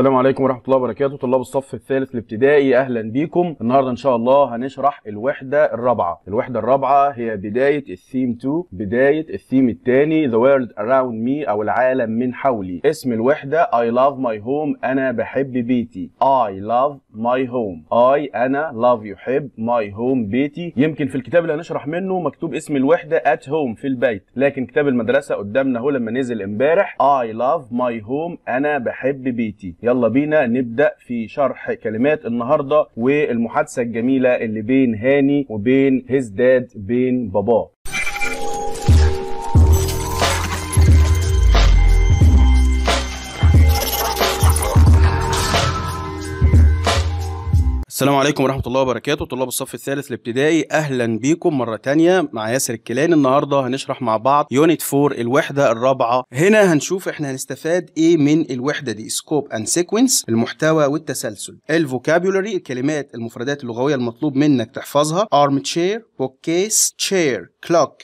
السلام عليكم ورحمه الله وبركاته طلاب الصف الثالث الابتدائي اهلا بيكم النهارده ان شاء الله هنشرح الوحده الرابعه الوحده الرابعه هي بدايه الثيم 2 بدايه الثيم الثاني ذا وورلد اراوند مي او العالم من حولي اسم الوحده اي لاف ماي هوم انا بحب بيتي اي لاف ماي هوم اي انا لاف يحب ماي هوم بيتي يمكن في الكتاب اللي هنشرح منه مكتوب اسم الوحده ات هوم في البيت لكن كتاب المدرسه قدامنا اهو لما نزل امبارح اي لاف ماي هوم انا بحب بيتي يلا بينا نبدا في شرح كلمات النهارده والمحادثه الجميله اللي بين هاني وبين هيز داد بين باباه السلام عليكم ورحمة الله وبركاته طلاب الصف الثالث الابتدائي أهلا بيكم مرة تانية مع ياسر الكيلاني النهاردة هنشرح مع بعض يونت 4 الوحدة الرابعة هنا هنشوف احنا هنستفاد ايه من الوحدة دي سكوب اند سيكونس المحتوى والتسلسل الفوكابيولري الكلمات المفردات اللغوية المطلوب منك تحفظها arm chair book case chair clock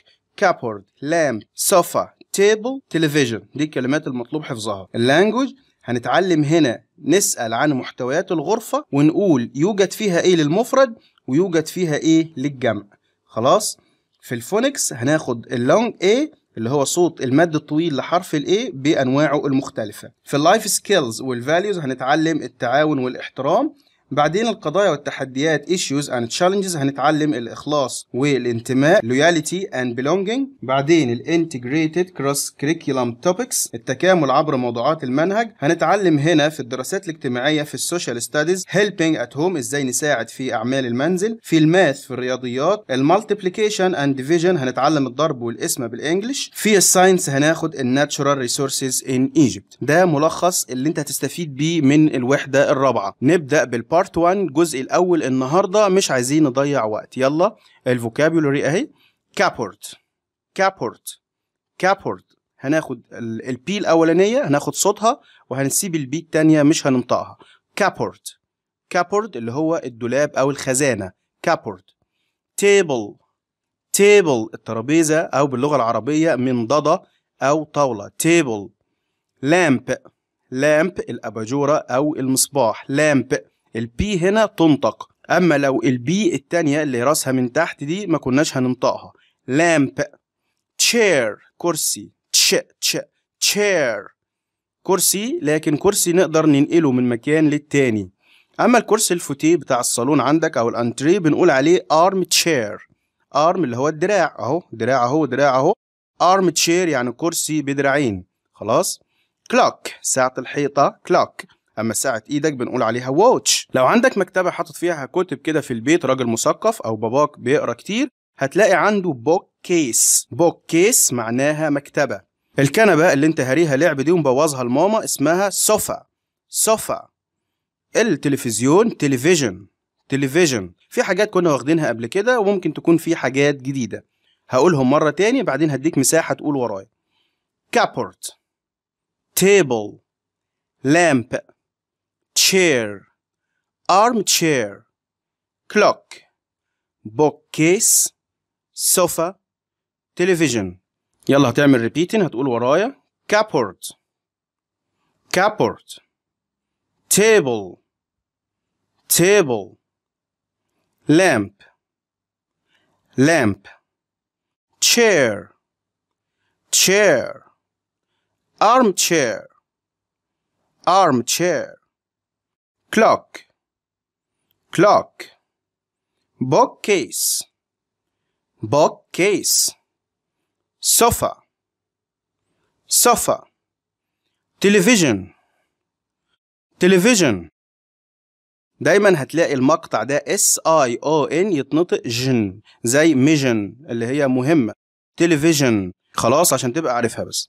cupboard lamp sofa تيبل تلفزيون دي الكلمات المطلوب حفظها اللانجوج هنتعلم هنا نسأل عن محتويات الغرفة ونقول يوجد فيها إيه للمفرد ويوجد فيها إيه للجمع خلاص في الفونكس هناخد اللونج A اللي هو صوت المد الطويل لحرف الاي بانواعه المختلفه في اللايف سكيلز والفاليوز هنتعلم التعاون والاحترام بعدين القضايا والتحديات issues and challenges هنتعلم الإخلاص والانتماء loyalty and belonging بعدين ال integrated cross curriculum topics التكامل عبر موضوعات المنهج هنتعلم هنا في الدراسات الاجتماعية في السوشيال ستاديز helping at home ازاي نساعد في أعمال المنزل في الماث في الرياضيات المالتيبليكيشن اند ديفيجن هنتعلم الضرب والقسمة بالإنجلش في الساينس هناخد الناتشورال ريسورسز ان ايجيبت ده ملخص اللي انت هتستفيد بيه من الوحدة الرابعة نبدأ بالبارت بارت 1 الجزء الاول النهارده مش عايزين نضيع وقت يلا الفوكابولري اهي كابورت كابورت كابورت هناخد البي الاولانيه هناخد صوتها وهنسيب البي الثانيه مش هننطقها كابورت كابورت اللي هو الدولاب او الخزانه كابورت تيبل تيبل الترابيزه او باللغه العربيه منضده او طاوله تيبل لامب لامب الاباجوره او المصباح لامب البي هنا تنطق اما لو البي التانية اللي راسها من تحت دي ما كناش هننطقها لامب تشير كرسي تش تش تشير كرسي لكن كرسي نقدر ننقله من مكان للتاني اما الكرسي الفوتيه بتاع الصالون عندك او الانتري بنقول عليه ارم تشير ارم اللي هو الدراع اهو دراع اهو دراع اهو ارم تشير يعني كرسي بدراعين خلاص كلوك ساعة الحيطة كلوك اما ساعه ايدك بنقول عليها واتش لو عندك مكتبه حاطط فيها كتب كده في البيت راجل مثقف او باباك بيقرا كتير هتلاقي عنده بوك كيس بوك كيس معناها مكتبه الكنبه اللي انت هاريها لعب دي ومبوظها لماما اسمها سوفا سوفا التلفزيون تلفزيون تلفزيون في حاجات كنا واخدينها قبل كده وممكن تكون في حاجات جديده هقولهم مره تاني بعدين هديك مساحه تقول ورايا كابورت تيبل لامب chair, armchair, clock, bookcase, sofa, television. يلا هتعمل repeating هتقول ورايا cupboard cupboard table table lamp lamp chair chair armchair armchair clock clock bookcase bookcase sofa sofa television television دايما هتلاقي المقطع ده S I O N يتنطق جن زي ميجن اللي هي مهمه تلفزيون خلاص عشان تبقى عارفها بس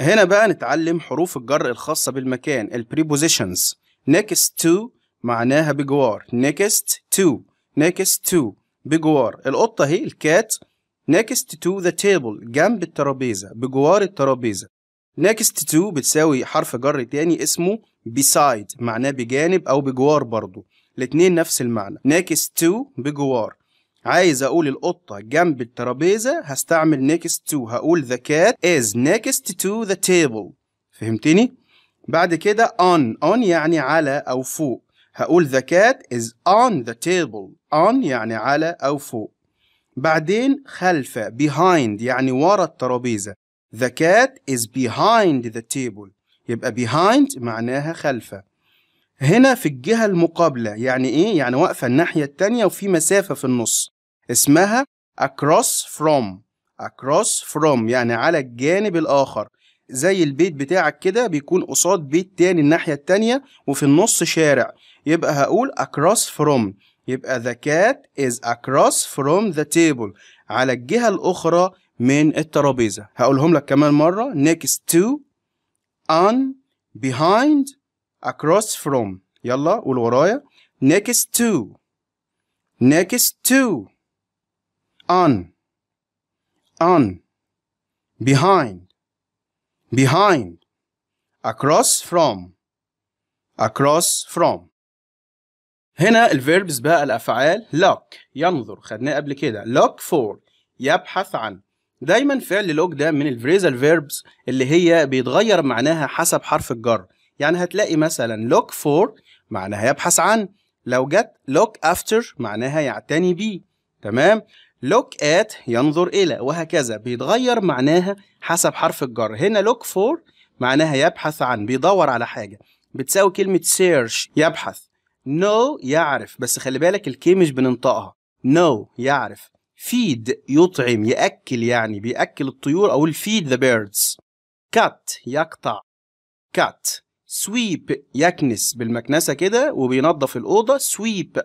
هنا بقى نتعلم حروف الجر الخاصة بالمكان prepositions next to معناها بجوار next to next to بجوار القطة هي الكات next to the table جنب الترابيزة بجوار الترابيزة next to بتساوي حرف جر تاني اسمه beside معناه بجانب أو بجوار برضه الاتنين نفس المعنى next to بجوار عايز اقول القطه جنب الترابيزه هستعمل next to هقول the cat is next to the table فهمتني بعد كده on on يعني على او فوق هقول the cat is on the table on يعني على او فوق بعدين خلف behind يعني ورا الترابيزه the cat is behind the table يبقى behind معناها خلفه هنا في الجهة المقابلة يعني إيه؟ يعني واقفة الناحية التانية وفي مسافة في النص اسمها across from across from يعني على الجانب الآخر زي البيت بتاعك كده بيكون قصاد بيت تاني الناحية التانية وفي النص شارع يبقى هقول across from يبقى the cat is across from the table على الجهة الأخرى من الترابيزة هقولهم لك كمان مرة next to on behind across from يلا قول ورايا next to next to on on behind behind across from across from هنا الفيربز بقى الافعال look ينظر خدناه قبل كده look for يبحث عن دايما فعل لوك ده من الفريزال فيربز اللي هي بيتغير معناها حسب حرف الجر يعني هتلاقي مثلا look for معناها يبحث عن لو جت look after معناها يعتني بيه تمام look at ينظر إلى وهكذا بيتغير معناها حسب حرف الجر هنا look for معناها يبحث عن بيدور على حاجة بتساوي كلمة search يبحث know يعرف بس خلي بالك الكي مش بننطقها know يعرف feed يطعم يأكل يعني بيأكل الطيور أو feed the birds cut يقطع cut sweep يكنس بالمكنسة كده وبينظف الأوضة sweep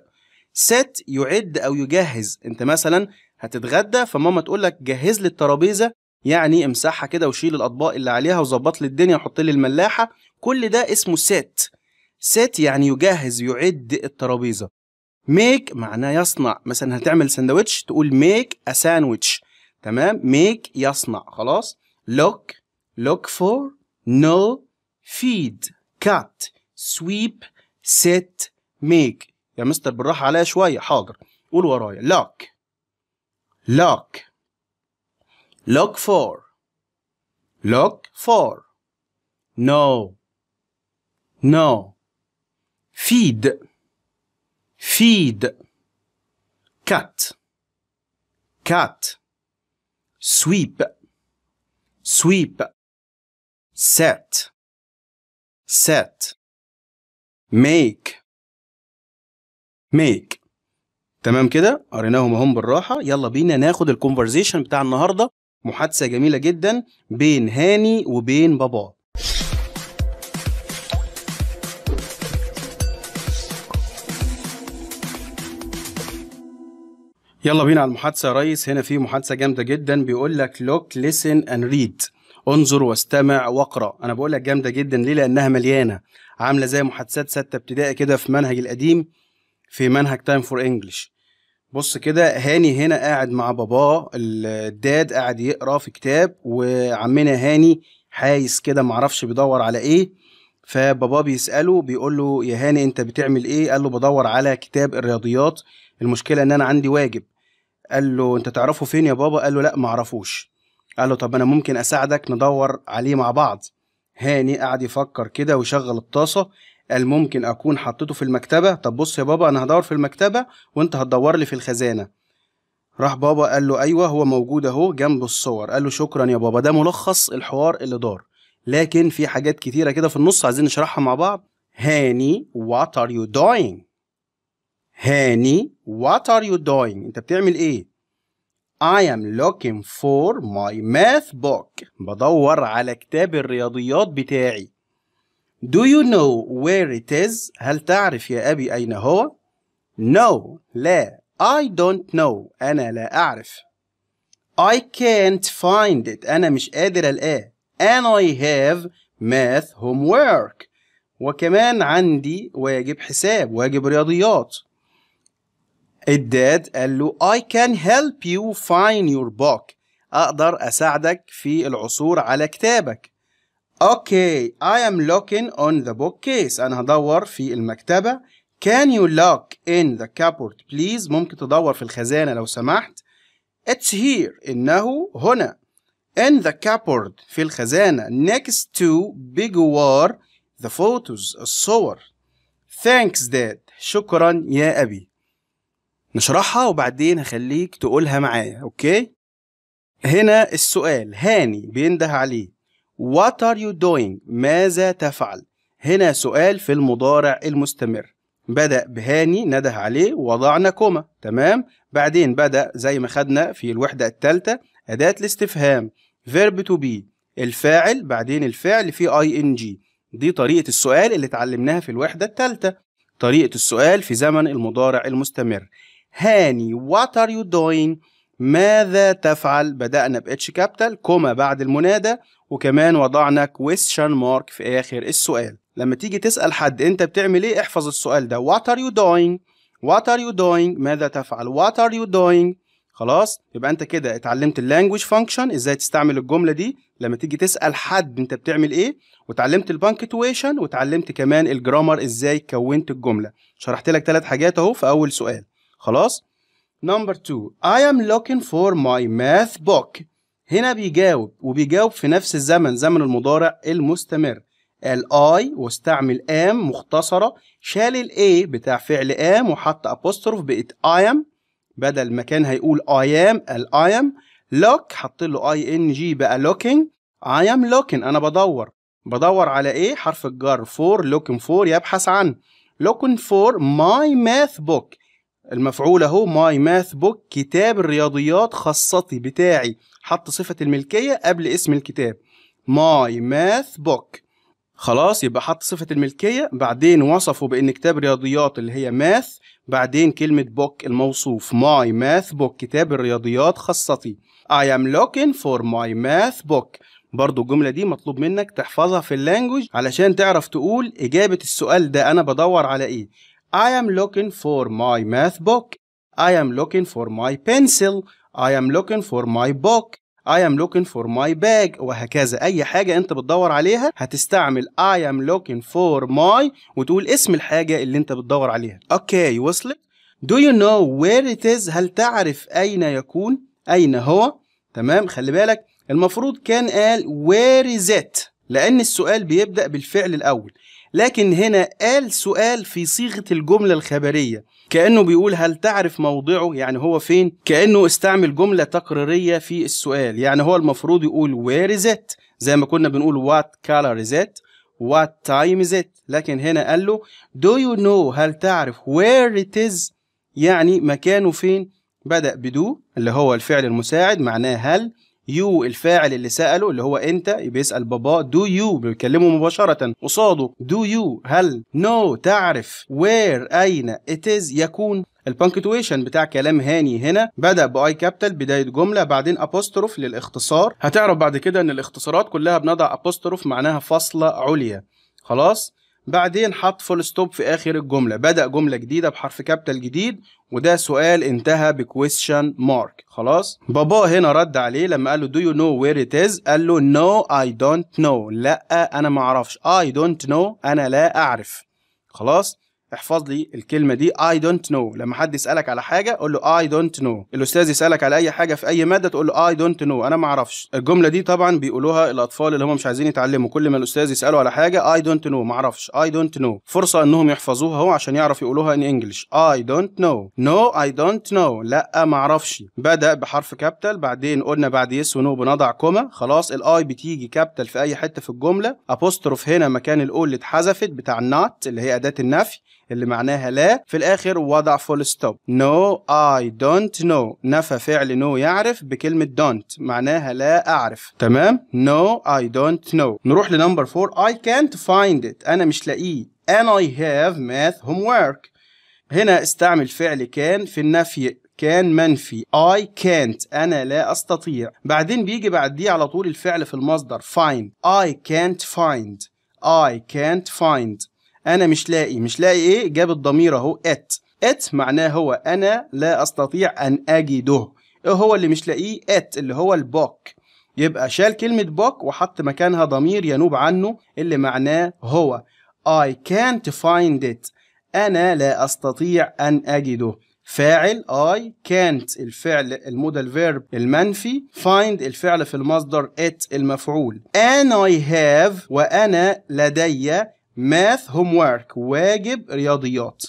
set يعد أو يجهز أنت مثلا هتتغدى فماما تقول لك جهز لي الترابيزة يعني امسحها كده وشيل الأطباق اللي عليها وظبط لي الدنيا وحط لي الملاحة كل ده اسمه set set يعني يجهز يعد الترابيزة make معناه يصنع مثلا هتعمل سندوتش تقول make a sandwich تمام make يصنع خلاص look look for no feed cut sweep set make يا مستر بالراحه عليا شويه حاضر قول ورايا lock lock look for look for no no feed feed cat cat sweep sweep set set make ميك تمام كده قريناهم اهم بالراحه يلا بينا ناخد الكونفرزيشن بتاع النهارده محادثه جميله جدا بين هاني وبين بابا يلا بينا على المحادثه يا ريس هنا في محادثه جامده جدا بيقول لك لوك ليسن اند ريد انظر واستمع واقرا انا بقول لك جامده جدا ليه لانها مليانه عامله زي محادثات سته ابتدائي كده في منهج القديم في منهج تايم فور انجلش بص كده هاني هنا قاعد مع باباه الداد قاعد يقرا في كتاب وعمنا هاني حايس كده معرفش بيدور على ايه فباباه بيساله بيقول له يا هاني انت بتعمل ايه قال له بدور على كتاب الرياضيات المشكله ان انا عندي واجب قال له انت تعرفه فين يا بابا قال له لا معرفوش قال له طب انا ممكن اساعدك ندور عليه مع بعض هاني قعد يفكر كده ويشغل الطاسه قال ممكن اكون حطيته في المكتبه طب بص يا بابا انا هدور في المكتبه وانت هتدور لي في الخزانه راح بابا قال له ايوه هو موجود اهو جنب الصور قال له شكرا يا بابا ده ملخص الحوار اللي دار لكن في حاجات كتيره كده في النص عايزين نشرحها مع بعض هاني وات ار يو دوينج هاني وات ار يو دوينج انت بتعمل ايه I am looking for my math book بدور على كتاب الرياضيات بتاعي Do you know where it is? هل تعرف يا أبي أين هو؟ No لا I don't know أنا لا أعرف I can't find it أنا مش قادر ألقاه and I have math homework وكمان عندي واجب حساب واجب رياضيات الداد قال له I can help you find your book أقدر أساعدك في العثور على كتابك اوكي I am looking on the bookcase انا هدور في المكتبة can you look in the cupboard please ممكن تدور في الخزانة لو سمحت it's here انه هنا in the cupboard في الخزانة next to bigwar the photos الصور thanks dad شكرا يا أبي نشرحها وبعدين هخليك تقولها معايا أوكي هنا السؤال هاني بينده عليه What are you doing؟ ماذا تفعل؟ هنا سؤال في المضارع المستمر بدأ بهاني نده عليه وضعنا كومة تمام بعدين بدأ زي ما خدنا في الوحدة الثالثة أداة الاستفهام verb to be الفاعل بعدين الفعل في ing دي طريقة السؤال اللي اتعلمناها في الوحدة الثالثة طريقة السؤال في زمن المضارع المستمر هاني what are you doing ماذا تفعل بدأنا بإتش كابيتال كوما بعد المنادى وكمان وضعنا question مارك في آخر السؤال لما تيجي تسأل حد أنت بتعمل إيه احفظ السؤال ده What are you doing؟ What are you doing؟ ماذا تفعل؟ What are you doing؟ خلاص يبقى انت كده اتعلمت اللانجوج فانكشن ازاي تستعمل الجمله دي لما تيجي تسال حد انت بتعمل ايه وتعلمت البانكتويشن وتعلمت كمان الجرامر ازاي كونت الجمله شرحت لك ثلاث حاجات اهو في اول سؤال خلاص نمبر 2 I am looking for my math book هنا بيجاوب وبيجاوب في نفس الزمن زمن المضارع المستمر قال I واستعمل am مختصرة شال ال A بتاع فعل am وحط أبوستروف بقت I am بدل ما كان هيقول I am قال I am look حط له I N G بقى looking I am looking أنا بدور بدور على إيه حرف الجر for looking for يبحث عن looking for my math book المفعول اهو ماي ماث بوك كتاب الرياضيات خاصتي بتاعي حط صفة الملكية قبل اسم الكتاب ماي ماث بوك خلاص يبقى حط صفة الملكية بعدين وصفه بإن كتاب رياضيات اللي هي ماث بعدين كلمة بوك الموصوف ماي ماث بوك كتاب الرياضيات خاصتي I am looking for my math book برضو الجملة دي مطلوب منك تحفظها في اللانجوج علشان تعرف تقول إجابة السؤال ده أنا بدور على إيه I am looking for my math book. I am looking for my pencil. I am looking for my book. I am looking for my bag وهكذا أي حاجة أنت بتدور عليها هتستعمل I am looking for my وتقول اسم الحاجة اللي أنت بتدور عليها. أوكي okay, وصلت؟ Do you know where it is؟ هل تعرف أين يكون؟ أين هو؟ تمام خلي بالك المفروض كان قال where is it؟ لأن السؤال بيبدأ بالفعل الأول. لكن هنا قال سؤال في صيغة الجملة الخبرية كأنه بيقول هل تعرف موضعه يعني هو فين كأنه استعمل جملة تقريرية في السؤال يعني هو المفروض يقول where is it زي ما كنا بنقول what color is it what time is it لكن هنا قال له do you know هل تعرف where it is يعني مكانه فين بدأ بدو اللي هو الفعل المساعد معناه هل يو الفاعل اللي سأله اللي هو أنت بيسأل بابا دو يو بيكلمه مباشرة قصاده دو يو هل نو تعرف وير أين it is يكون البانكتويشن بتاع كلام هاني هنا بدا باي كابيتال بدايه جمله بعدين ابوستروف للاختصار هتعرف بعد كده ان الاختصارات كلها بنضع ابوستروف معناها فصلة عليا خلاص بعدين حط فول ستوب في آخر الجملة بدأ جملة جديدة بحرف كابيتال جديد وده سؤال انتهى بكويشن مارك خلاص بابا هنا رد عليه لما قال له do you know where it is قال له نو اي دونت نو لا أنا ما أعرفش اي دونت نو أنا لا أعرف خلاص احفظ لي الكلمه دي I don't know لما حد يسالك على حاجه قول له I don't know الاستاذ يسالك على اي حاجه في اي ماده تقول له I don't know انا ما اعرفش الجمله دي طبعا بيقولوها الاطفال اللي هم مش عايزين يتعلموا كل ما الاستاذ يساله على حاجه I don't know ما اعرفش I don't know فرصه انهم يحفظوها اهو عشان يعرف يقولوها ان انجلش I don't know نو I don't know لا ما اعرفش بدا بحرف كابيتال بعدين قلنا بعد يس ونو بنضع كومة خلاص الاي بتيجي كابيتال في اي حته في الجمله ابوستروف هنا مكان الأول اللي اتحذفت بتاع النات اللي هي اداه النفي اللي معناها لا في الاخر وضع فول ستوب نو اي دونت نو نفى فعل نو no يعرف بكلمه دونت معناها لا اعرف تمام نو اي دونت نو نروح لنمبر 4 اي كانت فايند ات انا مش لاقيه اي هاف ماث هوم ورك هنا استعمل فعل كان في النفي كان منفي I can't أنا لا أستطيع بعدين بيجي بعديه على طول الفعل في المصدر find I can't find I can't find انا مش لاقي مش لاقي ايه جاب الضمير اهو ات ات معناه هو انا لا استطيع ان اجده ايه هو اللي مش لاقيه ات اللي هو البوك يبقى شال كلمة بوك وحط مكانها ضمير ينوب عنه اللي معناه هو I can't find it أنا لا أستطيع أن أجده فاعل I can't الفعل المودال فيرب المنفي find الفعل في المصدر it المفعول and I have وأنا لدي ماث هوم واجب رياضيات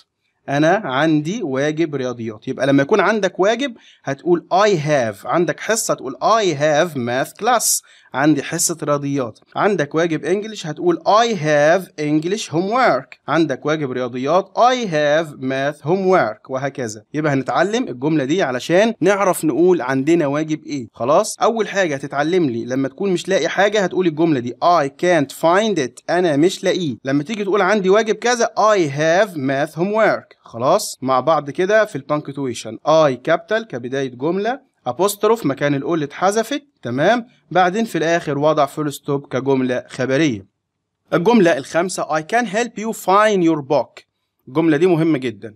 انا عندي واجب رياضيات يبقى لما يكون عندك واجب هتقول I have عندك حصه تقول I have math class عندي حصه رياضيات عندك واجب انجلش هتقول I have English homework عندك واجب رياضيات I have math homework وهكذا يبقى هنتعلم الجمله دي علشان نعرف نقول عندنا واجب ايه خلاص اول حاجه هتتعلم لي لما تكون مش لاقي حاجه هتقول الجمله دي I can't find it انا مش لاقيه لما تيجي تقول عندي واجب كذا I have math homework خلاص مع بعض كده في البانكتويشن I capital كبدايه جمله ابوستروف مكان الاول اتحذفت تمام بعدين في الاخر وضع فول ستوب كجمله خبريه الجمله الخامسه I can help you find your book الجمله دي مهمه جدا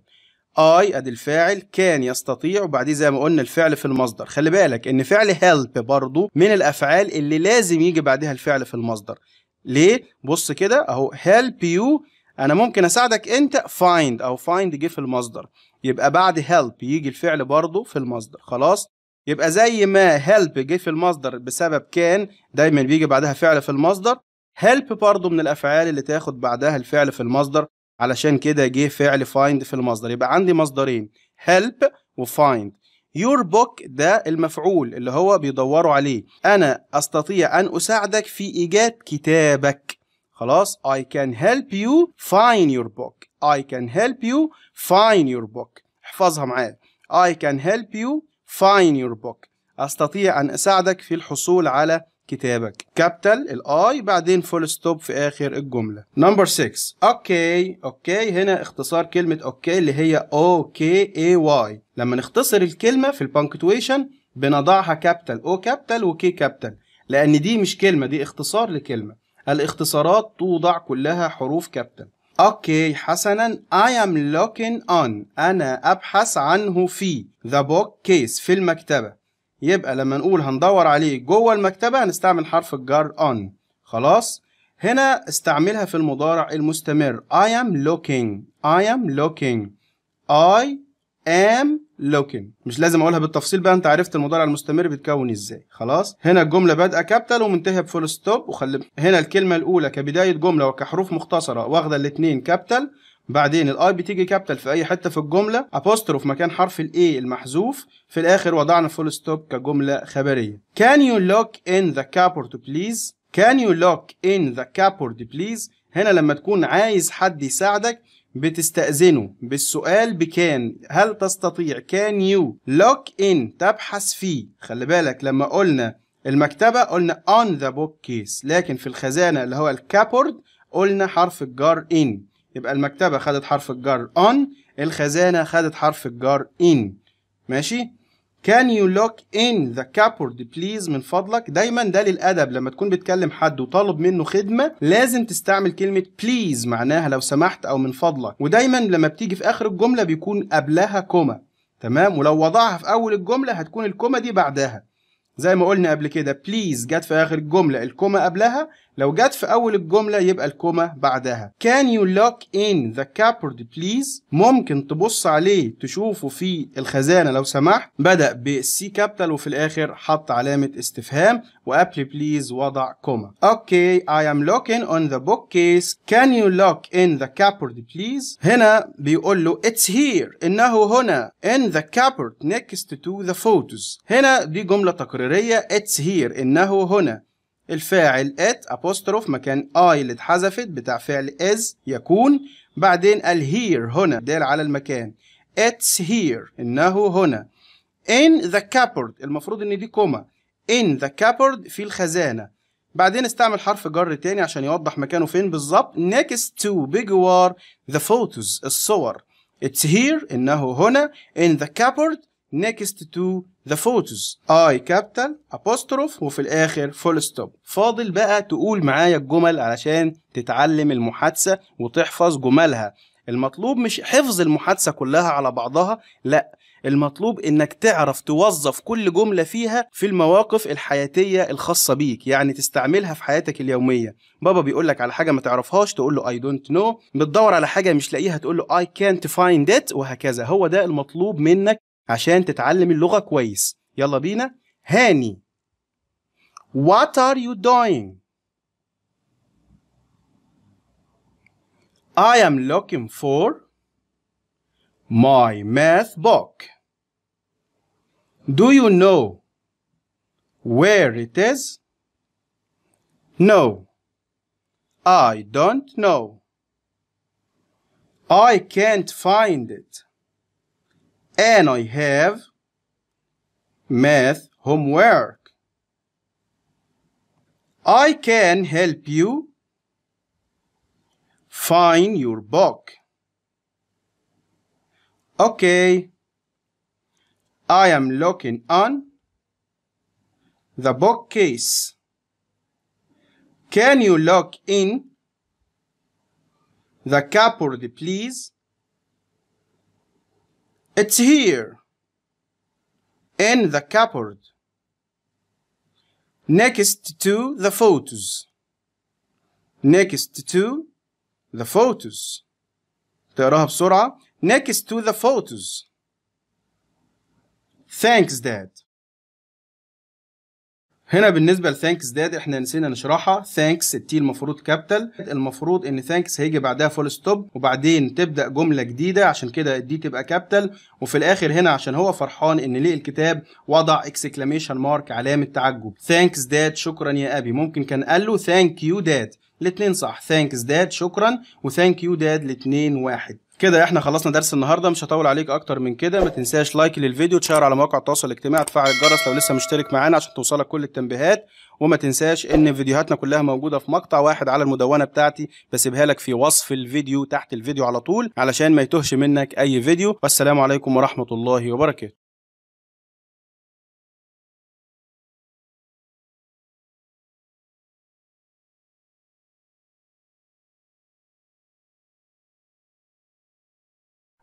I ادي الفاعل كان يستطيع وبعديه زي ما قلنا الفعل في المصدر خلي بالك ان فعل help برضو من الافعال اللي لازم يجي بعدها الفعل في المصدر ليه بص كده اهو help you انا ممكن اساعدك انت find او find جه في المصدر يبقى بعد help يجي الفعل برضه في المصدر خلاص يبقى زي ما هيلب جه في المصدر بسبب كان دايما بيجي بعدها فعل في المصدر هيلب برضه من الافعال اللي تاخد بعدها الفعل في المصدر علشان كده جه فعل فايند في المصدر يبقى عندي مصدرين هيلب وفايند يور بوك ده المفعول اللي هو بيدوروا عليه انا استطيع ان اساعدك في ايجاد كتابك خلاص I can help you find your book I can help you find your book احفظها معايا I can help you find your book أستطيع أن أساعدك في الحصول على كتابك كابيتال الاي بعدين فول ستوب في اخر الجمله نمبر 6 اوكي اوكي هنا اختصار كلمه اوكي اللي هي او كي اي واي لما نختصر الكلمه في البانكتويشن بنضعها كابيتال او كابيتال وكي كابيتال لان دي مش كلمه دي اختصار لكلمه الاختصارات توضع كلها حروف كابيتال اوكي حسنا I am looking on أنا أبحث عنه في the book case في المكتبة يبقى لما نقول هندور عليه جوه المكتبة هنستعمل حرف الجر on خلاص هنا استعملها في المضارع المستمر I am looking I am looking I am لوكين مش لازم اقولها بالتفصيل بقى انت عرفت المضارع المستمر بيتكون ازاي خلاص هنا الجمله بادئه كابيتال ومنتهيه بفول ستوب وخلي هنا الكلمه الاولى كبدايه جمله وكحروف مختصره واخده الاثنين كابيتال بعدين الاي بتيجي كابيتال في اي حته في الجمله ابوستروف مكان حرف الاي المحذوف في الاخر وضعنا فول ستوب كجمله خبريه كان يو لوك ان ذا كابورد بليز كان يو لوك ان ذا كابورد بليز هنا لما تكون عايز حد يساعدك بتستأذنه بالسؤال بكان هل تستطيع كان يو لوك ان تبحث فيه خلي بالك لما قلنا المكتبة قلنا on the bookcase لكن في الخزانة اللي هو الكابورد قلنا حرف الجار in يبقى المكتبة خدت حرف الجار on الخزانة خدت حرف الجار in ماشي Can you lock in the cupboard please من فضلك دايما ده للأدب لما تكون بتكلم حد وطالب منه خدمة لازم تستعمل كلمة please معناها لو سمحت أو من فضلك ودايما لما بتيجي في آخر الجملة بيكون قبلها كوما تمام ولو وضعها في أول الجملة هتكون الكوما دي بعدها زي ما قلنا قبل كده please جت في آخر الجملة الكوما قبلها لو جت في أول الجملة يبقى الكومة بعدها Can you lock in the cupboard please ممكن تبص عليه تشوفه في الخزانة لو سمحت بدأ بالسي كابيتال وفي الآخر حط علامة استفهام وقبل بليز وضع كومة Okay I am locking on the bookcase Can you lock in the cupboard please هنا بيقول له It's here إنه هنا in the cupboard next to the photos هنا دي جملة تقريرية It's here إنه هنا الفاعل at apostrophe مكان I اللي اتحذفت بتاع فعل is يكون بعدين ال here هنا دال على المكان it's here إنه هنا in the cupboard المفروض إن دي كوما in the cupboard في الخزانة بعدين استعمل حرف جر تاني عشان يوضح مكانه فين بالظبط next to بجوار the photos الصور it's here إنه هنا in the cupboard next to ذا فوتوز اي كابيتال ابوستروف وفي الاخر فول ستوب فاضل بقى تقول معايا الجمل علشان تتعلم المحادثه وتحفظ جملها المطلوب مش حفظ المحادثه كلها على بعضها لا المطلوب انك تعرف توظف كل جمله فيها في المواقف الحياتيه الخاصه بيك يعني تستعملها في حياتك اليوميه بابا بيقول لك على حاجه ما تعرفهاش تقول له اي دونت نو بتدور على حاجه مش لاقيها تقول له اي كانت فايند ات وهكذا هو ده المطلوب منك عشان تتعلم اللغة كويس يلا بينا هاني What are you doing? I am looking for my math book. Do you know where it is? No, I don't know. I can't find it and I have math homework. I can help you find your book. Okay, I am looking on the bookcase. Can you look in the cupboard, please? It's here in the cupboard next to the photos next to the photos تقراها بسرعة next to the photos thanks dad هنا بالنسبة لثانكس ديت احنا نسينا نشرحها ثانكس التي المفروض كابيتال المفروض ان ثانكس هيجي بعدها فول ستوب وبعدين تبدأ جملة جديدة عشان كده الدي تبقى كابيتال وفي الاخر هنا عشان هو فرحان ان ليه الكتاب وضع اكسكلاميشن مارك علامة تعجب ثانكس داد شكرا يا ابي ممكن كان قال له ثانك يو داد الاتنين صح ثانكس داد شكرا وثانك يو داد الاثنين واحد كده احنا خلصنا درس النهارده مش هطول عليك اكتر من كده ما تنساش لايك للفيديو تشير على مواقع التواصل الاجتماعي تفعل الجرس لو لسه مشترك معانا عشان توصلك كل التنبيهات وما تنساش ان فيديوهاتنا كلها موجوده في مقطع واحد على المدونه بتاعتي بسيبها لك في وصف الفيديو تحت الفيديو على طول علشان ما يتوهش منك اي فيديو والسلام عليكم ورحمه الله وبركاته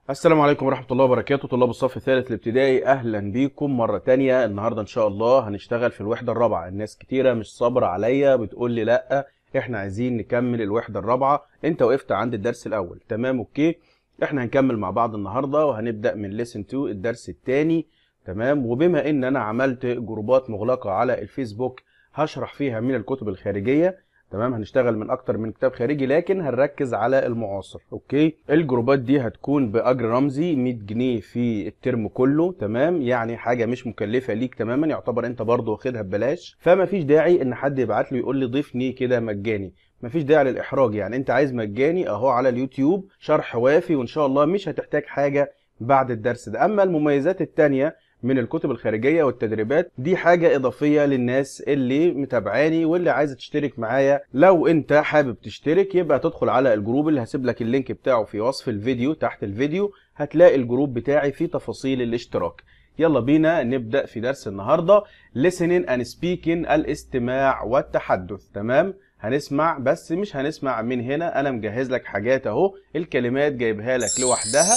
السلام عليكم ورحمة الله وبركاته طلاب الصف الثالث الابتدائي أهلا بيكم مرة تانية النهاردة إن شاء الله هنشتغل في الوحدة الرابعة الناس كتيرة مش صابرة عليا بتقول لي لأ إحنا عايزين نكمل الوحدة الرابعة أنت وقفت عند الدرس الأول تمام أوكي إحنا هنكمل مع بعض النهاردة وهنبدأ من ليسن 2 الدرس التاني تمام وبما إن أنا عملت جروبات مغلقة على الفيسبوك هشرح فيها من الكتب الخارجية تمام هنشتغل من اكتر من كتاب خارجي لكن هنركز على المعاصر اوكي الجروبات دي هتكون باجر رمزي 100 جنيه في الترم كله تمام يعني حاجه مش مكلفه ليك تماما يعتبر انت برضه واخدها ببلاش فما فيش داعي ان حد يبعت له يقول لي ضيفني كده مجاني مفيش داعي للاحراج يعني انت عايز مجاني اهو على اليوتيوب شرح وافي وان شاء الله مش هتحتاج حاجه بعد الدرس ده اما المميزات الثانيه من الكتب الخارجيه والتدريبات دي حاجه اضافيه للناس اللي متابعاني واللي عايزه تشترك معايا لو انت حابب تشترك يبقى تدخل على الجروب اللي هسيب لك اللينك بتاعه في وصف الفيديو تحت الفيديو هتلاقي الجروب بتاعي في تفاصيل الاشتراك يلا بينا نبدا في درس النهارده listening and speaking الاستماع والتحدث تمام هنسمع بس مش هنسمع من هنا انا مجهز لك حاجات اهو الكلمات جايبها لك لوحدها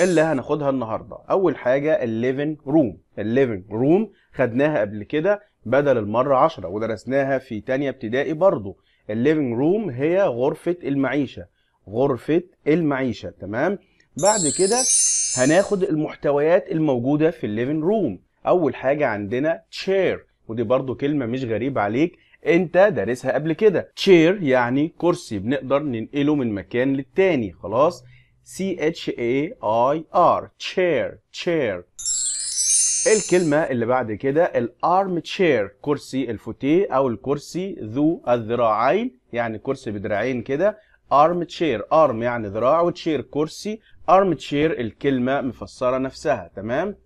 اللي هناخدها النهارده اول حاجه الليفن روم الليفن روم خدناها قبل كده بدل المره 10 ودرسناها في تانية ابتدائي برضو الليفن روم هي غرفه المعيشه غرفه المعيشه تمام بعد كده هناخد المحتويات الموجوده في الليفن روم اول حاجه عندنا تشير ودي برضو كلمه مش غريبه عليك انت دارسها قبل كده تشير يعني كرسي بنقدر ننقله من مكان للتاني خلاص c h a i r chair chair الكلمة اللي بعد كده الارم تشير كرسي الفوتيه أو الكرسي ذو الذراعين يعني كرسي بدراعين كده ارم تشير ارم يعني ذراع وتشير كرسي ارم تشير الكلمة مفسرة نفسها تمام؟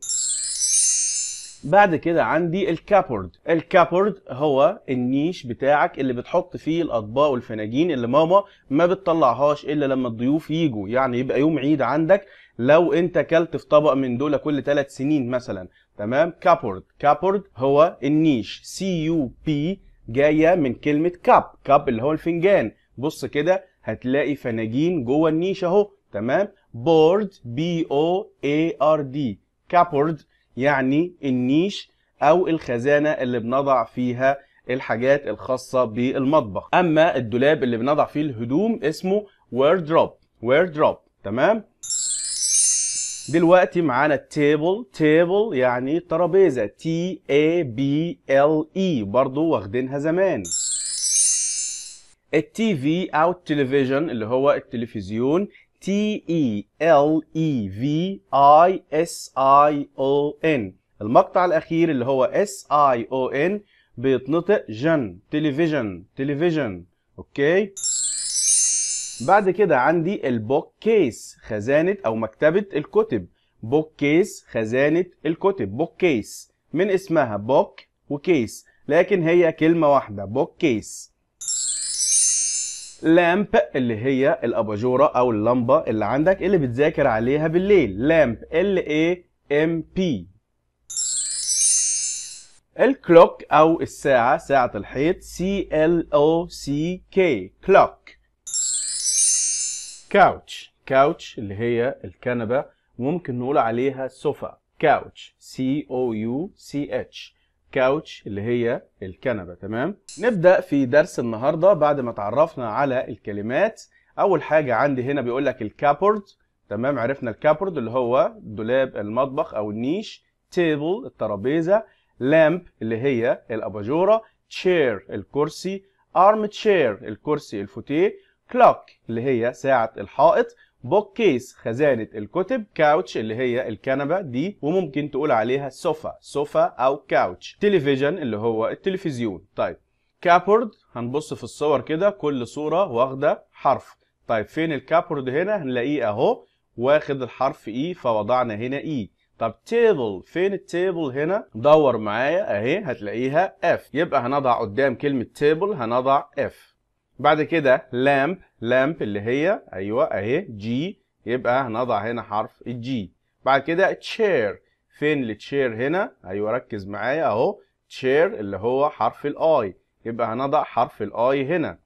بعد كده عندي الكابورد الكابورد هو النيش بتاعك اللي بتحط فيه الاطباق والفناجين اللي ماما ما بتطلعهاش الا لما الضيوف يجوا يعني يبقى يوم عيد عندك لو انت كلت في طبق من دول كل ثلاث سنين مثلا تمام كابورد كابورد هو النيش سي يو بي جايه من كلمه كاب كاب اللي هو الفنجان بص كده هتلاقي فناجين جوه النيش اهو تمام بورد بي او اي ار دي كابورد يعني النيش أو الخزانة اللي بنضع فيها الحاجات الخاصة بالمطبخ أما الدولاب اللي بنضع فيه الهدوم اسمه وير دروب تمام دلوقتي معانا التيبل تيبل يعني ترابيزة تي اي بي ال اي برضو واخدينها زمان التي في أو التلفزيون اللي هو التلفزيون T E L E V I S I O N المقطع الأخير اللي هو S I O N بيتنطق جن تلفزيون تلفزيون أوكي بعد كده عندي البوك كيس خزانة أو مكتبة الكتب بوك كيس خزانة الكتب بوك كيس من اسمها بوك وكيس لكن هي كلمة واحدة بوك كيس لامب اللي هي الاباجوره او اللمبه اللي عندك اللي بتذاكر عليها بالليل لامب ال اي ام بي الكلوك او الساعه ساعه الحيط سي ال او سي كي كلوك كاوتش كاوتش اللي هي الكنبه ممكن نقول عليها سوفا كاوتش سي او يو سي اتش كاوتش اللي هي الكنبه تمام نبدا في درس النهارده بعد ما اتعرفنا على الكلمات اول حاجه عندي هنا بيقول لك الكابورد تمام عرفنا الكابورد اللي هو دولاب المطبخ او النيش تيبل الترابيزه لامب اللي هي الاباجوره تشير الكرسي ارم تشير الكرسي الفوتيه كلوك اللي هي ساعه الحائط بوك كيس خزانة الكتب كاوتش اللي هي الكنبة دي وممكن تقول عليها سوفا سوفا أو كاوتش تلفزيون اللي هو التلفزيون طيب كابورد هنبص في الصور كده كل صورة واخدة حرف طيب فين الكابورد هنا هنلاقيه أهو واخد الحرف إي e، فوضعنا هنا إي e. طب تيبل فين التيبل هنا دور معايا اهي هتلاقيها اف يبقى هنضع قدام كلمه تيبل هنضع اف بعد كده لامب لامب اللي هي ايوه اهي جي يبقى هنضع هنا حرف الجي بعد كده تشير فين التشير هنا ايوه ركز معايا اهو تشير اللي هو حرف الاي يبقى هنضع حرف الاي هنا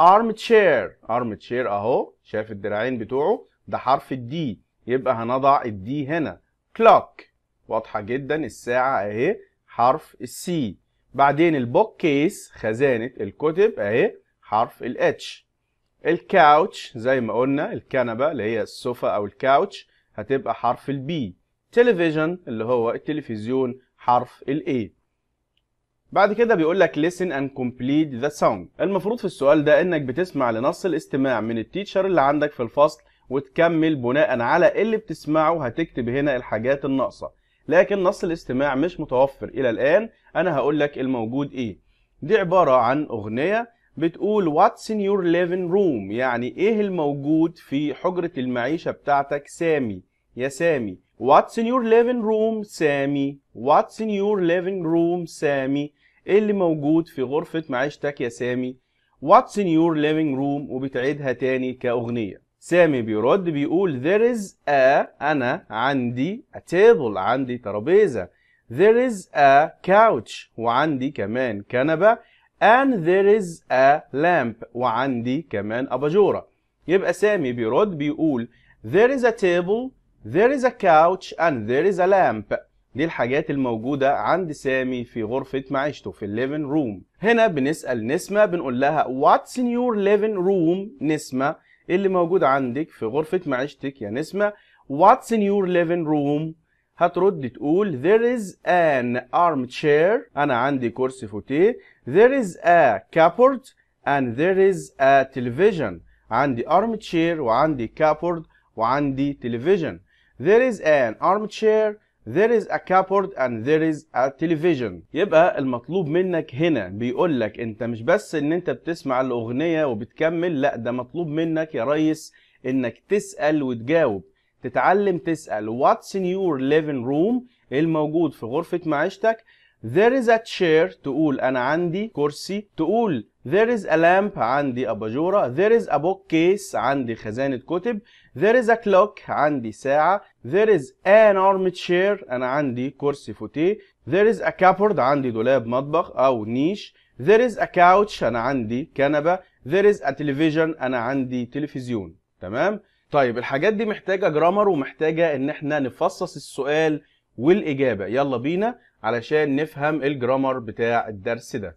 ارم تشير ارم تشير اهو شايف الدراعين بتوعه ده حرف الدي يبقى هنضع الدي هنا كلوك واضحه جدا الساعه اهي حرف السي بعدين البوك كيس خزانه الكتب اهي حرف الاتش الكاوتش زي ما قلنا الكنبه اللي هي السوفا او الكاوتش هتبقى حرف البي تلفزيون اللي هو التلفزيون حرف الاي بعد كده بيقول لك listen and complete the song المفروض في السؤال ده انك بتسمع لنص الاستماع من التيتشر اللي عندك في الفصل وتكمل بناء على اللي بتسمعه هتكتب هنا الحاجات الناقصه لكن نص الاستماع مش متوفر الى الان انا هقول لك الموجود ايه دي عباره عن اغنيه بتقول what's in your living room يعني ايه الموجود في حجرة المعيشة بتاعتك سامي يا سامي what's in your living room سامي what's in your living room سامي ايه اللي موجود في غرفة معيشتك يا سامي what's in your living room وبتعيدها تاني كأغنية سامي بيرد بيقول there is a أنا عندي a table عندي ترابيزة there is a couch وعندي كمان كنبة and there is a lamp وعندي كمان أباجورة يبقى سامي بيرد بيقول there is a table there is a couch and there is a lamp دي الحاجات الموجودة عند سامي في غرفة معيشته في living روم هنا بنسأل نسمة بنقول لها what's in your living room نسمة اللي موجود عندك في غرفة معيشتك يا نسمة what's in your living room هترد تقول there is an armchair أنا عندي كرسي فوتيه there is a cupboard and there is a television عندي armchair وعندي cupboard وعندي television there is an armchair there is a cupboard and there is a television يبقى المطلوب منك هنا بيقول لك انت مش بس ان انت بتسمع الاغنيه وبتكمل لا ده مطلوب منك يا ريس انك تسال وتجاوب تتعلم تسال what's in your living room الموجود في غرفه معيشتك there is a chair تقول أنا عندي كرسي تقول there is a lamp عندي أباجورة there is a bookcase عندي خزانة كتب there is a clock عندي ساعة there is an armchair أنا عندي كرسي فوتيه there is a cupboard عندي دولاب مطبخ أو نيش there is a couch أنا عندي كنبة there is a television أنا عندي تلفزيون تمام طيب الحاجات دي محتاجة جرامر ومحتاجة إن احنا نفصص السؤال والإجابة يلا بينا علشان نفهم الجرامر بتاع الدرس ده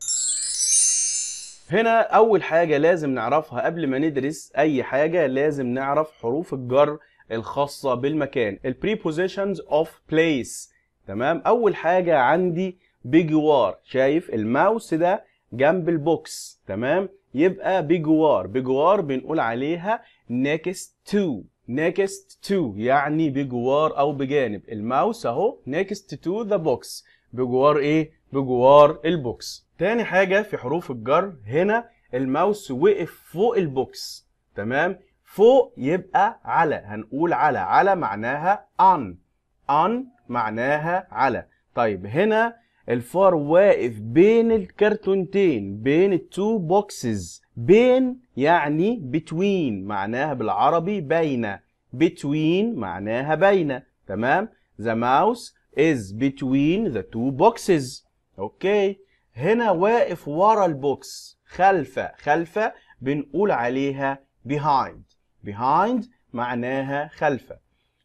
هنا اول حاجه لازم نعرفها قبل ما ندرس اي حاجه لازم نعرف حروف الجر الخاصه بالمكان البريبوزيشنز اوف بليس تمام اول حاجه عندي بجوار شايف الماوس ده جنب البوكس تمام يبقى بجوار بجوار بنقول عليها next to next to يعني بجوار او بجانب الماوس اهو next to the box بجوار ايه بجوار البوكس تاني حاجه في حروف الجر هنا الماوس وقف فوق البوكس تمام فوق يبقى على هنقول على على معناها on on معناها على طيب هنا الفار واقف بين الكرتونتين بين التو بوكسز بين يعني بتوين معناها بالعربي بين بتوين معناها بين تمام the mouse is between the two boxes اوكي هنا واقف ورا البوكس خلف خلف بنقول عليها behind behind معناها خلفه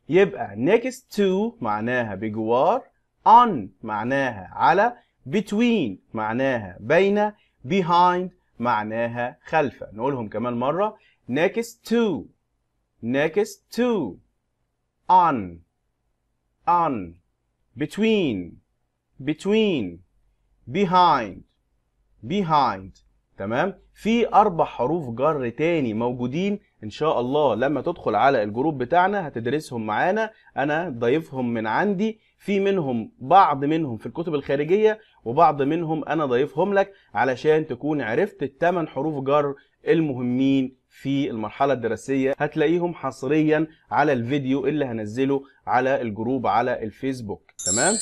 يبقى next to معناها بجوار on معناها على between معناها بين behind معناها خلف نقولهم كمان مرة next to next to on on between between behind behind تمام في اربع حروف جر تاني موجودين ان شاء الله لما تدخل على الجروب بتاعنا هتدرسهم معانا انا ضايفهم من عندي في منهم بعض منهم في الكتب الخارجية وبعض منهم أنا ضايفهم لك علشان تكون عرفت الثمان حروف جر المهمين في المرحلة الدراسية هتلاقيهم حصريا على الفيديو اللي هنزله على الجروب على الفيسبوك تمام؟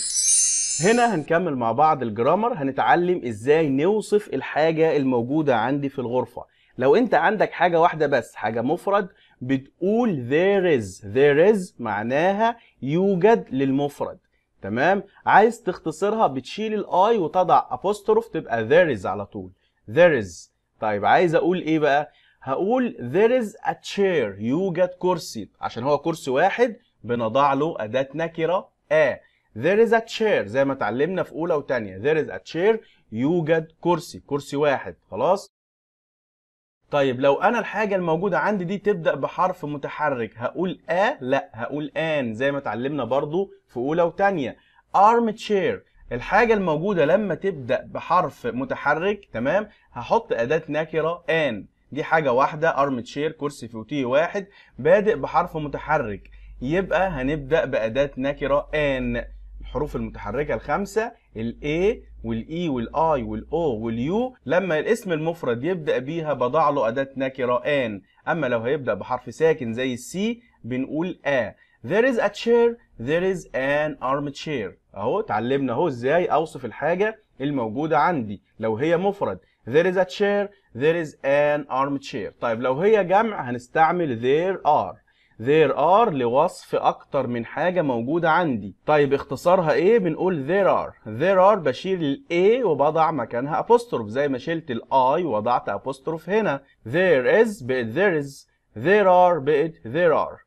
هنا هنكمل مع بعض الجرامر هنتعلم ازاي نوصف الحاجة الموجودة عندي في الغرفة لو انت عندك حاجة واحدة بس حاجة مفرد بتقول there is there is معناها يوجد للمفرد تمام عايز تختصرها بتشيل الاي وتضع apostrophe تبقى there is على طول there is طيب عايز اقول ايه بقى هقول there is a chair يوجد كرسي عشان هو كرسي واحد بنضع له اداه نكره a there is a chair زي ما اتعلمنا في اولى وثانيه there is a chair يوجد كرسي كرسي واحد خلاص طيب لو انا الحاجه الموجوده عندي دي تبدا بحرف متحرك هقول ا لا هقول ان زي ما اتعلمنا برضو في اولى وثانيه ارم تشير الحاجه الموجوده لما تبدا بحرف متحرك تمام هحط اداه نكره ان دي حاجه واحده ارم تشير كرسي فوتيه واحد بادئ بحرف متحرك يبقى هنبدا باداه نكره ان الحروف المتحركه الخمسه الاي والاي والاي والاو واليو لما الاسم المفرد يبدا بيها بضع له اداه نكره ان اما لو هيبدا بحرف ساكن زي السي بنقول ا there is a chair there is an armchair اهو اتعلمنا اهو ازاي اوصف الحاجه الموجوده عندي لو هي مفرد there is a chair there is an armchair طيب لو هي جمع هنستعمل there are there are لوصف اكتر من حاجه موجوده عندي طيب اختصارها ايه بنقول there are there are بشيل ال a وبضع مكانها apostrophe زي ما شلت ال i وضعت apostrophe هنا there is بقت there is there are بقت there are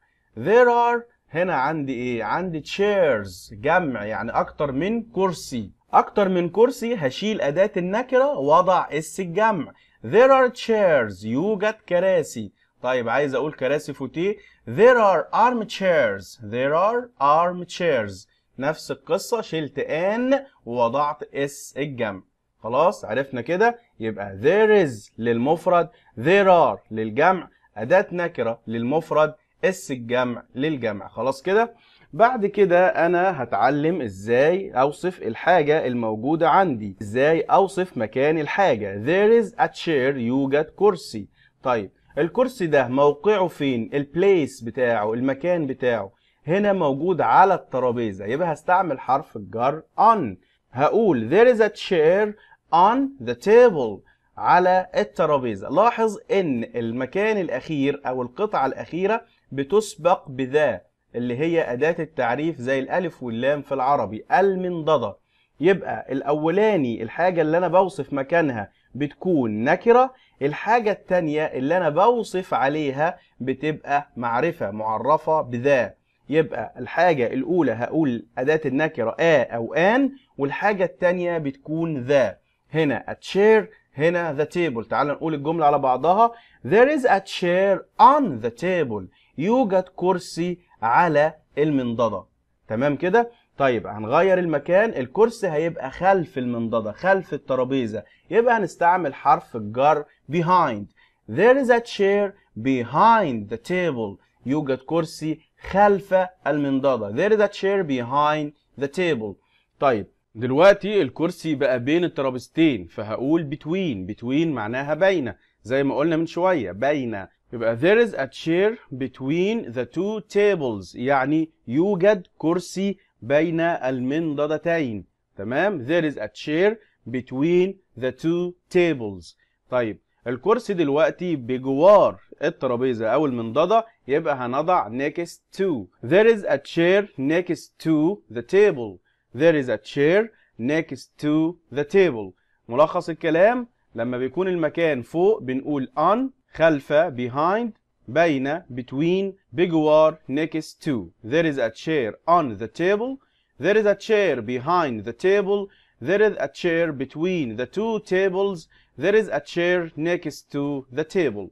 there are هنا عندي ايه عندي chairs جمع يعني اكتر من كرسي اكتر من كرسي هشيل اداه النكره واضع اس الجمع there are chairs يوجد كراسي طيب عايز اقول كراسي فوتيه There are armchairs. There are armchairs. نفس القصة شلت an ووضعت اس الجمع. خلاص عرفنا كده يبقى there is للمفرد there are للجمع أداة نكرة للمفرد اس الجمع للجمع خلاص كده بعد كده أنا هتعلم إزاي أوصف الحاجة الموجودة عندي إزاي أوصف مكان الحاجة there is a chair يوجد كرسي طيب الكرسي ده موقعه فين البليس بتاعه المكان بتاعه هنا موجود على الترابيزه يبقى هستعمل حرف الجر on هقول there is a chair on the table على الترابيزه لاحظ ان المكان الاخير او القطعه الاخيره بتسبق بذا اللي هي اداه التعريف زي الالف واللام في العربي المنضده يبقى الاولاني الحاجه اللي انا بوصف مكانها بتكون نكره الحاجة التانية اللي أنا بوصف عليها بتبقى معرفة معرفة بذا يبقى الحاجة الأولى هقول أداة النكرة آ أو آن والحاجة التانية بتكون ذا هنا a chair هنا the table تعال نقول الجملة على بعضها there is a chair on the table يوجد كرسي على المنضدة تمام كده طيب هنغير المكان الكرسي هيبقى خلف المنضدة خلف الترابيزة يبقى هنستعمل حرف الجر behind There is a chair behind the table يوجد كرسي خلف المنضدة There is a chair behind the table طيب دلوقتي الكرسي بقى بين الترابيزتين فهقول between between معناها بين زي ما قلنا من شوية بين يبقى there is a chair between the two tables يعني يوجد كرسي بين المنضدتين تمام there is a chair between the two tables طيب الكرسي دلوقتي بجوار الترابيزة أو المنضدة يبقى هنضع next to there is a chair next to the table there is a chair next to the table ملخص الكلام لما بيكون المكان فوق بنقول on خلف behind بين between بجوار next to there is a chair on the table there is a chair behind the table there is a chair between the two tables there is a chair next to the table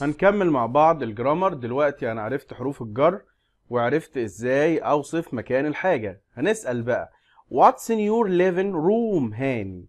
هنكمل مع بعض الجرامر دلوقتي انا عرفت حروف الجر وعرفت ازاي اوصف مكان الحاجه هنسال بقى what's in your living room هاني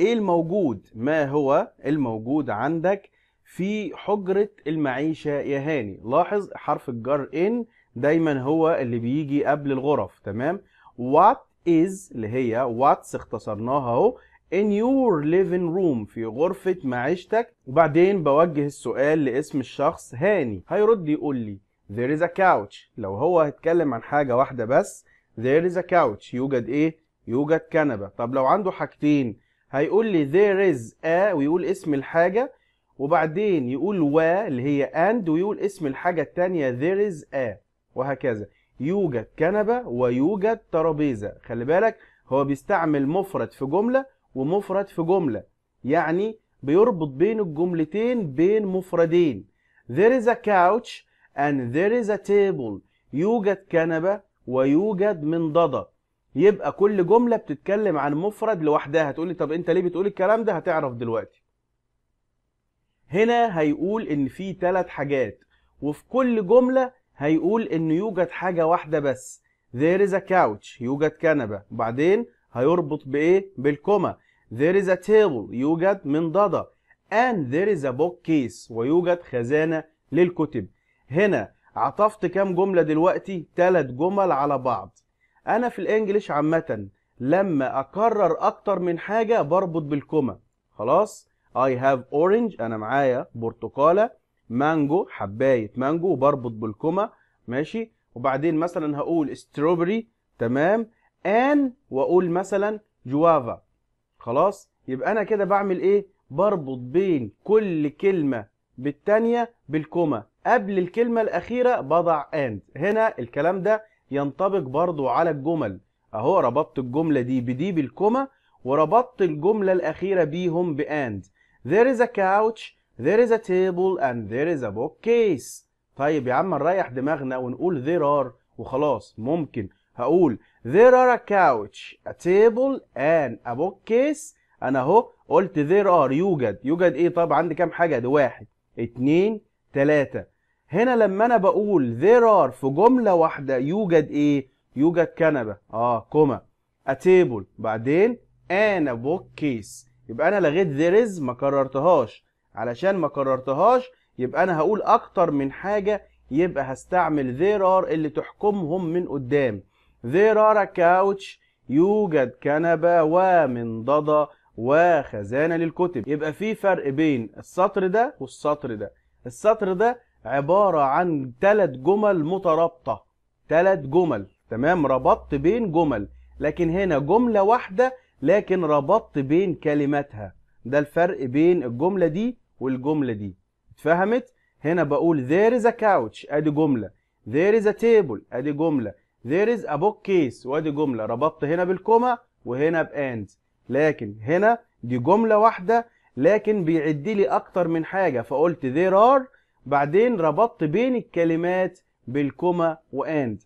ايه الموجود ما هو الموجود عندك في حجرة المعيشة يا هاني لاحظ حرف الجر إن دايما هو اللي بيجي قبل الغرف تمام what is اللي هي what's اختصرناها اهو in your living room في غرفة معيشتك وبعدين بوجه السؤال لاسم الشخص هاني هيرد يقول لي there is a couch لو هو هيتكلم عن حاجة واحدة بس there is a couch يوجد ايه؟ يوجد كنبة طب لو عنده حاجتين هيقول لي there is a ويقول اسم الحاجة وبعدين يقول و اللي هي and ويقول اسم الحاجة التانية there is a وهكذا يوجد كنبة ويوجد ترابيزة خلي بالك هو بيستعمل مفرد في جملة ومفرد في جملة يعني بيربط بين الجملتين بين مفردين there is a couch and there is a table يوجد كنبة ويوجد منضدة يبقى كل جملة بتتكلم عن مفرد لوحدها هتقولي طب انت ليه بتقول الكلام ده هتعرف دلوقتي هنا هيقول ان في ثلاث حاجات وفي كل جمله هيقول ان يوجد حاجه واحده بس there is a couch يوجد كنبه وبعدين هيربط بايه بالكومة there is a table يوجد منضده and there is a bookcase ويوجد خزانه للكتب هنا عطفت كام جمله دلوقتي ثلاث جمل على بعض انا في الانجليش عامه لما اكرر اكتر من حاجه بربط بالكومة خلاص I have orange انا معايا برتقاله مانجو حبايه مانجو وبربط بالكما ماشي وبعدين مثلا هقول strawberry تمام ان واقول مثلا جوافا خلاص يبقى انا كده بعمل ايه بربط بين كل كلمه بالتانيه بالكما قبل الكلمه الاخيره بضع اند هنا الكلام ده ينطبق برضو على الجمل اهو ربطت الجمله دي بدي بالكما وربطت الجمله الاخيره بيهم باند There is a couch, there is a table, and there is a bookcase. طيب يا عم نريح دماغنا ونقول there are وخلاص ممكن هقول there are a couch, a table, and a bookcase. أنا أهو قلت there are يوجد، يوجد إيه طب عندي كام حاجة؟ دي واحد، اتنين، تلاتة. هنا لما أنا بقول there are في جملة واحدة يوجد إيه؟ يوجد كنبة، آه كوما. a table، بعدين and a bookcase. يبقى انا لغيت there is ما كررتهاش علشان ما كررتهاش يبقى انا هقول اكتر من حاجه يبقى هستعمل there are اللي تحكمهم من قدام there are a couch يوجد كنبه ومنضده وخزانه للكتب يبقى في فرق بين السطر ده والسطر ده السطر ده عباره عن ثلاث جمل مترابطه ثلاث جمل تمام ربطت بين جمل لكن هنا جمله واحده لكن ربطت بين كلماتها ده الفرق بين الجملة دي والجملة دي اتفهمت؟ هنا بقول there is a couch ادي جملة there is a table ادي جملة there is a bookcase وادي جملة ربطت هنا بالكوما وهنا باند لكن هنا دي جملة واحدة لكن بيعد لي اكتر من حاجة فقلت there are بعدين ربطت بين الكلمات بالكوما واند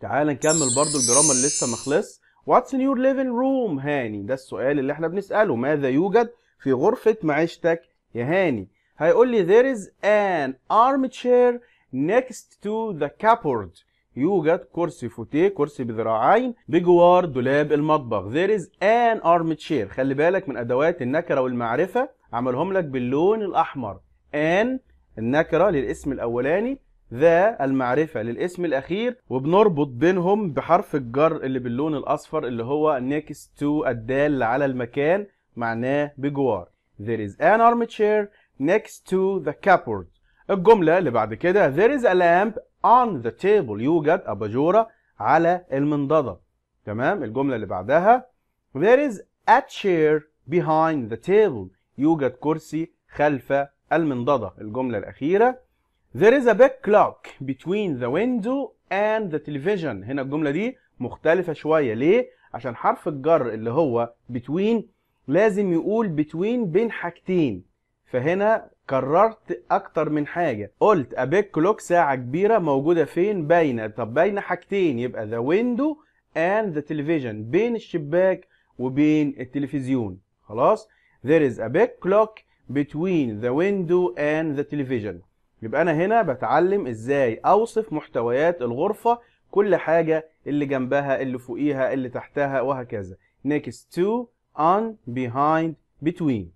تعال نكمل برضو الجرامر لسه ما What's واتس in your living room هاني ده السؤال اللي احنا بنسأله ماذا يوجد في غرفة معيشتك يا هاني هيقول لي there is an armchair next to the cupboard يوجد كرسي فوتيه كرسي بذراعين بجوار دولاب المطبخ there is an armchair خلي بالك من ادوات النكره والمعرفه عملهم لك باللون الاحمر an النكره للاسم الاولاني ذا المعرفة للاسم الأخير وبنربط بينهم بحرف الجر اللي باللون الأصفر اللي هو next to الدال على المكان معناه بجوار There is an armchair next to the cupboard الجملة اللي بعد كده There is a lamp on the table يوجد أباجورة على المنضدة تمام الجملة اللي بعدها There is a chair behind the table يوجد كرسي خلف المنضدة الجملة الأخيرة There is a big clock between the window and the television هنا الجملة دي مختلفة شوية ليه؟ عشان حرف الجر اللي هو between لازم يقول between بين حاجتين فهنا كررت أكتر من حاجة قلت a big clock ساعة كبيرة موجودة فين؟ باينة طب باينة حاجتين يبقى the window and the television بين الشباك وبين التلفزيون خلاص؟ There is a big clock between the window and the television يبقى انا هنا بتعلم ازاي اوصف محتويات الغرفه كل حاجه اللي جنبها اللي فوقيها اللي تحتها وهكذا next to on behind between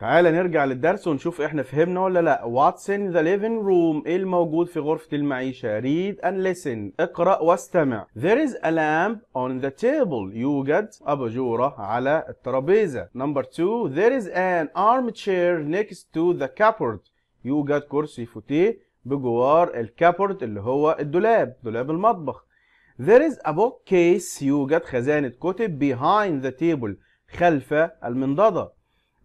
تعالى نرجع للدرس ونشوف احنا فهمنا ولا لا What's in the living room ايه الموجود في غرفة المعيشة Read and listen اقرأ واستمع There is a lamp on the table يوجد أباجورة على الترابيزة Number two There is an armchair next to the cupboard يوجد كرسي فوتيه بجوار الكابورد اللي هو الدولاب دولاب المطبخ There is a bookcase يوجد خزانة كتب behind the table خلف المنضدة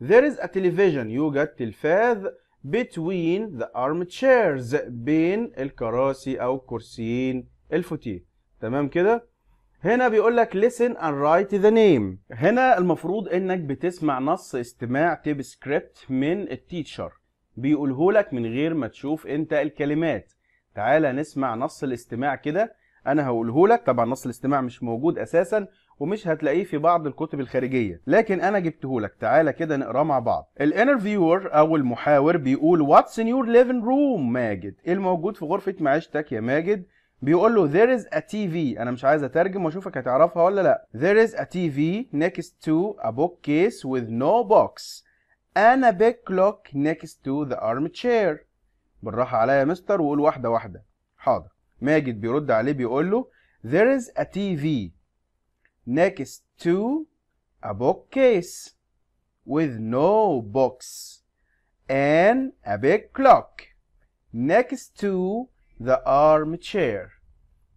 There is a television يوجد تلفاز between the armchairs بين الكراسي أو الكرسيين الفوتيه تمام كده؟ هنا بيقول لك listen and write the name هنا المفروض انك بتسمع نص استماع تيب سكريبت من التيتشر بيقوله لك من غير ما تشوف انت الكلمات تعالى نسمع نص الاستماع كده انا هقوله لك طبعا نص الاستماع مش موجود اساسا ومش هتلاقيه في بعض الكتب الخارجيه لكن انا جبته لك تعالى كده نقراه مع بعض الانترفيور او المحاور بيقول واتس ان يور living روم ماجد ايه الموجود في غرفه معيشتك يا ماجد بيقول له there is a TV انا مش عايز اترجم واشوفك هتعرفها ولا لا there is a TV next to a bookcase with no box and a big clock next to the armchair بالراحة عليا يا مستر وقول واحدة واحدة حاضر ماجد بيرد عليه بيقول له there is a TV next to a bookcase with no books and a big clock next to the armchair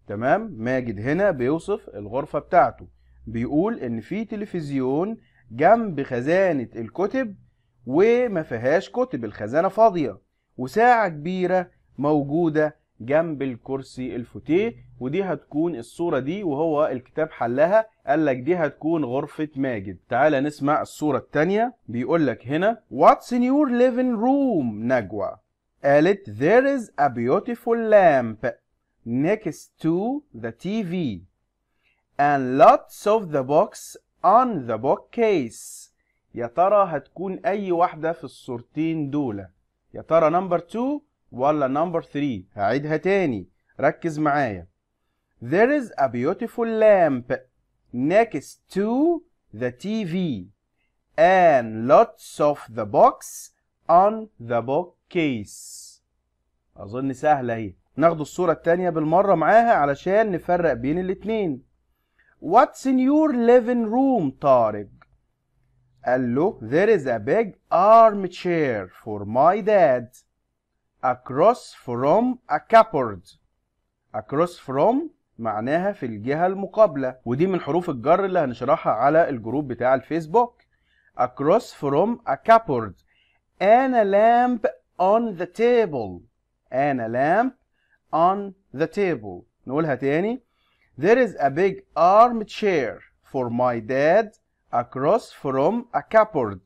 تمام ماجد هنا بيوصف الغرفة بتاعته بيقول ان في تلفزيون جنب خزانة الكتب وما فيهاش كتب الخزانة فاضية وساعة كبيرة موجودة جنب الكرسي الفوتيه ودي هتكون الصورة دي وهو الكتاب حلها قال لك دي هتكون غرفة ماجد تعال نسمع الصورة التانية بيقول لك هنا What's in your living room نجوى قالت There is a beautiful lamp next to the TV and lots of the books on the bookcase يا ترى هتكون أي واحدة في الصورتين دول يا ترى نمبر 2 ولا number 3 هعيدها تاني ركز معايا There is a beautiful lamp next to the TV and lots of the box on the bookcase أظن سهلة أهي ناخد الصورة التانية بالمرة معاها علشان نفرق بين الاتنين What's in your living room طارق قال له There is a big armchair for my dad across from a cupboard across from معناها في الجهة المقابلة ودي من حروف الجر اللي هنشرحها على الجروب بتاع الفيسبوك across from a cupboard and a lamp on the table and a lamp on the table نقولها تاني there is a big armchair for my dad across from a cupboard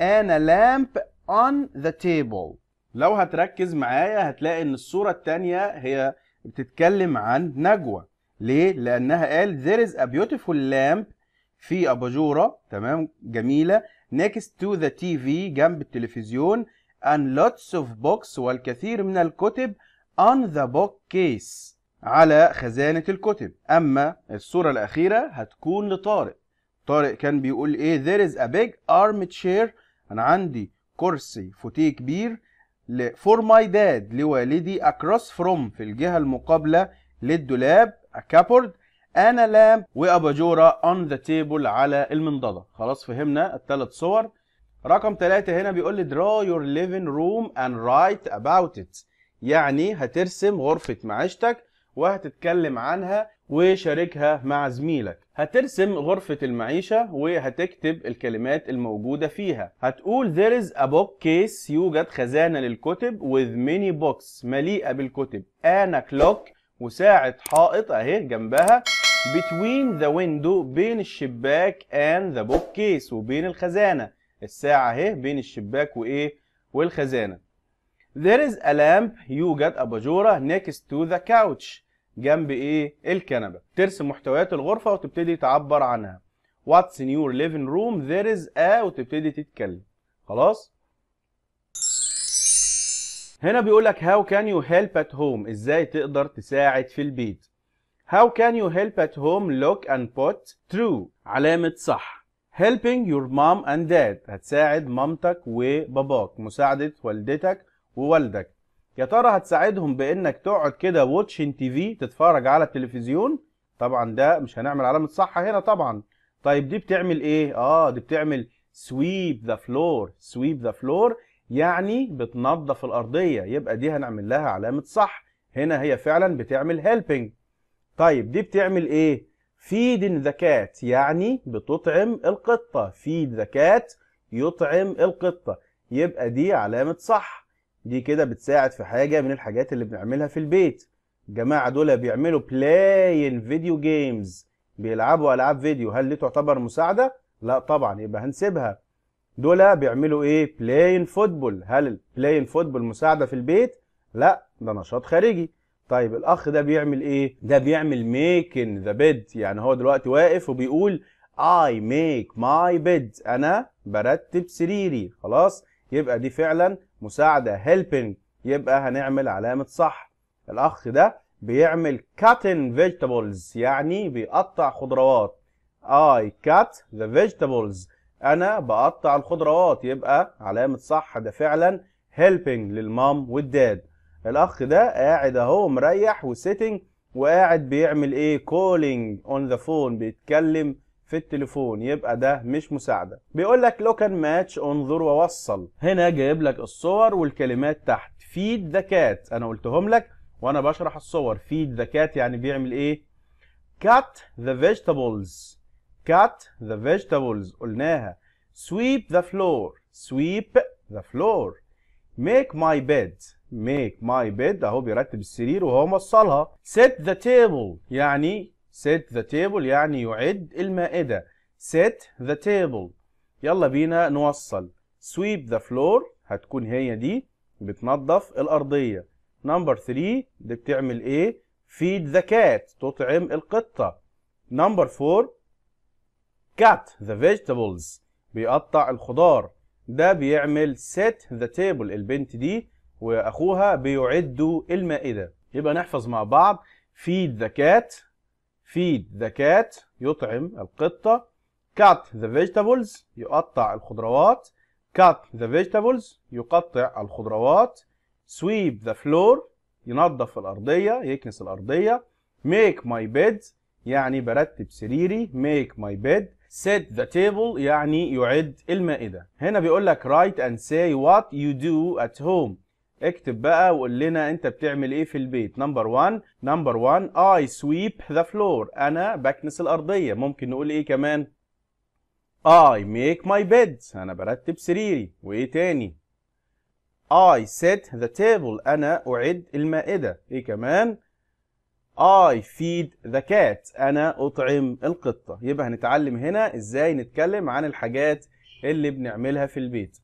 and a lamp on the table لو هتركز معايا هتلاقي ان الصورة التانية هي بتتكلم عن نجوى ليه؟ لأنها قال there is a beautiful lamp في أباجورة تمام جميلة next to the TV جنب التلفزيون and lots of books والكثير من الكتب on the bookcase على خزانة الكتب أما الصورة الأخيرة هتكون لطارق طارق كان بيقول إيه there is a big armchair أنا عندي كرسي فوتيه كبير for ماي داد لوالدي across from في الجهه المقابله للدولاب a cupboard انا لام واباجوره on the table على المنضده خلاص فهمنا الثلاث صور رقم ثلاثة هنا بيقول لي draw your living room and write about it يعني هترسم غرفة معيشتك وهتتكلم عنها وشاركها مع زميلك هترسم غرفة المعيشة وهتكتب الكلمات الموجودة فيها هتقول there is a bookcase يوجد خزانة للكتب with many books مليئة بالكتب and a clock وساعة حائط اهي جنبها between the window بين الشباك and the bookcase وبين الخزانة الساعة اهي بين الشباك وايه والخزانة There is a lamp يوجد أباجورة next to the couch جنب إيه؟ الكنبة ترسم محتويات الغرفة وتبتدي تعبر عنها What's in your living room? There is a وتبتدي تتكلم خلاص؟ هنا بيقول لك how can you help at home ازاي تقدر تساعد في البيت how can you help at home look and put true علامة صح helping your mom and dad هتساعد مامتك وباباك مساعدة والدتك ووالدك يا ترى هتساعدهم بانك تقعد كده واتشين تي في تتفرج على التلفزيون طبعا ده مش هنعمل علامه صح هنا طبعا طيب دي بتعمل ايه اه دي بتعمل سويب ذا فلور سويب ذا فلور يعني بتنظف الارضيه يبقى دي هنعمل لها علامه صح هنا هي فعلا بتعمل هيلبنج طيب دي بتعمل ايه فيد ذا كات يعني بتطعم القطه فيد ذا كات يطعم القطه يبقى دي علامه صح دي كده بتساعد في حاجه من الحاجات اللي بنعملها في البيت الجماعه دول بيعملوا بلاين فيديو جيمز بيلعبوا العاب فيديو هل دي تعتبر مساعده لا طبعا يبقى هنسيبها دول بيعملوا ايه بلاين فوتبول هل بلاين فوتبول مساعده في البيت لا ده نشاط خارجي طيب الاخ ده بيعمل ايه ده بيعمل ميكن ذا بيد يعني هو دلوقتي واقف وبيقول I make my bed أنا برتب سريري خلاص يبقى دي فعلا مساعدة helping يبقى هنعمل علامة صح الأخ ده بيعمل cutting vegetables يعني بيقطع خضروات I cut the vegetables أنا بقطع الخضروات يبقى علامة صح ده فعلا helping للمام والداد الأخ ده قاعد أهو مريح وسيتنج وقاعد بيعمل إيه calling on the phone بيتكلم في التليفون يبقى ده مش مساعده بيقول لك لو كان ماتش انظر ووصل هنا جايب لك الصور والكلمات تحت فيد ذا كات انا قلتهم لك وانا بشرح الصور فيد ذا كات يعني بيعمل ايه cut the vegetables cut the vegetables قلناها sweep the floor sweep the floor make my bed make my bed اهو بيرتب السرير وهو موصلها set the table يعني set the table يعني يعد المائدة set the table يلا بينا نوصل sweep the floor هتكون هي دي بتنظف الأرضية number three دي بتعمل ايه feed the cat تطعم القطة number four cut the vegetables بيقطع الخضار ده بيعمل set the table البنت دي واخوها بيعدوا المائدة يبقى نحفظ مع بعض feed the cat feed the cat يطعم القطة cut the vegetables يقطع الخضروات cut the vegetables يقطع الخضروات sweep the floor ينظف الأرضية يكنس الأرضية make my bed يعني برتب سريري make my bed set the table يعني يعد المائدة هنا بيقول لك write and say what you do at home اكتب بقى وقول لنا انت بتعمل ايه في البيت نمبر 1 نمبر 1 اي سويب ذا فلور انا بكنس الارضيه ممكن نقول ايه كمان I make my bed أنا برتب سريري وإيه تاني I set the table أنا أعد المائدة إيه كمان I feed the cat أنا أطعم القطة يبقى هنتعلم هنا إزاي نتكلم عن الحاجات اللي بنعملها في البيت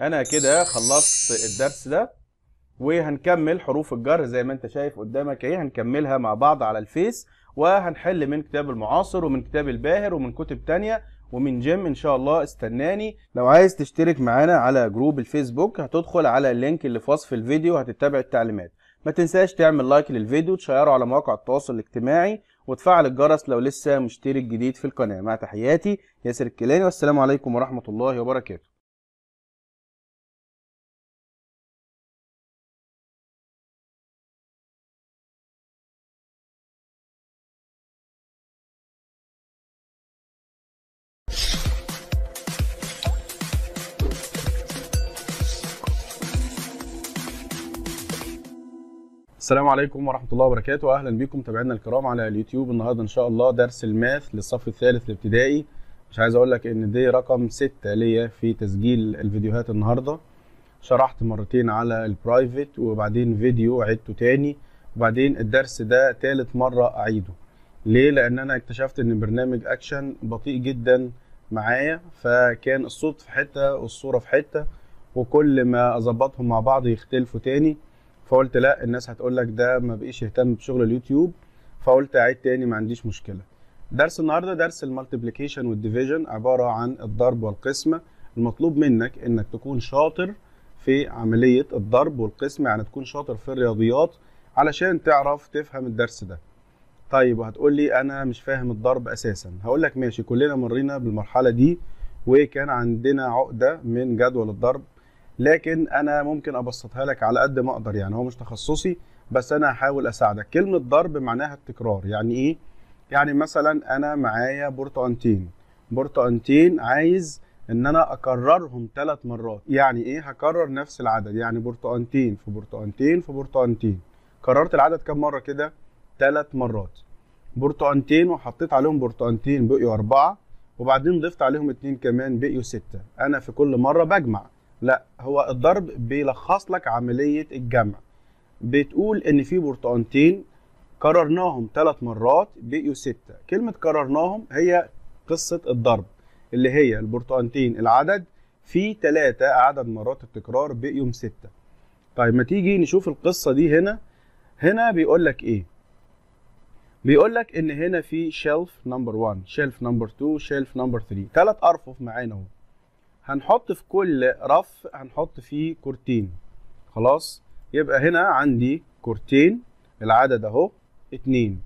أنا كده خلصت الدرس ده وهنكمل حروف الجر زي ما انت شايف قدامك اهي هنكملها مع بعض على الفيس وهنحل من كتاب المعاصر ومن كتاب الباهر ومن كتب تانية ومن جيم ان شاء الله استناني لو عايز تشترك معانا على جروب الفيسبوك هتدخل على اللينك اللي في وصف الفيديو هتتبع التعليمات ما تنساش تعمل لايك للفيديو وتشيره على مواقع التواصل الاجتماعي وتفعل الجرس لو لسه مشترك جديد في القناة مع تحياتي ياسر الكيلاني والسلام عليكم ورحمة الله وبركاته السلام عليكم ورحمه الله وبركاته اهلا بيكم متابعينا الكرام على اليوتيوب النهارده ان شاء الله درس الماث للصف الثالث الابتدائي مش عايز اقول لك ان دي رقم 6 ليا في تسجيل الفيديوهات النهارده شرحت مرتين على البرايفت وبعدين فيديو عدته تاني وبعدين الدرس ده تالت مره اعيده ليه لان انا اكتشفت ان برنامج اكشن بطيء جدا معايا فكان الصوت في حته والصوره في حته وكل ما اظبطهم مع بعض يختلفوا تاني فقلت لا الناس هتقول لك ده ما بقيش يهتم بشغل اليوتيوب فقلت اعيد تاني ما عنديش مشكله درس النهارده درس المالتيبليكيشن والديفيجن عباره عن الضرب والقسمه المطلوب منك انك تكون شاطر في عمليه الضرب والقسمه يعني تكون شاطر في الرياضيات علشان تعرف تفهم الدرس ده طيب وهتقول لي انا مش فاهم الضرب اساسا هقول لك ماشي كلنا مرينا بالمرحله دي وكان عندنا عقده من جدول الضرب لكن انا ممكن ابسطها لك على قد ما اقدر يعني هو مش تخصصي بس انا هحاول اساعدك كلمه ضرب معناها التكرار يعني ايه يعني مثلا انا معايا برتقانتين برتقانتين عايز ان انا اكررهم ثلاث مرات يعني ايه هكرر نفس العدد يعني برتقانتين في برتقانتين في برتقانتين كررت العدد كم مره كده ثلاث مرات برتقانتين وحطيت عليهم برتقانتين بقيوا اربعه وبعدين ضفت عليهم اتنين كمان بقيوا سته انا في كل مره بجمع لا هو الضرب بيلخص لك عمليه الجمع بتقول ان في برتقانتين كررناهم ثلاث مرات بقيوا سته كلمه كررناهم هي قصه الضرب اللي هي البرتقانتين العدد في ثلاثة عدد مرات التكرار بقيوا ستة طيب ما تيجي نشوف القصة دي هنا هنا بيقول لك ايه بيقول لك ان هنا في شيلف نمبر 1 شيلف نمبر 2 شيلف نمبر 3 ثلاث ارفف معانا اهو هنحط في كل رف هنحط فيه كورتين خلاص يبقى هنا عندي كورتين العدد اهو اتنين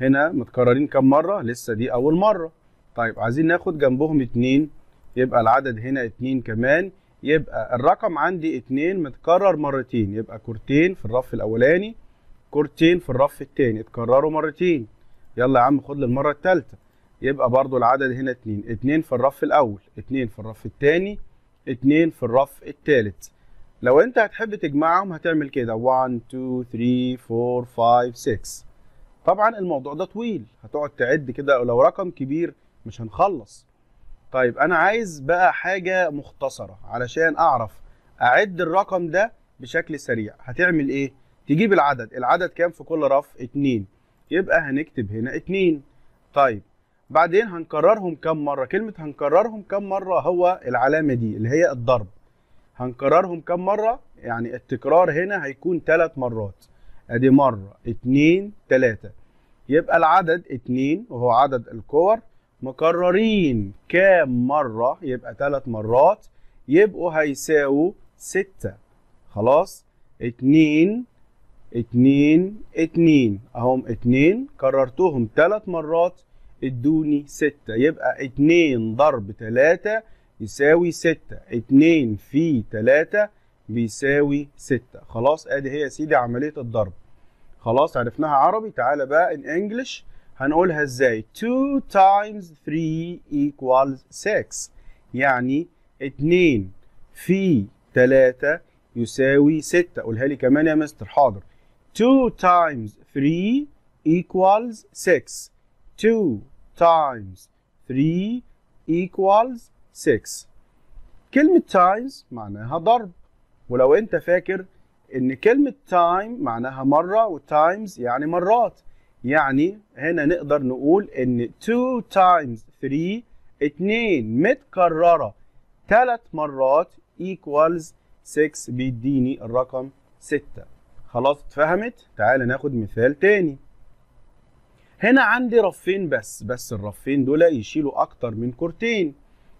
هنا متكررين كم مره لسه دي اول مره طيب عايزين ناخد جنبهم اتنين يبقى العدد هنا اتنين كمان يبقى الرقم عندي اتنين متكرر مرتين يبقى كورتين في الرف الاولاني كورتين في الرف التاني اتكرروا مرتين يلا يا عم خد للمره التالته يبقى برضو العدد هنا اتنين اتنين في الرف الاول اتنين في الرف التاني اتنين في الرف التالت لو انت هتحب تجمعهم هتعمل كده 1 2 3 4 5 6 طبعا الموضوع ده طويل هتقعد تعد كده ولو رقم كبير مش هنخلص طيب انا عايز بقى حاجه مختصره علشان اعرف اعد الرقم ده بشكل سريع هتعمل ايه تجيب العدد العدد كام في كل رف 2 يبقى هنكتب هنا 2 طيب بعدين هنكررهم كم مره كلمه هنكررهم كم مره هو العلامه دي اللي هي الضرب هنكررهم كم مره يعني التكرار هنا هيكون ثلاث مرات ادي مره اتنين تلاته يبقى العدد اتنين وهو عدد الكور مكررين كام مره يبقى ثلاث مرات يبقوا هيساووا سته خلاص اتنين اتنين اتنين اهم اتنين كررتهم ثلاث مرات ادوني 6 يبقى 2 ضرب 3 يساوي 6 2 في 3 بيساوي 6 خلاص ادي هي يا سيدي عمليه الضرب خلاص عرفناها عربي تعالى بقى ان انجلش هنقولها ازاي 2 times 3 equals 6 يعني 2 في 3 يساوي 6 قولها لي كمان يا مستر حاضر 2 times 3 equals 6 2 times 3 equals 6 كلمة times معناها ضرب ولو انت فاكر ان كلمة time معناها مرة وتايمز يعني مرات يعني هنا نقدر نقول ان 2 times 3 2 متكررة 3 مرات equals 6 بيديني الرقم 6 خلاص اتفهمت؟ تعال ناخد مثال تاني هنا عندي رفين بس بس الرفين دول يشيلوا اكتر من كورتين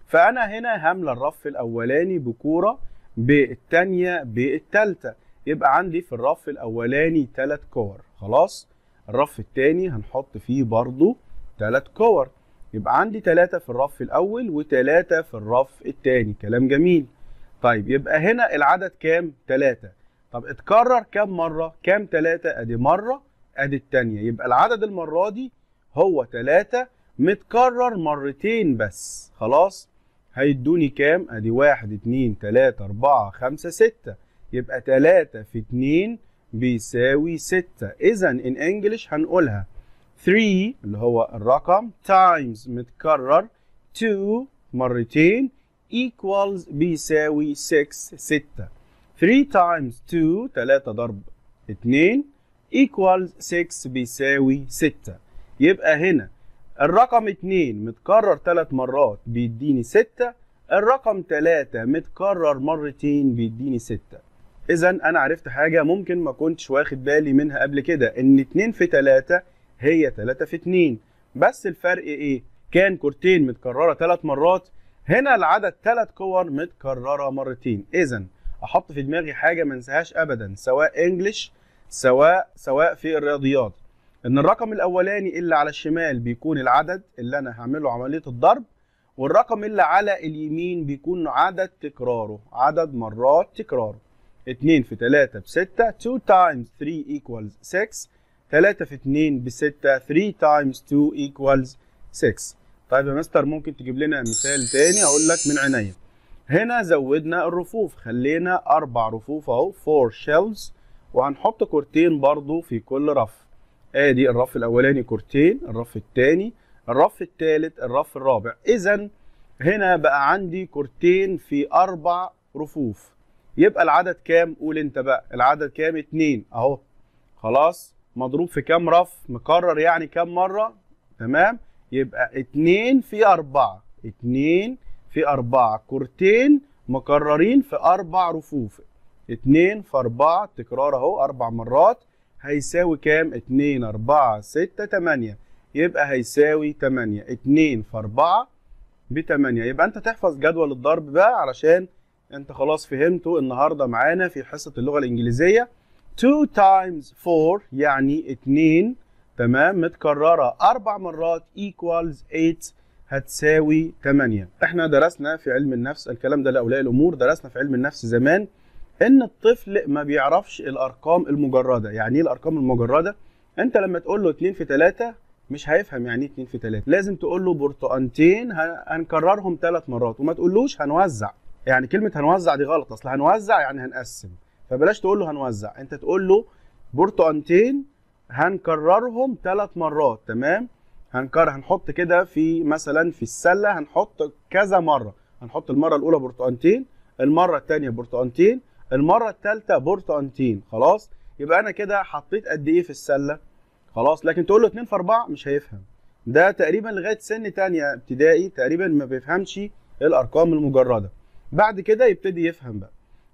فانا هنا هملى الرف الاولاني بكوره بالثانيه بالثالثه يبقى عندي في الرف الاولاني تلات كور خلاص الرف الثاني هنحط فيه برضو تلات كور يبقى عندي تلاتة في الرف الأول وتلاتة في الرف الثاني كلام جميل طيب يبقى هنا العدد كام؟ تلاتة طب اتكرر كام مرة؟ كام تلاتة أدي مرة ادي الثانيه يبقى العدد المره دي هو 3 متكرر مرتين بس خلاص هيدوني كام ادي 1 2 3 4 5 6 يبقى 3 في 2 بيساوي 6 اذا ان انجلش هنقولها 3 اللي هو الرقم تايمز متكرر 2 مرتين equals بيساوي 6 6 3 times 2 3 ضرب 2 equals 6 بيساوي 6 يبقى هنا الرقم 2 متكرر 3 مرات بيديني 6 الرقم 3 متكرر مرتين بيديني 6 اذا انا عرفت حاجه ممكن ما كنتش واخد بالي منها قبل كده ان 2 في 3 هي 3 في 2 بس الفرق ايه كان كورتين متكرره 3 مرات هنا العدد 3 كور متكرره مرتين اذا احط في دماغي حاجه ما انساهاش ابدا سواء انجلش سواء سواء في الرياضيات ان الرقم الاولاني اللي على الشمال بيكون العدد اللي انا هعمله عمليه الضرب والرقم اللي على اليمين بيكون عدد تكراره عدد مرات تكراره 2 في 3 ب 6 2 times 3 equals 6 3 في 2 ب 6 3 times 2 equals 6 طيب يا مستر ممكن تجيب لنا مثال تاني اقول لك من عينيا هنا زودنا الرفوف خلينا اربع رفوف اهو 4 shelves وهنحط كورتين برضو في كل رف ادي آه، الرف الاولاني كورتين الرف الثاني الرف الثالث الرف الرابع اذا هنا بقى عندي كورتين في اربع رفوف يبقى العدد كام قول انت بقى العدد كام اتنين اهو خلاص مضروب في كام رف مكرر يعني كام مره تمام يبقى اتنين في اربعه اتنين في اربعه كورتين مكررين في اربع رفوف 2 في 4 تكرار اهو اربع مرات هيساوي كام 2 4 6 8 يبقى هيساوي 8 2 في 4 ب 8 يبقى انت تحفظ جدول الضرب بقى علشان انت خلاص فهمته النهارده معانا في حصه اللغه الانجليزيه 2 times 4 يعني 2 تمام متكرره اربع مرات equals 8 هتساوي 8 احنا درسنا في علم النفس الكلام ده لاولياء الامور درسنا في علم النفس زمان ان الطفل ما بيعرفش الارقام المجرده يعني ايه الارقام المجرده انت لما تقول له 2 في 3 مش هيفهم يعني ايه 2 في 3 لازم تقول له برتقانتين هنكررهم ثلاث مرات وما تقولوش هنوزع يعني كلمه هنوزع دي غلط اصل هنوزع يعني هنقسم فبلاش تقول له هنوزع انت تقول له برتقانتين هنكررهم ثلاث مرات تمام هنكرر هنحط كده في مثلا في السله هنحط كذا مره هنحط المره الاولى برتقانتين المره الثانيه برتقانتين المره الثالثه بورتانتين خلاص يبقى انا كده حطيت قد ايه في السله خلاص لكن تقول له 2 في 4 مش هيفهم ده تقريبا لغايه سن ثانيه ابتدائي تقريبا ما بيفهمش الارقام المجرده بعد كده يبتدي يفهم بقى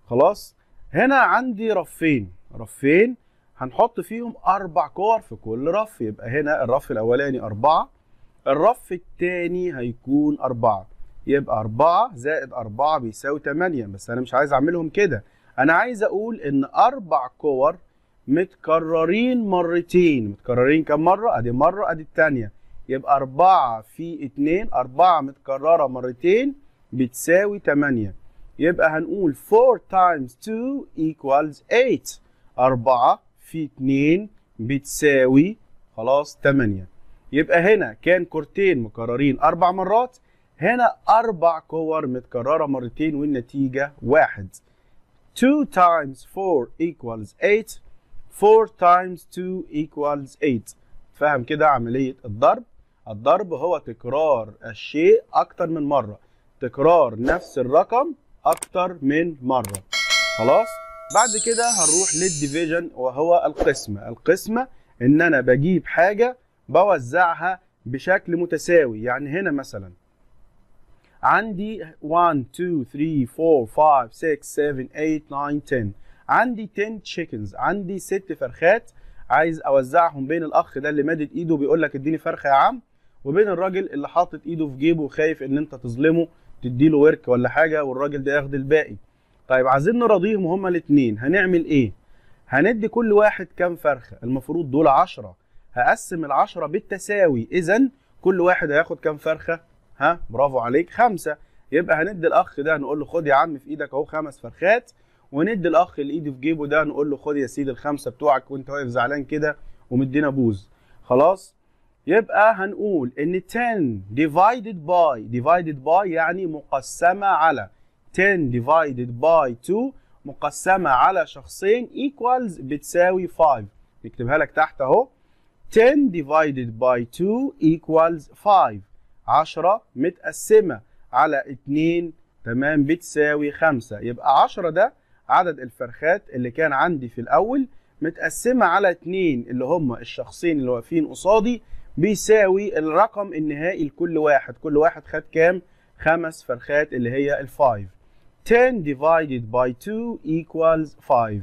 خلاص هنا عندي رفين رفين هنحط فيهم اربع كور في كل رف يبقى هنا الرف الاولاني اربعه الرف الثاني هيكون اربعه يبقى اربعه زائد اربعه بيساوي تمانية بس انا مش عايز اعملهم كده انا عايز اقول ان اربع كور متكررين مرتين متكررين كم مره ادي مره ادي الثانيه يبقى اربعه في اتنين اربعه متكرره مرتين بتساوي تمانيه يبقى هنقول 4 times 2 equals 8 أربعة في 2 بتساوي خلاص 8 يبقى هنا كان كورتين مكررين اربع مرات هنا اربع كور متكرره مرتين والنتيجه واحد 2 times 4 equals 8 4 times 2 equals 8 فاهم كده عملية الضرب الضرب هو تكرار الشيء أكتر من مرة تكرار نفس الرقم أكتر من مرة خلاص بعد كده هنروح للديفيجن وهو القسمة القسمة إن أنا بجيب حاجة بوزعها بشكل متساوي يعني هنا مثلا عندي 1 2 3 4 5 6 7 8 9 10 عندي 10 تشيكنز عندي ست فرخات عايز اوزعهم بين الاخ ده اللي مادد ايده بيقول لك اديني فرخه يا عم وبين الراجل اللي حاطط ايده في جيبه وخايف ان انت تظلمه تدي له ورك ولا حاجه والراجل ده ياخد الباقي طيب عايزين نراضيهم هما الاثنين هنعمل ايه هندي كل واحد كام فرخه المفروض دول 10 هقسم ال10 بالتساوي اذا كل واحد هياخد كام فرخه ها برافو عليك خمسه يبقى هندي الاخ ده نقول له خد يا عم في ايدك اهو خمس فرخات وندي الاخ اللي ايده في جيبه ده نقول له خد يا سيدي الخمسه بتوعك وانت واقف زعلان كده ومدينا بوز خلاص يبقى هنقول ان 10 divided by divided by يعني مقسمه على 10 divided by 2 مقسمه على شخصين equals بتساوي 5 نكتبها لك تحت اهو 10 divided by 2 equals 5 10 متقسمه على 2 تمام بتساوي 5 يبقى 10 ده عدد الفرخات اللي كان عندي في الاول متقسمه على 2 اللي هم الشخصين اللي واقفين قصادي بيساوي الرقم النهائي لكل واحد كل واحد خد كام خمس فرخات اللي هي 5 10 divided by 2 equals 5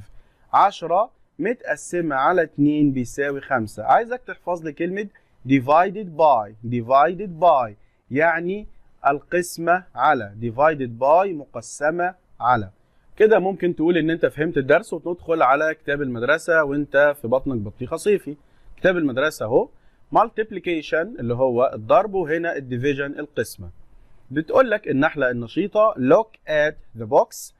10 متقسمة على 2 بيساوي 5 عايزك تحفظ لي كلمة divided by divided by يعني القسمة على divided by مقسمة على كده ممكن تقول ان انت فهمت الدرس وتدخل على كتاب المدرسة وانت في بطنك بطيخة صيفي كتاب المدرسة اهو multiplication اللي هو الضرب وهنا الديفيجن القسمة بتقول لك النحلة النشيطة look at the box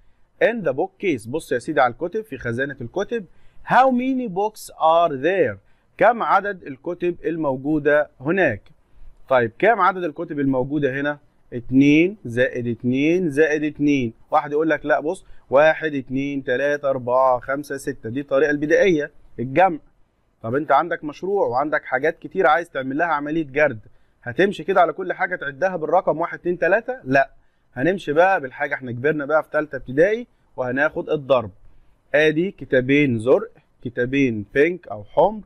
in the bookcase بص يا سيدي على الكتب في خزانة الكتب how many books are there كم عدد الكتب الموجودة هناك طيب كم عدد الكتب الموجودة هنا 2 زائد 2 زائد 2 واحد يقول لك لا بص 1 2 3 4 5 6 دي الطريقة البدائية الجمع طب انت عندك مشروع وعندك حاجات كتير عايز تعمل لها عملية جرد هتمشي كده على كل حاجة تعدها بالرقم 1 2 3 لا هنمشي بقى بالحاجة احنا كبرنا بقى في ثالثة ابتدائي وهناخد الضرب ادي كتابين زرق كتابين بينك او حمر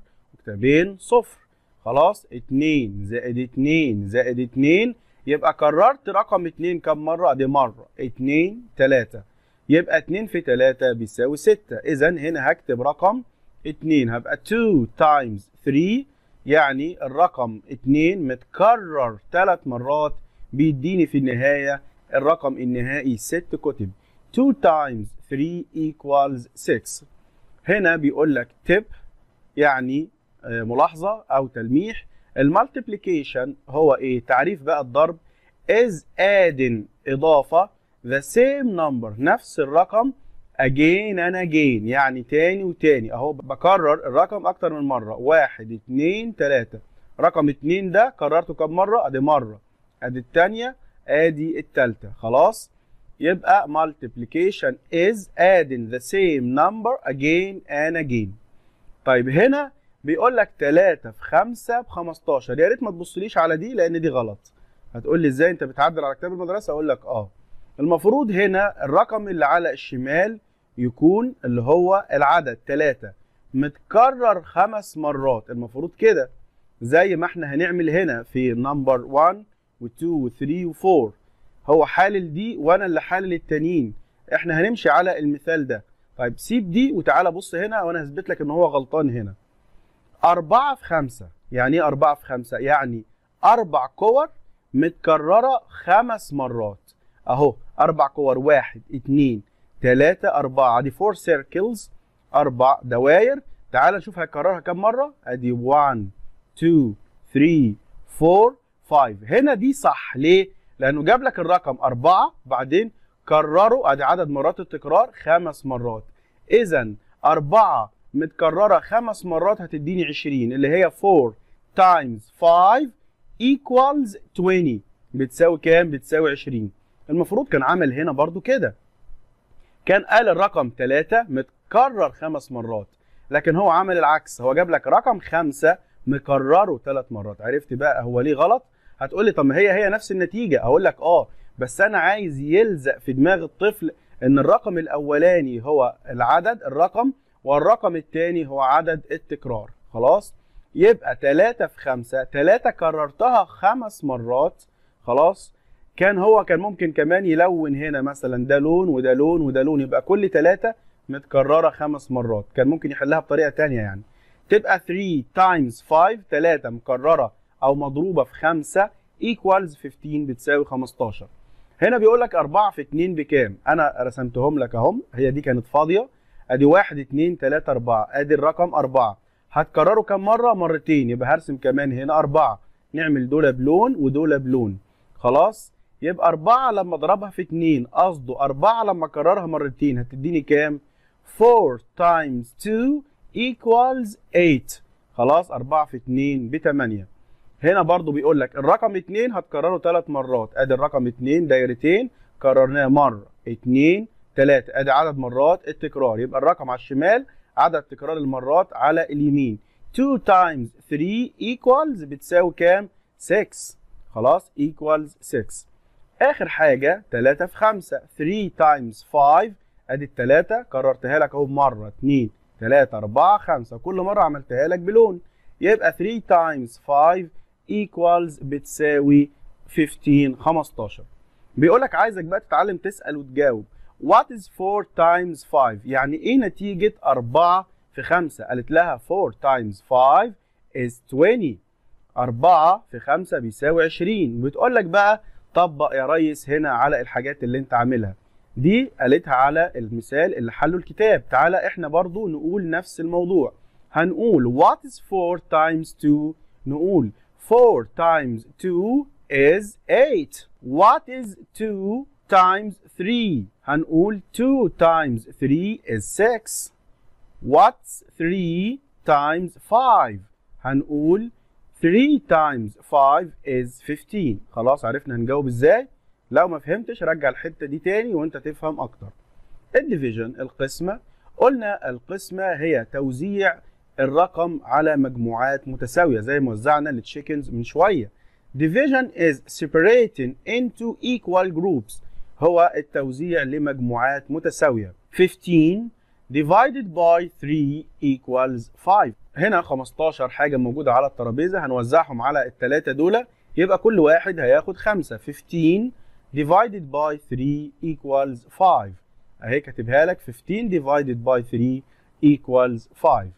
مكتبين صفر خلاص 2 زائد 2 زائد 2 يبقى كررت رقم 2 كم مره دي مره 2 3 يبقى 2 في 3 بيساوي 6 اذا هنا هكتب رقم 2 هبقى 2 تايمز 3 يعني الرقم 2 متكرر 3 مرات بيديني في النهايه الرقم النهائي 6 كتب 2 times 3 equals 6 هنا بيقول لك تب يعني آه، ملاحظه او تلميح المالتيبليكيشن هو ايه تعريف بقى الضرب is adding اضافه the same number نفس الرقم again and again يعني تاني وتاني اهو بكرر الرقم اكتر من مره واحد اتنين تلاته رقم اتنين ده كررته كام مره ادي مره ادي التانيه ادي التالته خلاص يبقى multiplication is adding the same number again and again طيب هنا بيقول لك 3 في 5 ب 15 يا ريت ما تبصليش على دي لان دي غلط هتقول لي ازاي انت بتعدل على كتاب المدرسه اقول لك اه المفروض هنا الرقم اللي على الشمال يكون اللي هو العدد 3 متكرر خمس مرات المفروض كده زي ما احنا هنعمل هنا في نمبر 1 و2 و3 و4 هو حالل دي وانا اللي حالل التانيين احنا هنمشي على المثال ده طيب سيب دي وتعالى بص هنا وانا هثبت لك ان هو غلطان هنا 4 في 5 يعني ايه 4 في 5 يعني اربع كور متكرره خمس مرات اهو اربع كور 1 2 3 4 ادي 4 سيركلز اربع دواير تعال نشوف هيكررها كام مره ادي 1 2 3 4 5 هنا دي صح ليه لانه جاب لك الرقم 4 بعدين كرره ادي عدد مرات التكرار خمس مرات اذا 4 متكرره خمس مرات هتديني 20 اللي هي 4 تايمز 5 ايكوالز 20 بتساوي كام؟ بتساوي 20 المفروض كان عمل هنا برضو كده كان قال الرقم 3 متكرر خمس مرات لكن هو عمل العكس هو جاب لك رقم 5 مكرره ثلاث مرات عرفت بقى هو ليه غلط؟ هتقول لي طب ما هي هي نفس النتيجه اقول لك اه بس انا عايز يلزق في دماغ الطفل ان الرقم الاولاني هو العدد الرقم والرقم الثاني هو عدد التكرار خلاص يبقى 3 في 5 3 كررتها خمس مرات خلاص كان هو كان ممكن كمان يلون هنا مثلا ده لون وده لون وده لون يبقى كل 3 متكرره خمس مرات كان ممكن يحلها بطريقه ثانيه يعني تبقى 3 تايمز 5 3 مكرره او مضروبه في 5 ايكوالز 15 بتساوي 15 هنا بيقول لك 4 في 2 بكام انا رسمتهم لك اهم هي دي كانت فاضيه ادي 1 2 3 4 ادي الرقم 4 هتكرره كام مره مرتين يبقى هرسم كمان هنا 4 نعمل دول بلون ودول بلون خلاص يبقى 4 لما اضربها في 2 قصده 4 لما اكررها مرتين هتديني كام 4 تايمز 2 ايكوالز 8 خلاص 4 في 2 ب 8 هنا برضو بيقول لك الرقم 2 هتكرره 3 مرات ادي الرقم 2 دايرتين كررناه مره 2 3 ادي عدد مرات التكرار يبقى الرقم على الشمال عدد تكرار المرات على اليمين 2 تايمز 3 ايكوالز بتساوي كام 6 خلاص ايكوالز 6 اخر حاجه 3 في 5 3 تايمز 5 ادي الثلاثه كررتها لك اهو مره 2 3 4 5 كل مره عملتها لك بلون يبقى 3 تايمز 5 ايكوالز بتساوي 15 15 بيقول لك عايزك بقى تتعلم تسال وتجاوب What is 4 times 5 يعني ايه نتيجة 4 في 5 قالت لها 4 times 5 is 20 4 في 5 بيساوي 20 بتقول لك بقى طبق يا ريس هنا على الحاجات اللي انت عاملها دي قالتها على المثال اللي حله الكتاب تعالى احنا برضو نقول نفس الموضوع هنقول what is 4 times 2 نقول 4 times 2 is 8 what is 2 times 3 هنقول 2 times 3 is 6 what's 3 times 5 هنقول 3 times 5 is 15 خلاص عرفنا هنجاوب ازاي لو ما فهمتش رجع الحته دي تاني وانت تفهم اكتر الديفيجن القسمه قلنا القسمه هي توزيع الرقم على مجموعات متساويه زي ما وزعنا التشيكنز من شويه division is separating into equal groups هو التوزيع لمجموعات متساوية 15 divided by 3 equals 5 هنا 15 حاجة موجودة على الترابيزة هنوزعهم على الثلاثة دول يبقى كل واحد هياخد 5 15 divided by 3 equals 5 اهي كاتبها لك 15 divided by 3 equals 5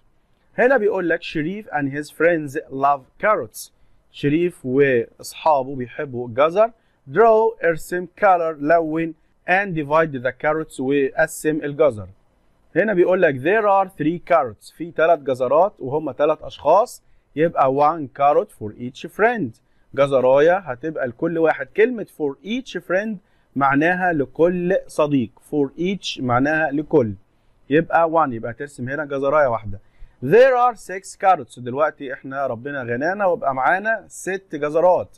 هنا بيقول لك شريف and his friends love carrots شريف واصحابه بيحبوا الجزر draw ارسم color لون and divide the carrots وقسم الجزر هنا بيقول لك there are three carrots في ثلاث جزرات وهم ثلاث اشخاص يبقى one carrot for each friend جزرايه هتبقى لكل واحد كلمه for each friend معناها لكل صديق for each معناها لكل يبقى one يبقى ترسم هنا جزرايه واحده there are six carrots دلوقتي احنا ربنا غنانا وبقى معانا ست جزرات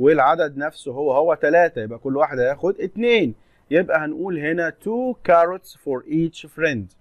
والعدد نفسه هو هو 3 يبقى كل واحد هياخد 2 يبقى هنقول هنا 2 carrots for each friend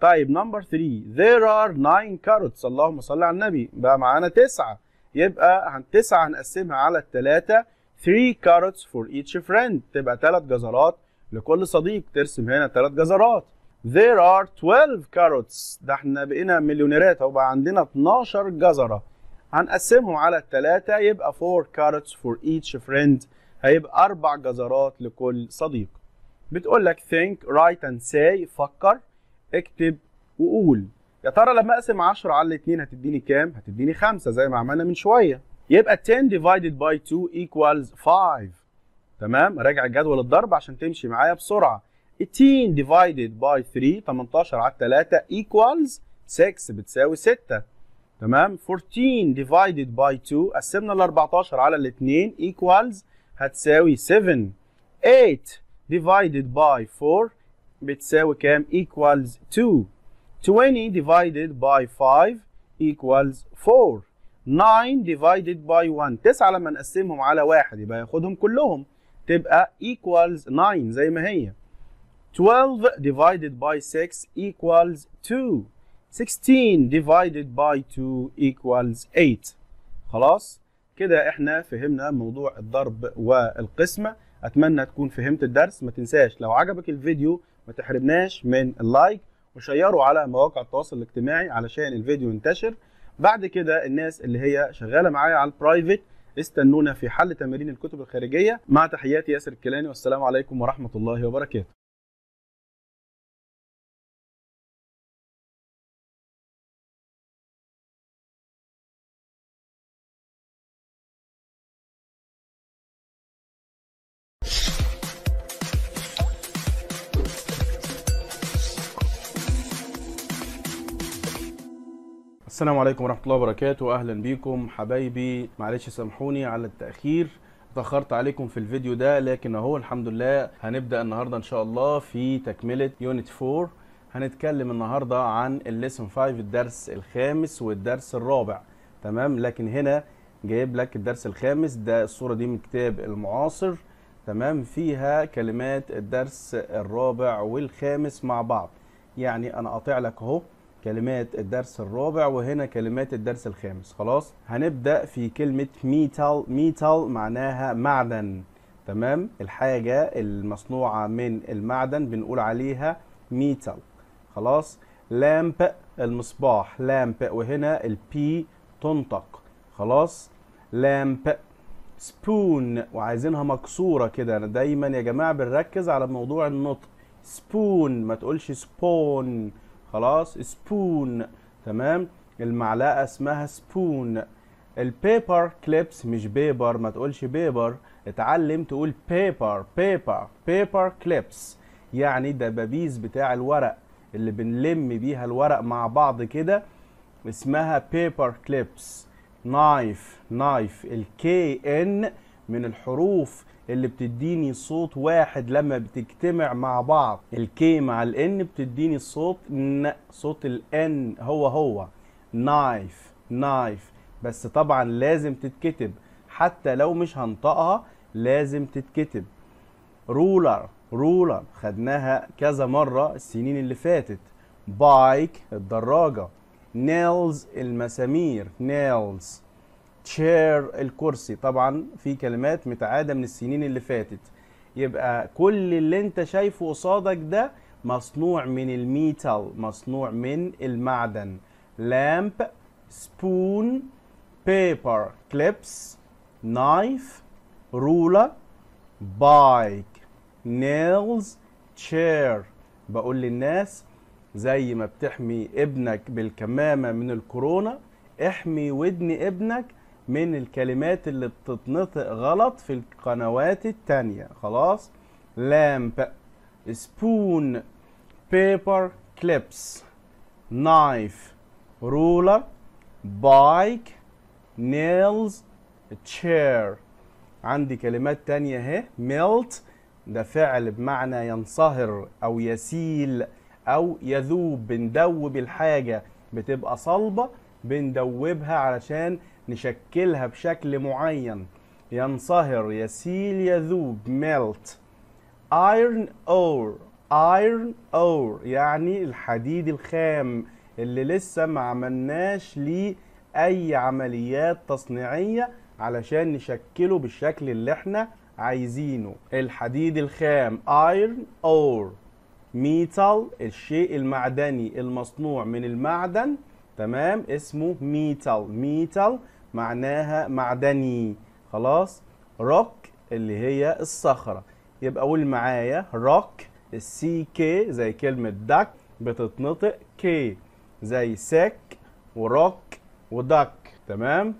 طيب نمبر 3 there are 9 carrots اللهم صل على النبي بقى معانا 9 يبقى هن 9 هنقسمها على التلاتة 3 carrots for each friend تبقى 3 جزرات لكل صديق ترسم هنا 3 جزرات there are 12 carrots ده احنا بقينا مليونيرات اهو بقى عندنا 12 جزره هنقسمهم على التلاتة يبقى 4 carrots for each friend هيبقى أربع جزرات لكل صديق بتقول لك think write and say فكر اكتب وقول يا ترى لما اقسم 10 على 2 هتديني كام؟ هتديني 5 زي ما عملنا من شوية يبقى 10 divided by 2 equals 5 تمام راجع جدول الضرب عشان تمشي معايا بسرعة 18 divided by 3 18 على 3 equals 6 بتساوي 6 تمام 14 divided by 2 قسمنا ال 14 على ال 2 equals هتساوي 7 8 divided by 4 بتساوي كام equals 2 20 divided by 5 equals 4 9 divided by 1 9 لما نقسمهم على 1 يبقى ياخدهم كلهم تبقى equals 9 زي ما هي 12 divided by 6 equals 2 16 divided by 2 equals 8 خلاص كده احنا فهمنا موضوع الضرب والقسمة اتمنى تكون فهمت الدرس ما تنساش لو عجبك الفيديو ما تحرمناش من اللايك وشيره على مواقع التواصل الاجتماعي علشان الفيديو ينتشر بعد كده الناس اللي هي شغالة معايا على البرايفت استنونا في حل تمارين الكتب الخارجية مع تحياتي ياسر الكلاني والسلام عليكم ورحمة الله وبركاته السلام عليكم ورحمه الله وبركاته اهلا بيكم حبايبي معلش سامحوني على التاخير اتاخرت عليكم في الفيديو ده لكن اهو الحمد لله هنبدا النهارده ان شاء الله في تكمله يونت 4 هنتكلم النهارده عن الليسن 5 الدرس الخامس والدرس الرابع تمام لكن هنا جايب لك الدرس الخامس ده الصوره دي من كتاب المعاصر تمام فيها كلمات الدرس الرابع والخامس مع بعض يعني انا قاطع لك اهو كلمات الدرس الرابع وهنا كلمات الدرس الخامس خلاص هنبدأ في كلمة ميتال ميتال معناها معدن تمام الحاجة المصنوعة من المعدن بنقول عليها ميتال خلاص لامب المصباح لامب وهنا البي تنطق خلاص لامب سبون وعايزينها مكسورة كده دايما يا جماعة بنركز على موضوع النطق سبون ما تقولش سبون خلاص سبون تمام المعلقه اسمها سبون البيبر كليبس مش بيبر ما تقولش بيبر اتعلم تقول بيبر بيبر بيبر كليبس يعني دبابيس بتاع الورق اللي بنلم بيها الورق مع بعض كده اسمها بيبر كليبس نايف نايف الكي ان من الحروف اللي بتديني صوت واحد لما بتجتمع مع بعض الكي مع الان بتديني صوت ن صوت الان هو هو نايف نايف بس طبعا لازم تتكتب حتى لو مش هنطقها لازم تتكتب رولر رولر خدناها كذا مرة السنين اللي فاتت بايك الدراجة نيلز المسامير نيلز تشير الكرسي طبعا في كلمات متعاده من السنين اللي فاتت يبقى كل اللي انت شايفه قصادك ده مصنوع من الميتال مصنوع من المعدن لامب سبون بيبر كليبس نايف رولر بايك نيلز تشير بقول للناس زي ما بتحمي ابنك بالكمامه من الكورونا احمي ودن ابنك من الكلمات اللي بتتنطق غلط في القنوات التانية خلاص لامب سبون بيبر كليبس نايف رولر بايك نيلز تشير عندي كلمات تانية اهي ميلت ده فعل بمعنى ينصهر او يسيل او يذوب بندوب الحاجة بتبقى صلبة بندوبها علشان نشكلها بشكل معين ينصهر يسيل يذوب melt ايرن اور ايرن اور يعني الحديد الخام اللي لسه ما عملناش ليه اي عمليات تصنيعيه علشان نشكله بالشكل اللي احنا عايزينه الحديد الخام ايرن اور ميتال الشيء المعدني المصنوع من المعدن تمام اسمه ميتال ميتال معناها معدني خلاص روك اللي هي الصخرة يبقى قول معايا روك السي كي زي كلمة دك بتتنطق كي زي سك وروك ودك تمام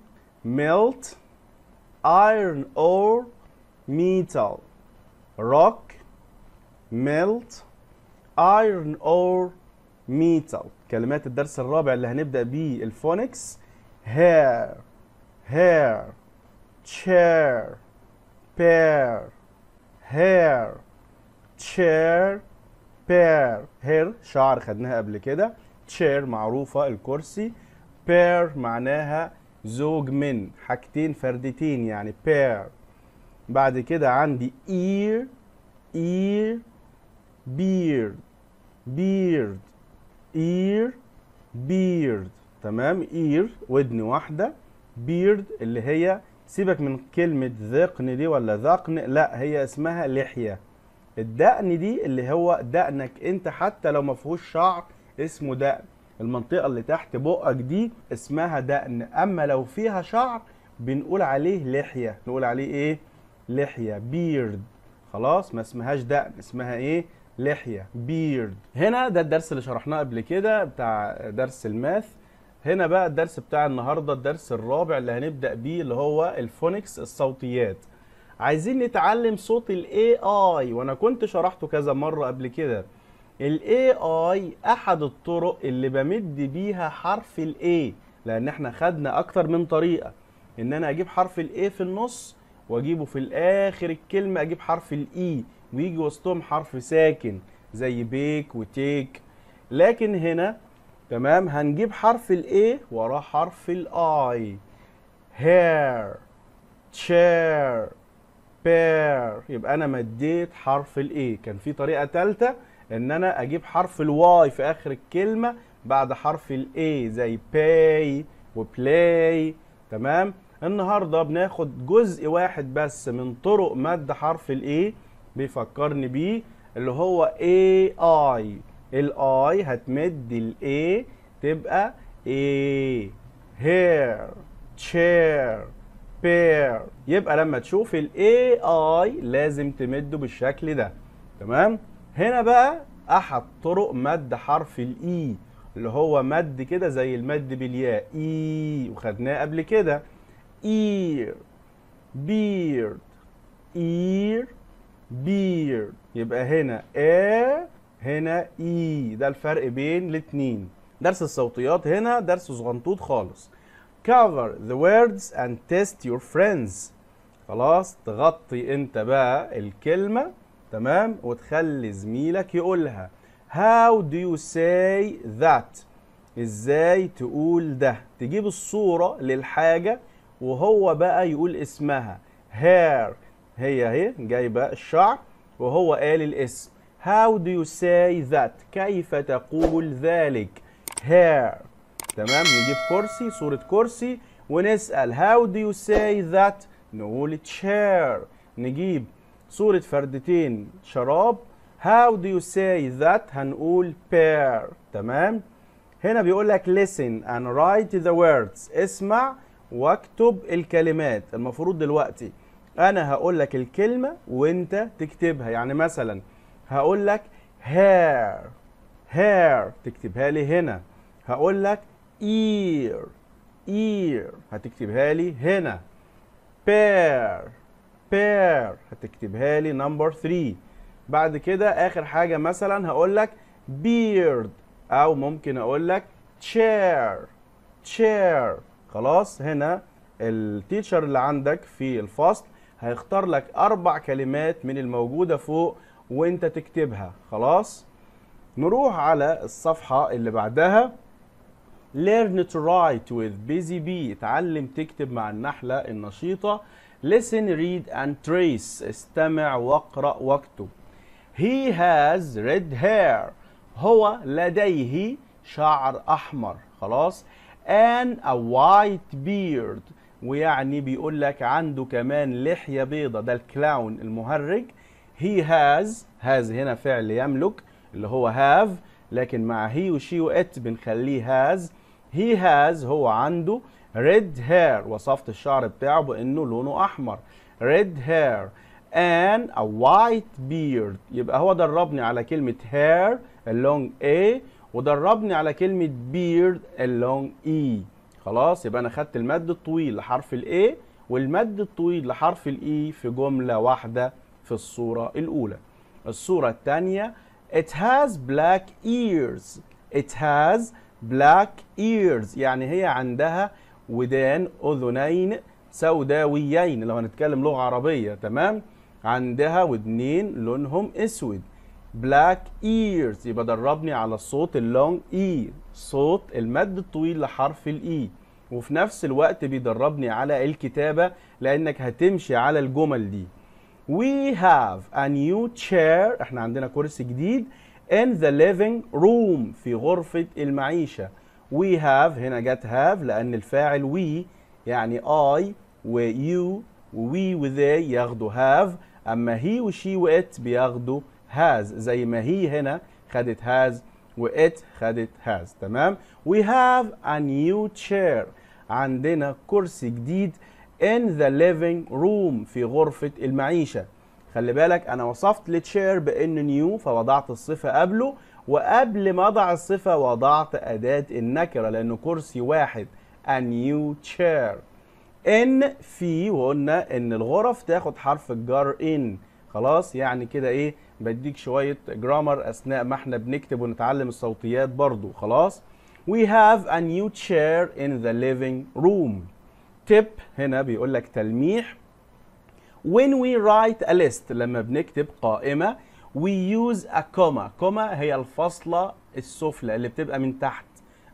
ميلت ايرون اور ميتال روك ميلت ايرون اور ميتال كلمات الدرس الرابع اللي هنبدأ بيه الفونكس هير hair chair pair hair chair pair hair شعر خدناها قبل كده chair معروفة الكرسي pair معناها زوج من حاجتين فردتين يعني pair بعد كده عندي ear ear beard beard ear beard تمام ear ودن واحدة بيرد اللي هي سيبك من كلمة ذقن دي ولا ذقن لا هي اسمها لحية الدقن دي اللي هو دقنك انت حتى لو ما فيهوش شعر اسمه دقن المنطقة اللي تحت بقك دي اسمها دقن اما لو فيها شعر بنقول عليه لحية نقول عليه ايه لحية بيرد خلاص ما اسمهاش دقن اسمها ايه لحية بيرد هنا ده الدرس اللي شرحناه قبل كده بتاع درس الماث هنا بقى الدرس بتاع النهارده الدرس الرابع اللي هنبدا بيه اللي هو الفونكس الصوتيات عايزين نتعلم صوت الاي اي وانا كنت شرحته كذا مره قبل كده الاي اي احد الطرق اللي بمد بيها حرف الاي لان احنا خدنا اكتر من طريقه ان انا اجيب حرف الاي في النص واجيبه في الاخر الكلمه اجيب حرف الاي e ويجي وسطهم حرف ساكن زي بيك وتيك لكن هنا تمام هنجيب حرف الاي وراه حرف الاي hair chair بير يبقى انا مديت حرف الاي كان في طريقه ثالثه ان انا اجيب حرف الواي في اخر الكلمه بعد حرف الاي زي pay وبلاي تمام النهارده بناخد جزء واحد بس من طرق مد حرف الاي بيفكرني بيه اللي هو اي اي الاي هتمد الاي تبقى ايه هير تشير بير يبقى لما تشوف الاي اي لازم تمده بالشكل ده تمام هنا بقى احد طرق مد حرف الاي e، اللي هو مد كده زي المد بالياء اي e، وخدناه قبل كده اير بيرد اير بيرد يبقى هنا air هنا اي e، ده الفرق بين الاثنين درس الصوتيات هنا درس صغنطوط خالص cover the words and test your friends خلاص تغطي انت بقى الكلمة تمام وتخلي زميلك يقولها how do you say that ازاي تقول ده تجيب الصورة للحاجة وهو بقى يقول اسمها hair هي اهي جايبة الشعر وهو قال الاسم How do you say that كيف تقول ذلك hair تمام نجيب كرسي صورة كرسي ونسأل how do you say that نقول chair نجيب صورة فردتين شراب how do you say that هنقول pair تمام هنا بيقول لك listen and write the words اسمع واكتب الكلمات المفروض دلوقتي انا هقول لك الكلمة وانت تكتبها يعني مثلا هقول لك hair hair تكتبها لي هنا هقول لك ear ear هتكتبها لي هنا pair pair هتكتبها لي نمبر 3 بعد كده اخر حاجه مثلا هقول لك beard او ممكن اقول لك chair chair خلاص هنا التيتشر اللي عندك في الفصل هيختار لك اربع كلمات من الموجوده فوق وانت تكتبها خلاص نروح على الصفحة اللي بعدها learn to write with busy bee اتعلم تكتب مع النحلة النشيطة listen read and trace استمع واقرأ واكتب he has red hair هو لديه شعر أحمر خلاص and a white beard ويعني بيقول لك عنده كمان لحية بيضة ده الكلاون المهرج هي هاز هاز هنا فعل يملك اللي هو هاف لكن مع هي وشي وات بنخليه هاز هي هاز هو عنده ريد هير وصفت الشعر بتاعه بانه لونه احمر ريد هير ان a white beard يبقى هو دربني على كلمة hair اللونج اي ودربني على كلمة beard اللونج اي e. خلاص يبقى أنا خدت المد الطويل لحرف الاي والمد الطويل لحرف الاي e في جملة واحدة في الصورة الأولى الصورة الثانية It has black ears It has black ears يعني هي عندها ودان أذنين سوداويين لو هنتكلم لغة عربية تمام عندها ودنين لونهم اسود black ears يبقى دربني على الصوت اللونج اي e. صوت المد الطويل لحرف الاي e. وفي نفس الوقت بيدربني على الكتابة لأنك هتمشي على الجمل دي We have a new chair احنا عندنا كرسي جديد in the living room في غرفة المعيشة. We have هنا جت have لأن الفاعل we يعني I و you و we و they ياخدوا have أما he و she و it بياخدوا has زي ما هي هنا خدت has و it خدت has تمام؟ We have a new chair عندنا كرسي جديد in the living room في غرفة المعيشة خلي بالك انا وصفت لتشير بإن نيو فوضعت الصفة قبله وقبل ما اضع الصفة وضعت اداة النكرة لانه كرسي واحد a new chair ان في وقلنا ان الغرف تاخد حرف الجر ان خلاص يعني كده ايه بديك شوية جرامر اثناء ما احنا بنكتب ونتعلم الصوتيات برضو خلاص we have a new chair in the living room تيب هنا بيقول لك تلميح when we write a list لما بنكتب قائمة we use a comma comma هي الفاصلة السفلى اللي بتبقى من تحت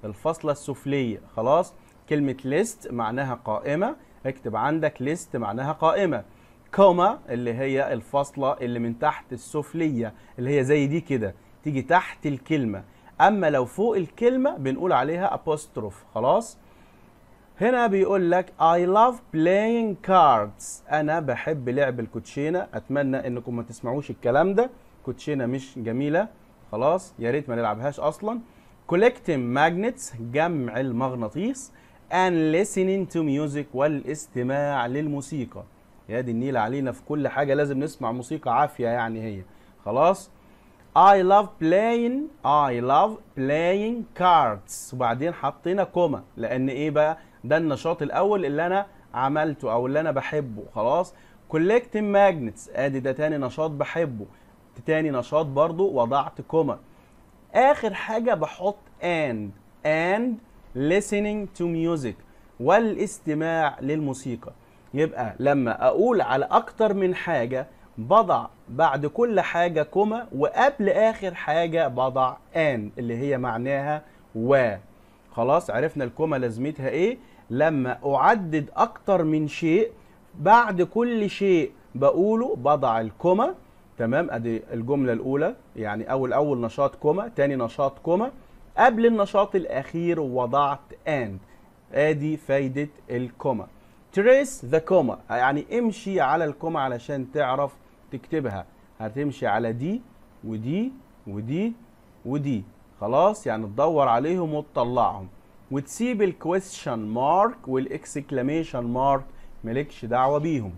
الفاصلة السفلية خلاص كلمة list معناها قائمة اكتب عندك list معناها قائمة comma اللي هي الفاصلة اللي من تحت السفلية اللي هي زي دي كده تيجي تحت الكلمة أما لو فوق الكلمة بنقول عليها apostrophe خلاص هنا بيقول لك I love playing cards أنا بحب لعب الكوتشينة أتمنى إنكم ما تسمعوش الكلام ده كوتشينة مش جميلة خلاص يا ريت ما نلعبهاش أصلا collecting magnets جمع المغناطيس and listening to music والاستماع للموسيقى يا دي النيل علينا في كل حاجة لازم نسمع موسيقى عافية يعني هي خلاص I love playing I love playing cards وبعدين حطينا كوما لأن إيه بقى ده النشاط الاول اللي انا عملته او اللي انا بحبه خلاص كولكت ماجنتس ادي ده تاني نشاط بحبه تاني نشاط برضو وضعت كوما اخر حاجه بحط and and listening to music والاستماع للموسيقى يبقى لما اقول على اكتر من حاجه بضع بعد كل حاجه كوما وقبل اخر حاجه بضع and اللي هي معناها و خلاص عرفنا الكوما لازمتها ايه لما اعدد اكتر من شيء بعد كل شيء بقوله بضع الكوما تمام ادي الجمله الاولى يعني اول اول نشاط كوما تاني نشاط كوما قبل النشاط الاخير وضعت اند ادي فايده الكوما تريس ذا كوما يعني امشي على الكوما علشان تعرف تكتبها هتمشي على دي ودي ودي ودي خلاص يعني تدور عليهم وتطلعهم وتسيب الكويستشن مارك والاكسكلاميشن مارك مالكش دعوه بيهم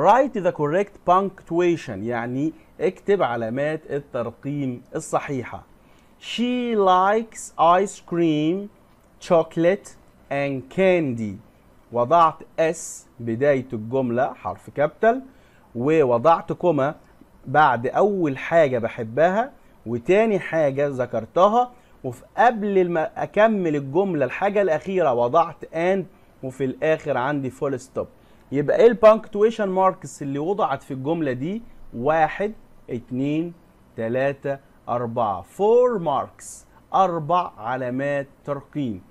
write the correct punctuation يعني اكتب علامات الترقيم الصحيحة she likes ice cream chocolate and candy وضعت s بداية الجملة حرف كابتل ووضعت كومة بعد أول حاجة بحبها وتاني حاجه ذكرتها وفي قبل ما اكمل الجمله الحاجه الاخيره وضعت اند وفي الاخر عندي فول ستوب يبقى ايه البانكتويشن ماركس اللي وضعت في الجمله دي واحد اتنين تلاته اربعه فور ماركس اربع علامات ترقيم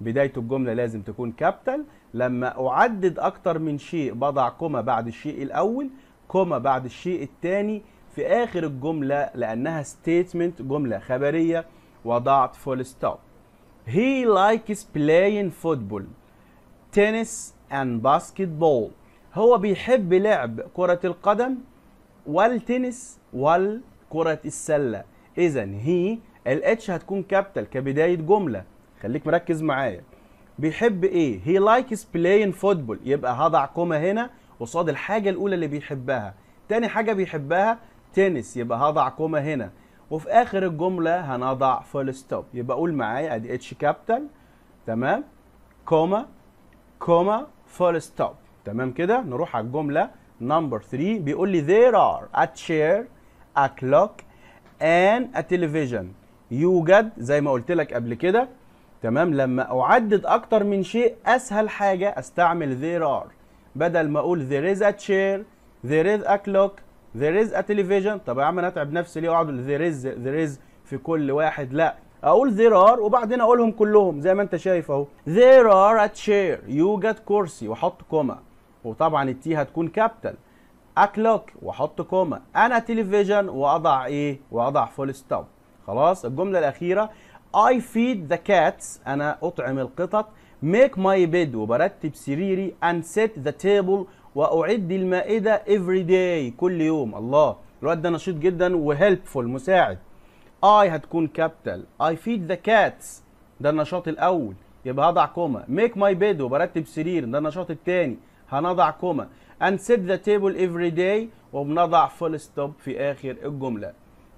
بدايه الجمله لازم تكون كابيتال لما اعدد اكتر من شيء بضع كومة بعد الشيء الاول كومة بعد الشيء الثاني في آخر الجملة لأنها ستيتمنت جملة خبرية وضعت فول ستوب لايكس بلاين فوتبول تنس اند باسكت بول هو بيحب لعب كرة القدم والتنس والكرة السلة إذا هي الاتش هتكون كابيتال كبداية جملة خليك مركز معايا بيحب ايه هي لايكس بلاين فوتبول يبقى هضع كوما هنا قصاد الحاجه الاولى اللي بيحبها تاني حاجه بيحبها تنس يبقى هضع كوما هنا وفي اخر الجمله هنضع فول ستوب يبقى قول معايا ادي اتش كابيتال تمام كوما كوما فول ستوب تمام كده نروح على الجمله نمبر 3 بيقول لي there are a chair a clock and a television يوجد زي ما قلت لك قبل كده تمام لما اعدد اكتر من شيء اسهل حاجه استعمل there are بدل ما اقول there is a chair there is a clock there is a television طب يا عم انا اتعب نفسي ليه اقعد there is there is في كل واحد لا اقول there are وبعدين اقولهم كلهم زي ما انت شايف اهو there are a chair يوجد كرسي واحط كوما وطبعا التي هتكون كابيتال a clock واحط كوما انا تلفزيون واضع ايه واضع فول ستوب خلاص الجمله الاخيره I feed the cats أنا أطعم القطط make my bed وبرتب سريري and set the table واعد المائده افري داي كل يوم الله الواد ده نشيط جدا وهيلبفول مساعد اي هتكون كابيتال اي فيد ذا كاتس ده النشاط الاول يبقى هضع كوما ميك ماي بيد وبرتب سرير ده النشاط الثاني هنضع كوما اند سيت ذا تيبل افري داي وبنضع فول ستوب في اخر الجمله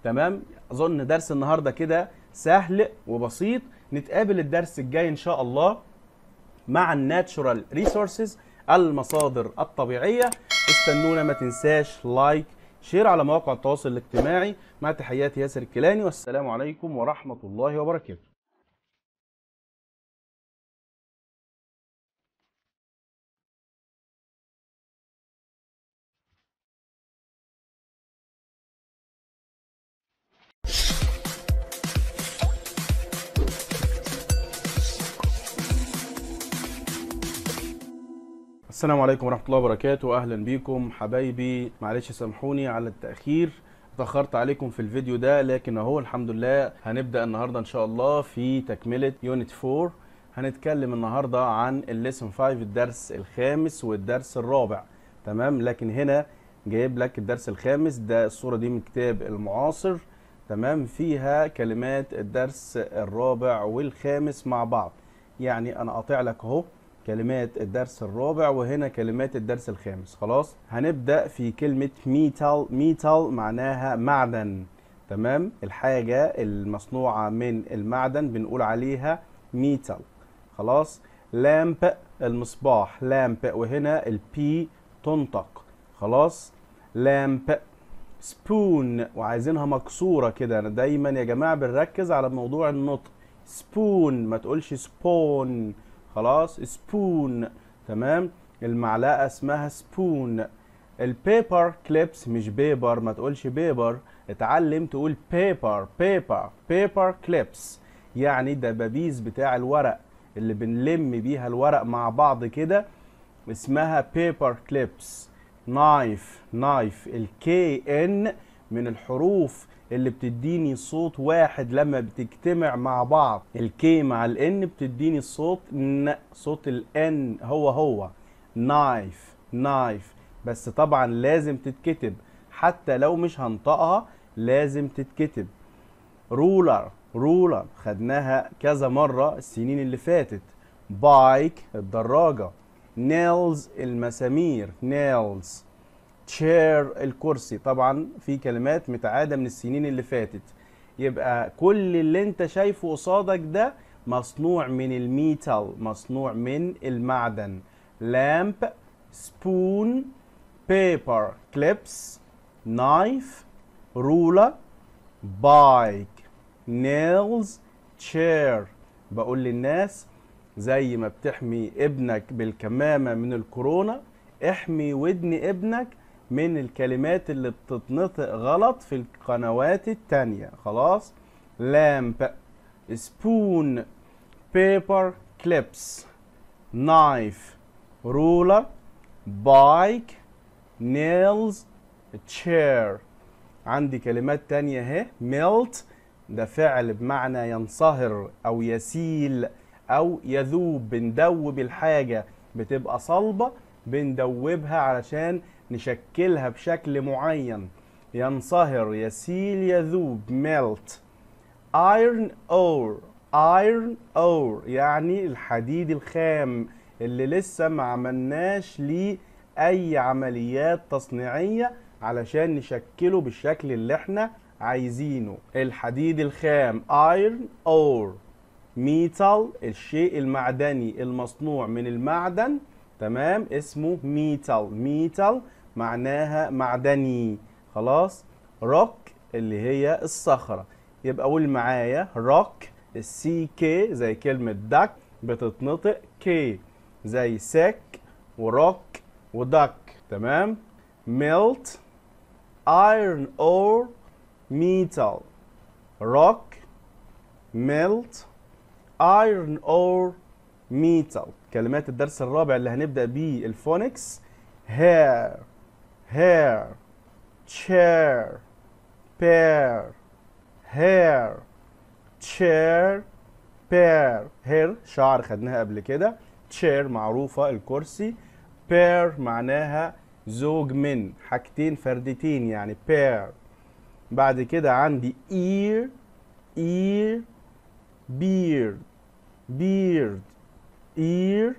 تمام اظن درس النهارده كده سهل وبسيط نتقابل الدرس الجاي ان شاء الله مع الناتشورال ريسورسز المصادر الطبيعيه استنونا ما تنساش لايك شير على مواقع التواصل الاجتماعي مع تحيات ياسر الكيلاني والسلام عليكم ورحمه الله وبركاته you السلام عليكم ورحمة الله وبركاته أهلا بيكم حبايبي معلش سامحوني على التأخير اتأخرت عليكم في الفيديو ده لكن اهو الحمد لله هنبدأ النهاردة إن شاء الله في تكملة يونت 4 هنتكلم النهاردة عن الليسن 5 الدرس الخامس والدرس الرابع تمام لكن هنا جايب لك الدرس الخامس ده الصورة دي من كتاب المعاصر تمام فيها كلمات الدرس الرابع والخامس مع بعض يعني أنا قاطع لك اهو كلمات الدرس الرابع وهنا كلمات الدرس الخامس خلاص هنبدأ في كلمة ميتال ميتال معناها معدن تمام الحاجة المصنوعة من المعدن بنقول عليها ميتال خلاص لامب المصباح لامب وهنا البي تنطق خلاص لامب سبون وعايزينها مكسورة كده أنا دايما يا جماعة بنركز على موضوع النطق سبون ما تقولش سبون خلاص سبون تمام المعلقه اسمها سبون البيبر كليبس مش بيبر ما تقولش بيبر اتعلم تقول بيبر بيبر بيبر كليبس يعني دبابيس بتاع الورق اللي بنلم بيها الورق مع بعض كده اسمها بيبر كليبس نايف نايف الكي ان من الحروف اللي بتديني صوت واحد لما بتجتمع مع بعض الكي مع الان بتديني الصوت ن صوت الان هو هو نايف نايف بس طبعا لازم تتكتب حتى لو مش هنطقها لازم تتكتب رولر رولر خدناها كذا مرة السنين اللي فاتت بايك الدراجة نيلز المسامير نيلز تشير الكرسي طبعا في كلمات متعادة من السنين اللي فاتت يبقى كل اللي انت شايفه قصادك ده مصنوع من الميتال مصنوع من المعدن لامب سبون بيبر كليبس نايف رولر بايك نيلز تشير بقول للناس زي ما بتحمي ابنك بالكمامة من الكورونا احمي ودن ابنك من الكلمات اللي بتتنطق غلط في القنوات التانية خلاص لامب سبون بيبر كليبس نايف رولر بايك نيلز تشير عندي كلمات تانية اهي ميلت ده فعل بمعنى ينصهر او يسيل او يذوب بندوب الحاجة بتبقى صلبة بندوبها علشان نشكلها بشكل معين ينصهر يسيل يذوب melt ايرن اور ايرن اور يعني الحديد الخام اللي لسه ما عملناش ليه اي عمليات تصنيعيه علشان نشكله بالشكل اللي احنا عايزينه الحديد الخام ايرن اور ميتال الشيء المعدني المصنوع من المعدن تمام اسمه ميتال ميتال معناها معدني خلاص روك اللي هي الصخرة يبقى قول معايا روك السي كي زي كلمة دك بتتنطق كي زي سك وروك ودك تمام ميلت ايرن اور ميتال روك ميلت ايرن اور ميتال كلمات الدرس الرابع اللي هنبدأ بيه الفونكس هير hair chair pair hair chair pair hair شعر خدناها قبل كده chair معروفة الكرسي pair معناها زوج من حاجتين فردتين يعني pair بعد كده عندي ear ear beard beard ear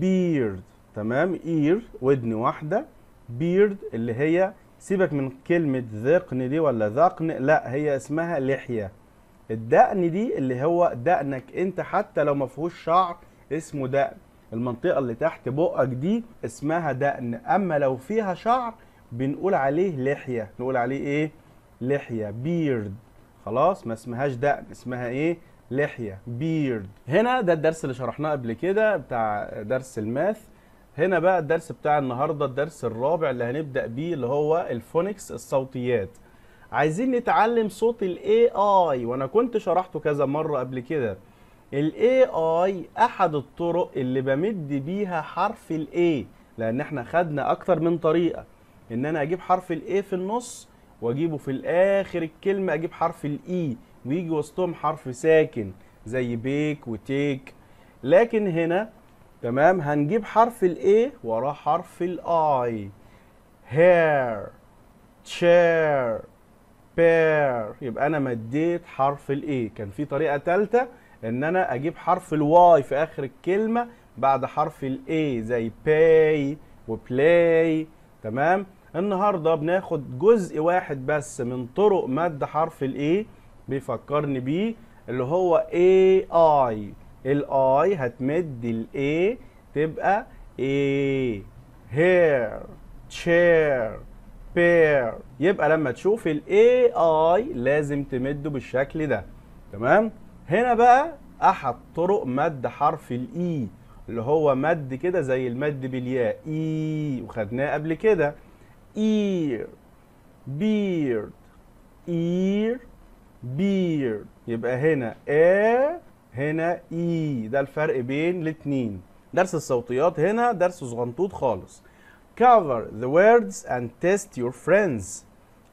beard تمام ear ودن واحدة بيرد اللي هي سيبك من كلمة ذقن دي ولا ذقن لا هي اسمها لحية الدقن دي اللي هو دقنك انت حتى لو ما فيهوش شعر اسمه دقن المنطقة اللي تحت بقك دي اسمها دقن اما لو فيها شعر بنقول عليه لحية نقول عليه ايه لحية بيرد خلاص ما اسمهاش دقن اسمها ايه لحية بيرد هنا ده الدرس اللي شرحناه قبل كده بتاع درس الماث هنا بقى الدرس بتاع النهارده الدرس الرابع اللي هنبدا بيه اللي هو الفونكس الصوتيات عايزين نتعلم صوت الاي اي وانا كنت شرحته كذا مره قبل كده الاي اي احد الطرق اللي بمد بيها حرف الاي لان احنا خدنا اكتر من طريقه ان انا اجيب حرف الاي في النص واجيبه في الاخر الكلمه اجيب حرف الاي e ويجي وسطهم حرف ساكن زي بيك وتيك لكن هنا تمام هنجيب حرف الاي وراه حرف الاي hair chair بير يبقى انا مديت حرف الاي كان في طريقه ثالثه ان انا اجيب حرف الواي في اخر الكلمه بعد حرف الاي زي pay وبلاي تمام النهارده بناخد جزء واحد بس من طرق مد حرف الاي بيفكرني بيه اللي هو اي اي الاي هتمد الاي تبقى ايه هير تشير بير يبقى لما تشوف الاي اي لازم تمده بالشكل ده تمام هنا بقى احد طرق مد حرف الاي e، اللي هو مد كده زي المد بالياء اي e، وخدناه قبل كده اير بيرد اير بيرد يبقى هنا air هنا اي e، ده الفرق بين الاثنين درس الصوتيات هنا درس صغنطوط خالص cover the words and test your friends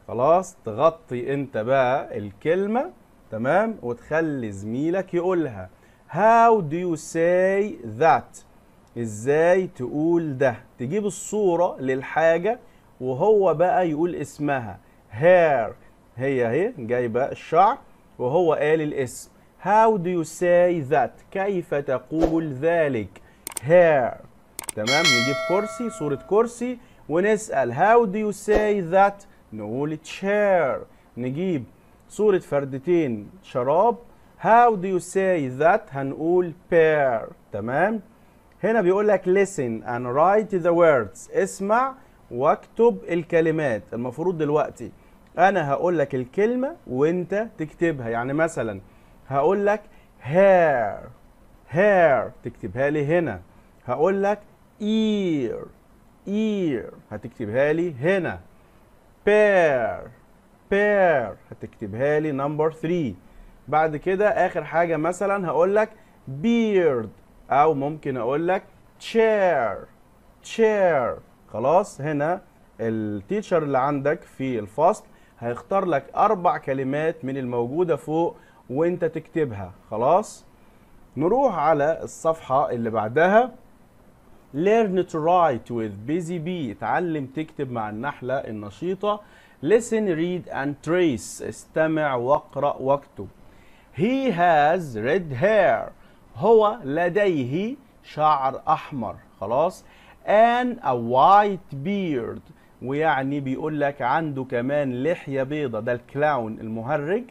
خلاص تغطي انت بقى الكلمه تمام وتخلي زميلك يقولها how do you say that ازاي تقول ده تجيب الصوره للحاجه وهو بقى يقول اسمها hair هي اهي جايبه الشعر وهو قال الاسم How do you say that كيف تقول ذلك hair تمام نجيب كرسي صورة كرسي ونسأل how do you say that نقول chair نجيب صورة فردتين شراب how do you say that هنقول pair تمام هنا بيقول لك listen and write the words اسمع واكتب الكلمات المفروض دلوقتي انا هقول لك الكلمه وانت تكتبها يعني مثلا هقول لك hair hair تكتبها لي هنا هقول لك ear ear هتكتبها لي هنا pair pair هتكتبها لي نمبر 3 بعد كده اخر حاجه مثلا هقول لك beard او ممكن اقول لك chair chair خلاص هنا التيتشر اللي عندك في الفصل هيختار لك اربع كلمات من الموجوده فوق وانت تكتبها خلاص نروح على الصفحة اللي بعدها learn to write with busy bee اتعلم تكتب مع النحلة النشيطة listen read and trace استمع واقرأ واكتب he has red hair هو لديه شعر أحمر خلاص and a white beard ويعني بيقول لك عنده كمان لحية بيضة ده الكلاون المهرج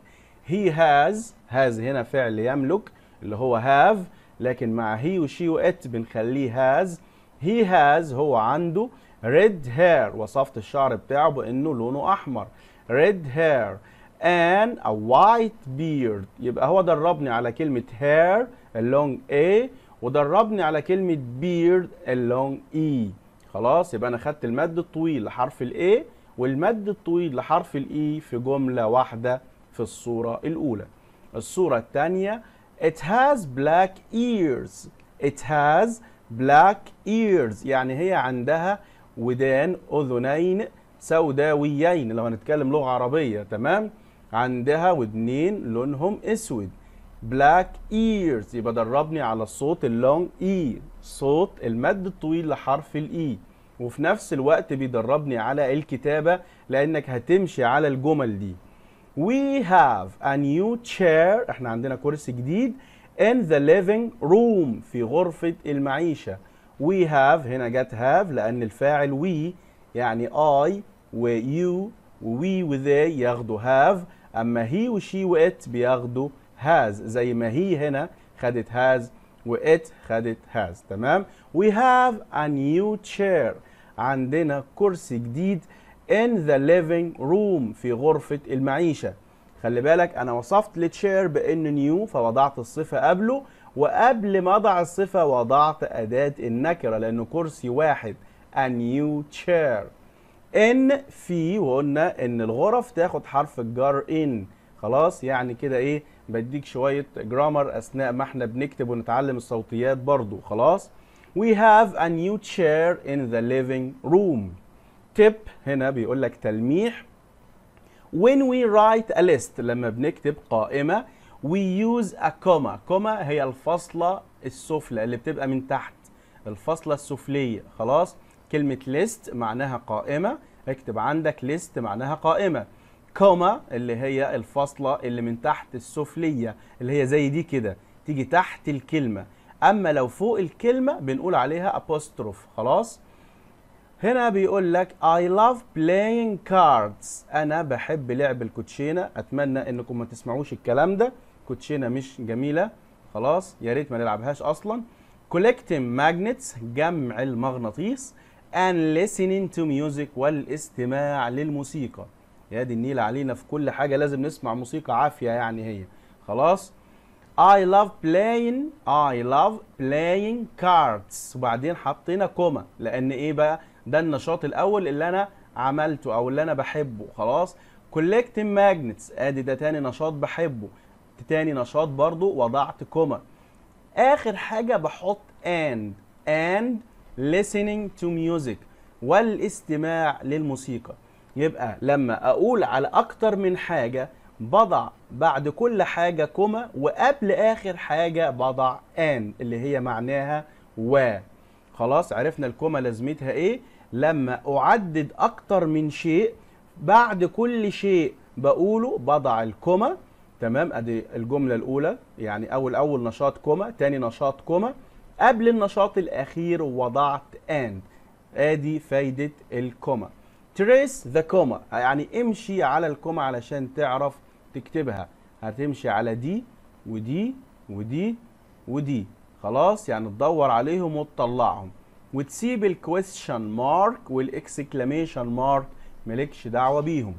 هي هاز هاز هنا فعل يملك اللي هو هاف لكن مع هي وشي وات بنخليه هاز هي هاز هو عنده ريد هير وصفت الشعر بتاعه بانه لونه احمر ريد هير ان a white beard يبقى هو دربني على كلمة hair اللونج اي ودربني على كلمة beard اللونج اي e. خلاص يبقى أنا خدت المد الطويل لحرف الاي والمد الطويل لحرف الاي e في جملة واحدة في الصورة الأولى الصورة الثانية It has black ears It has black ears يعني هي عندها ودان أذنين سوداويين لو هنتكلم لغة عربية تمام عندها ودنين لونهم اسود black ears يبقى دربني على الصوت اللونج اي e. صوت المد الطويل لحرف الاي e. وفي نفس الوقت بيدربني على الكتابة لانك هتمشي على الجمل دي We have a new chair احنا عندنا كرسي جديد in the living room في غرفة المعيشة. We have هنا جت have لأن الفاعل we يعني I و you و we و they ياخدوا have أما he و she و it بياخدوا has زي ما هي هنا خدت has و it خدت has تمام؟ We have a new chair عندنا كرسي جديد in the living room في غرفة المعيشة خلي بالك انا وصفت لتشير بان نيو فوضعت الصفة قبله وقبل ما اضع الصفة وضعت اداة النكرة لان كرسي واحد a new chair ان في وقلنا ان الغرف تاخد حرف الجر ان خلاص يعني كده ايه بديك شوية جرامر اثناء ما احنا بنكتب ونتعلم الصوتيات برضو خلاص we have a new chair in the living room تيب هنا بيقول لك تلميح when we write a list لما بنكتب قائمة we use a comma comma هي الفاصلة السفلى اللي بتبقى من تحت الفاصلة السفلية خلاص كلمة list معناها قائمة اكتب عندك list معناها قائمة كوما اللي هي الفاصلة اللي من تحت السفلية اللي هي زي دي كده تيجي تحت الكلمة أما لو فوق الكلمة بنقول عليها apostrophe خلاص هنا بيقول لك I love playing cards أنا بحب لعب الكوتشينة أتمنى إنكم ما تسمعوش الكلام ده كوتشينة مش جميلة خلاص يا ريت ما نلعبهاش أصلا collecting magnets جمع المغناطيس and listening to music والاستماع للموسيقى يا دي النيل علينا في كل حاجة لازم نسمع موسيقى عافية يعني هي خلاص I love playing I love playing cards وبعدين حطينا كوما لأن إيه بقى ده النشاط الاول اللي انا عملته او اللي انا بحبه خلاص كولكت ماجنتس ادي ده تاني نشاط بحبه تاني نشاط برضو وضعت كوما اخر حاجه بحط اند اند listening to music والاستماع للموسيقى يبقى لما اقول على اكتر من حاجه بضع بعد كل حاجه كوما وقبل اخر حاجه بضع آن اللي هي معناها و خلاص عرفنا الكوما لازمتها ايه لما أعدد أكتر من شيء بعد كل شيء بقوله بضع الكومة تمام ادي الجمله الاولى يعني اول اول نشاط كومة تاني نشاط كومة قبل النشاط الاخير وضعت اند ادي فايده الكومة تريس ذا كومة يعني امشي على الكومة علشان تعرف تكتبها هتمشي على دي ودي ودي ودي خلاص يعني تدور عليهم وتطلعهم وتسيب الكويستشن مارك والاكسكلاميشن مارك مالكش دعوه بيهم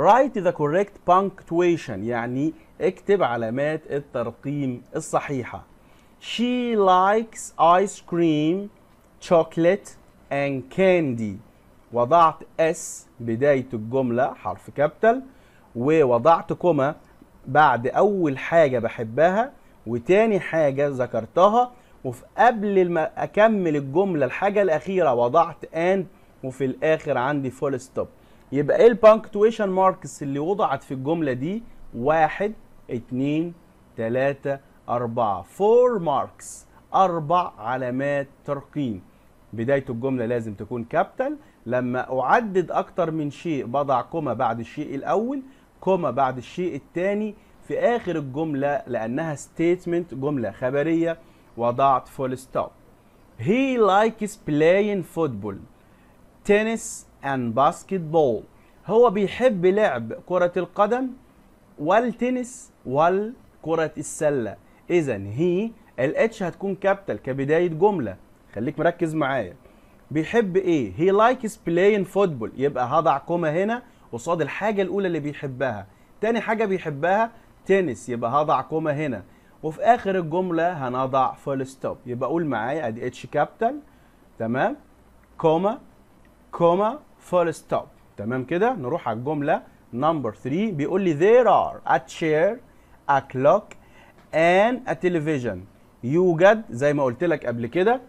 write the correct punctuation يعني اكتب علامات الترقيم الصحيحه she likes ice cream chocolate and candy وضعت اس بدايه الجمله حرف كابيتال ووضعت كومة بعد اول حاجه بحبها وتاني حاجه ذكرتها وفي قبل ما اكمل الجمله الحاجه الاخيره وضعت اند وفي الاخر عندي فول ستوب يبقى ايه البانكتويشن ماركس اللي وضعت في الجمله دي واحد اتنين تلاتة أربعة فور ماركس أربع علامات ترقيم بداية الجملة لازم تكون كابيتال لما أعدد أكتر من شيء بضع كوما بعد الشيء الأول كوما بعد الشيء الثاني في آخر الجملة لأنها ستيتمنت جملة خبرية وضعت فول ستوب He likes playing football tennis and basketball هو بيحب لعب كرة القدم والتنس والكرة السلة إذا هي الاتش هتكون كابيتال كبداية جملة خليك مركز معايا بيحب ايه؟ هي لايكس بلاين فوتبول يبقى هضع كوما هنا قصاد الحاجة الأولى اللي بيحبها تاني حاجة بيحبها تنس يبقى هضع كوما هنا وفي اخر الجمله هنضع فول ستوب يبقى قول معايا ادي اتش كابيتال تمام كوما كوما فول ستوب تمام كده نروح على الجمله نمبر 3 بيقول لي there are a chair a clock and a television يوجد زي ما قلت لك قبل كده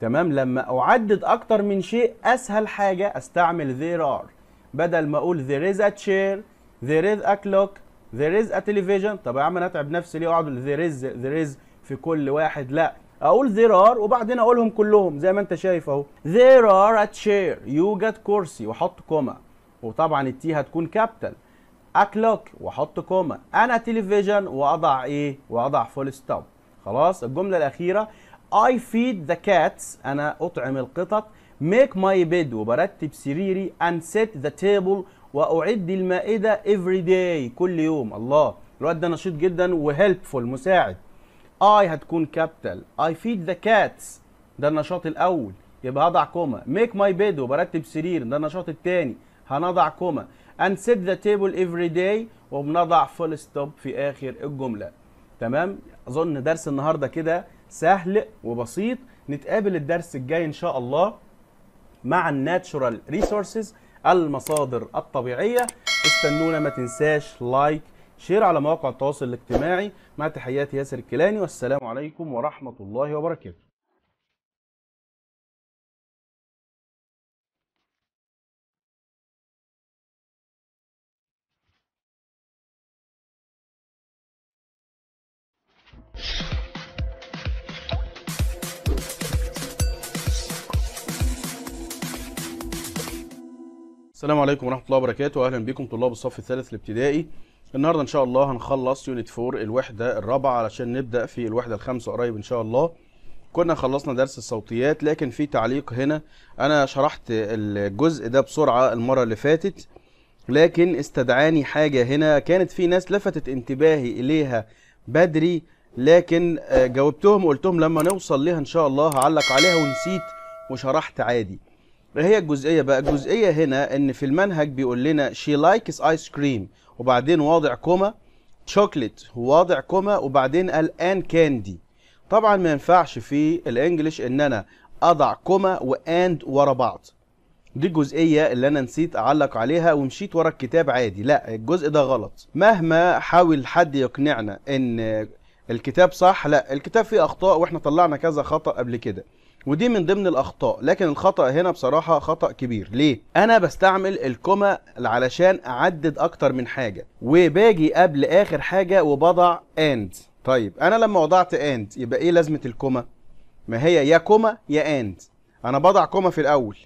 تمام لما اعدد اكتر من شيء اسهل حاجه استعمل there are بدل ما اقول there is a chair there is a clock there is a television طب يا عم انا اتعب نفسي ليه اقعد there is there is في كل واحد لا اقول there are وبعدين اقولهم كلهم زي ما انت شايف اهو there are a chair يوجد كرسي واحط كوما وطبعا التي هتكون كابيتال اكلوك واحط كوما انا تلفزيون واضع ايه واضع فول ستوب خلاص الجمله الاخيره I feed the cats أنا أطعم القطط make my bed وبرتب سريري and set the table واعد المائده افري داي كل يوم الله الواد ده نشيط جدا وهيلبفول مساعد اي هتكون كابيتال اي فيد ذا كاتس ده النشاط الاول يبقى هضع كوما ميك ماي بيد وبرتب سرير ده النشاط الثاني هنضع كوما and set the table every day وبنضع فول ستوب في اخر الجمله تمام اظن درس النهارده كده سهل وبسيط نتقابل الدرس الجاي ان شاء الله مع الناتشورال ريسورسز المصادر الطبيعيه استنونا ما تنساش لايك شير على مواقع التواصل الاجتماعي مع تحيات ياسر الكيلاني والسلام عليكم ورحمه الله وبركاته you السلام عليكم ورحمه الله وبركاته اهلا بكم طلاب الصف الثالث الابتدائي النهارده ان شاء الله هنخلص يونت 4 الوحده الرابعه علشان نبدا في الوحده الخامسه قريب ان شاء الله كنا خلصنا درس الصوتيات لكن في تعليق هنا انا شرحت الجزء ده بسرعه المره اللي فاتت لكن استدعاني حاجه هنا كانت في ناس لفتت انتباهي اليها بدري لكن آه، جاوبتهم قلتهم لما نوصل ليها ان شاء الله هعلق عليها ونسيت وشرحت عادي هي الجزئيه بقى الجزئيه هنا ان في المنهج بيقول لنا شي لايكس ايس كريم وبعدين واضع كوما شوكليت واضع كوما وبعدين قال ان كاندي طبعا ما ينفعش في الانجليش ان انا اضع كوما واند ورا بعض دي الجزئية اللي أنا نسيت أعلق عليها ومشيت ورا الكتاب عادي لا الجزء ده غلط مهما حاول حد يقنعنا إن الكتاب صح لا الكتاب فيه أخطاء وإحنا طلعنا كذا خطأ قبل كده ودي من ضمن الاخطاء لكن الخطا هنا بصراحه خطا كبير ليه انا بستعمل الكوما علشان اعدد اكتر من حاجه وباجي قبل اخر حاجه وبضع اند طيب انا لما وضعت اند يبقى ايه لازمه الكوما ما هي يا كوما يا اند انا بضع كوما في الاول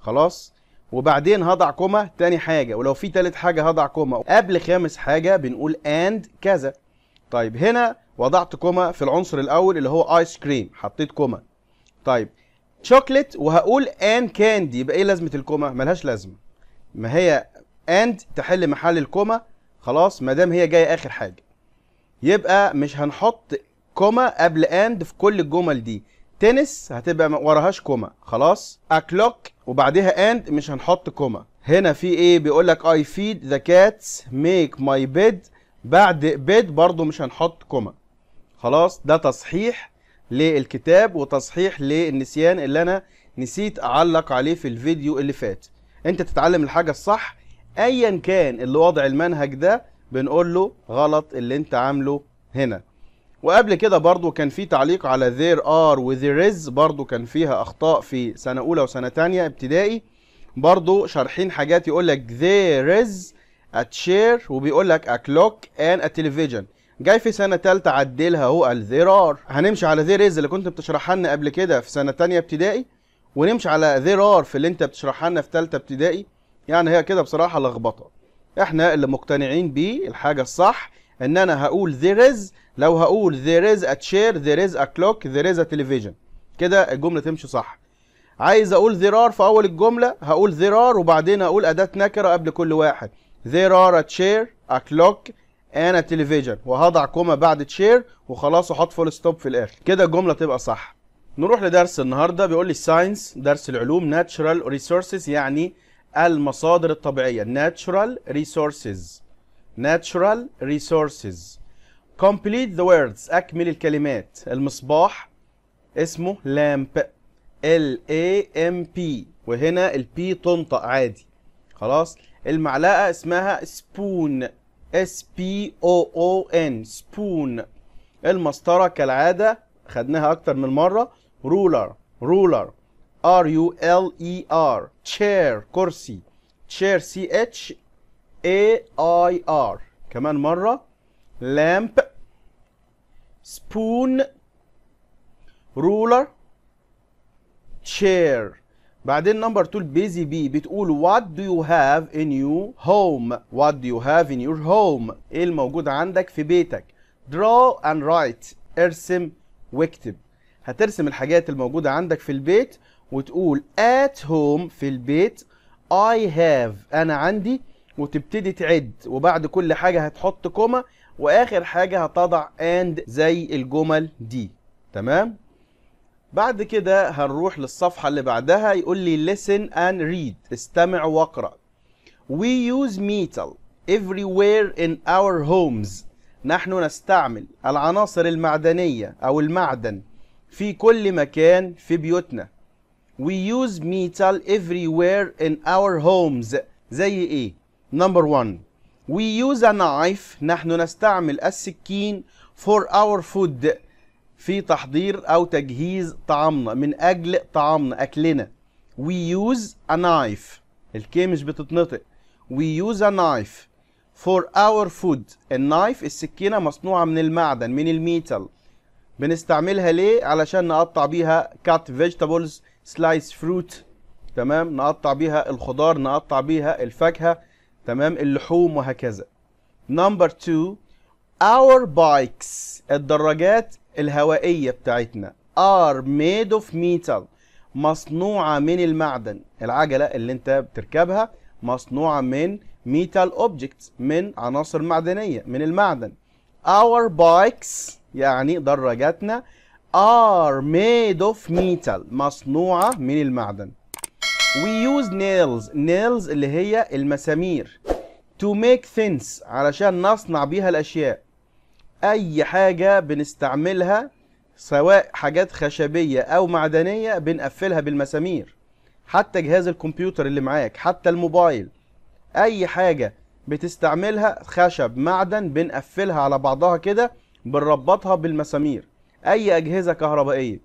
خلاص وبعدين هضع كوما تاني حاجه ولو في تالت حاجه هضع كوما قبل خامس حاجه بنقول اند كذا طيب هنا وضعت كوما في العنصر الاول اللي هو ايس كريم حطيت كوما طيب شوكليت وهقول ان كاندي يبقى ايه لازمه الكوما ملهاش لازمه ما هي اند تحل محل الكوما خلاص ما دام هي جايه اخر حاجه يبقى مش هنحط كوما قبل اند في كل الجمل دي تنس هتبقى ما وراهاش كوما خلاص اكلوك وبعدها اند مش هنحط كوما هنا في ايه بيقول لك اي فيد ذا كاتس ميك ماي بيد بعد بيد برضو مش هنحط كوما خلاص ده تصحيح للكتاب وتصحيح للنسيان اللي انا نسيت اعلق عليه في الفيديو اللي فات انت تتعلم الحاجه الصح ايا كان اللي وضع المنهج ده بنقول له غلط اللي انت عامله هنا وقبل كده برضو كان في تعليق على there are و there is برضو كان فيها اخطاء في سنه اولى وسنه تانية ابتدائي برضو شارحين حاجات يقول لك there is a chair وبيقول لك a clock and a television جاي في سنه ثالثه عدلها اهو ار هنمشي على ذير از اللي كنت بتشرحها لنا قبل كده في سنه ثانيه ابتدائي ونمشي على ذرار في اللي انت بتشرحها لنا في ثالثه ابتدائي يعني هي كده بصراحه لخبطه احنا اللي مقتنعين بيه الحاجه الصح ان انا هقول ذير از لو هقول ذير از ا تشير ذير از ا كلوك ذير از ا تلفزيون كده الجمله تمشي صح عايز اقول ذير ار في اول الجمله هقول ذير ار وبعدين اقول اداه نكره قبل كل واحد ذير ار ا chair ا كلوك انا تلفزيون وهضع كوما بعد تشير وخلاص وحط فول ستوب في الاخر كده الجمله تبقى صح نروح لدرس النهارده بيقول لي الساينس درس العلوم ناتشرال ريسورسز يعني المصادر الطبيعيه ناتشرال ريسورسز ناتشرال ريسورسز كومبليت ذا ووردز اكمل الكلمات المصباح اسمه لامب ال اي ام بي وهنا البي تنطق عادي خلاص المعلقه اسمها سبون اس بي او او ان سبون المسطره كالعاده خدناها اكتر من مره رولر رولر ار يو ال اي ار تشير كرسي تشير سي اتش اي اي ار كمان مره لامب سبون رولر تشير بعدين نمبر 2 البيزي بي بتقول وات دو يو هاف ان يو هوم وات دو يو هاف ان يور هوم ايه الموجود عندك في بيتك درو اند رايت ارسم واكتب هترسم الحاجات الموجودة عندك في البيت وتقول at هوم في البيت I have أنا عندي وتبتدي تعد وبعد كل حاجة هتحط كومه وآخر حاجة هتضع اند زي الجمل دي تمام؟ بعد كده هنروح للصفحة اللي بعدها يقول لي listen and read استمع واقرأ we use metal everywhere in our homes نحن نستعمل العناصر المعدنية أو المعدن في كل مكان في بيوتنا we use metal everywhere in our homes زي ايه number one we use a knife نحن نستعمل السكين for our food في تحضير أو تجهيز طعامنا من أجل طعامنا أكلنا we use a knife الكي مش بتتنطق we use a knife for our food النايف السكينة مصنوعة من المعدن من الميتال بنستعملها ليه علشان نقطع بيها cut vegetables slice fruit تمام نقطع بيها الخضار نقطع بيها الفاكهة تمام اللحوم وهكذا number two our bikes الدراجات الهوائية بتاعتنا are made of metal مصنوعة من المعدن العجلة اللي انت بتركبها مصنوعة من metal objects من عناصر معدنية من المعدن our bikes يعني دراجاتنا are made of metal مصنوعة من المعدن we use nails nails اللي هي المسامير to make things علشان نصنع بيها الأشياء اي حاجة بنستعملها سواء حاجات خشبية او معدنية بنقفلها بالمسامير حتى جهاز الكمبيوتر اللي معاك حتى الموبايل اي حاجة بتستعملها خشب معدن بنقفلها على بعضها كده بنربطها بالمسامير اي اجهزة كهربائية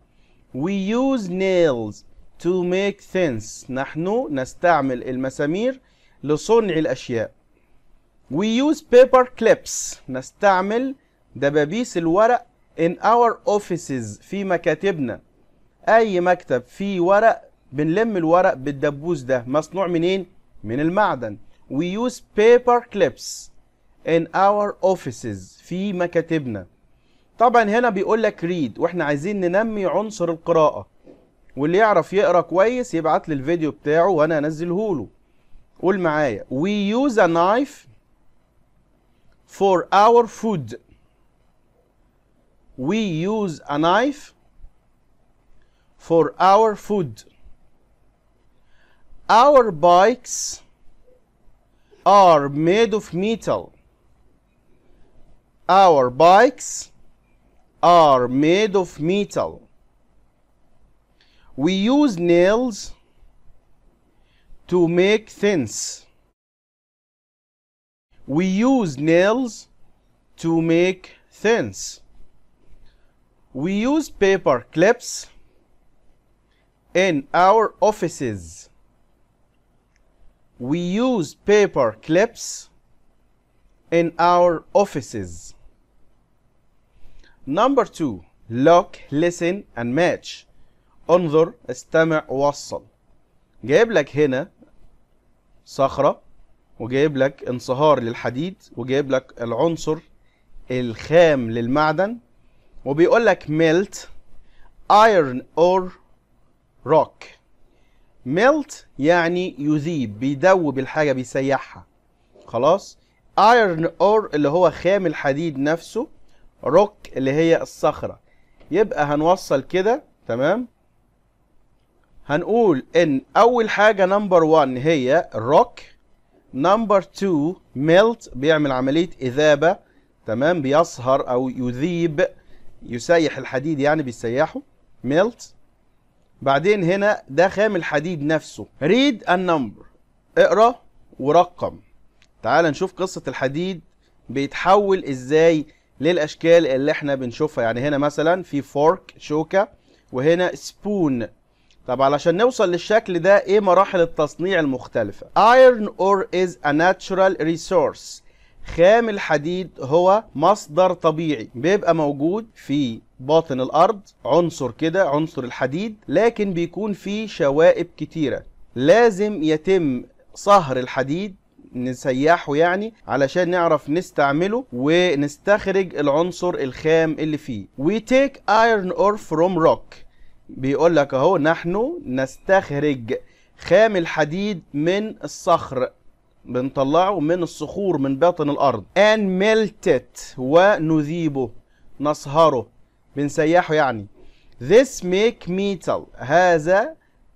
we use nails to make things نحن نستعمل المسامير لصنع الأشياء we use paper clips نستعمل دبابيس الورق in our offices في مكاتبنا اي مكتب فيه ورق بنلم الورق بالدبوس ده مصنوع منين من المعدن we use paper clips in our offices في مكاتبنا طبعا هنا بيقول لك read واحنا عايزين ننمي عنصر القراءه واللي يعرف يقرا كويس يبعت لي الفيديو بتاعه وانا انزله له قول معايا we use a knife for our food we use a knife for our food. Our bikes are made of metal. Our bikes are made of metal. We use nails to make things. We use nails to make things we use paper clips in our offices we use paper clips in our offices number two look listen and match انظر استمع وصل جايب لك هنا صخرة وجايب لك انصهار للحديد وجايب لك العنصر الخام للمعدن وبيقول لك melt iron or rock melt يعني يذيب بيدوب الحاجة بيسيحها خلاص iron or اللي هو خام الحديد نفسه rock اللي هي الصخرة يبقى هنوصل كده تمام هنقول ان اول حاجة نمبر 1 هي rock نمبر 2 melt بيعمل عملية إذابة تمام بيصهر أو يذيب يسيح الحديد يعني بيسيحه ميلت بعدين هنا ده خام الحديد نفسه ريد النمبر اقرا ورقم تعال نشوف قصة الحديد بيتحول ازاي للاشكال اللي احنا بنشوفها يعني هنا مثلا في فورك شوكة وهنا سبون طب علشان نوصل للشكل ده ايه مراحل التصنيع المختلفة iron ore is a natural resource خام الحديد هو مصدر طبيعي بيبقى موجود في باطن الارض عنصر كده عنصر الحديد لكن بيكون فيه شوائب كتيره لازم يتم صهر الحديد نسيحه يعني علشان نعرف نستعمله ونستخرج العنصر الخام اللي فيه we take iron ore from rock بيقول لك اهو نحن نستخرج خام الحديد من الصخر بنطلعه من الصخور من باطن الارض and melt it ونذيبه نصهره بنسيحه يعني this make metal هذا